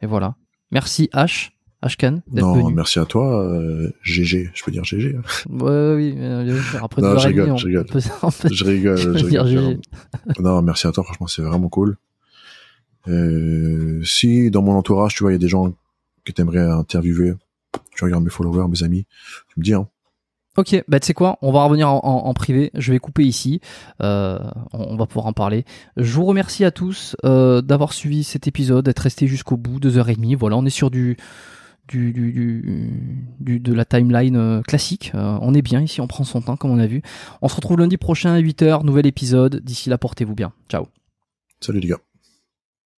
Et voilà. Merci H. Ashkan, non, venu. merci à toi, GG, je peux dire GG. Hein. Ouais, oui, après non, je rigole, je rigole, je rigole, je rigole. Non, merci à toi, franchement, c'est vraiment cool. si dans mon entourage, tu vois, il y a des gens que aimerais interviewer, je regarde mes followers, mes amis, tu me dis, hein. Ok, bah tu sais quoi, on va revenir en, privé, je vais couper ici, euh, on, va pouvoir en parler. Je vous remercie à tous euh, d'avoir suivi cet épisode, d'être resté jusqu'au bout, deux heures et 30 voilà, on est sur du, du, de la timeline euh, classique. on est bien ici, on prend son temps comme on a vu. On se retrouve lundi prochain à 8h, nouvel épisode. D'ici là, portez-vous bien. Ciao. Salut les gars.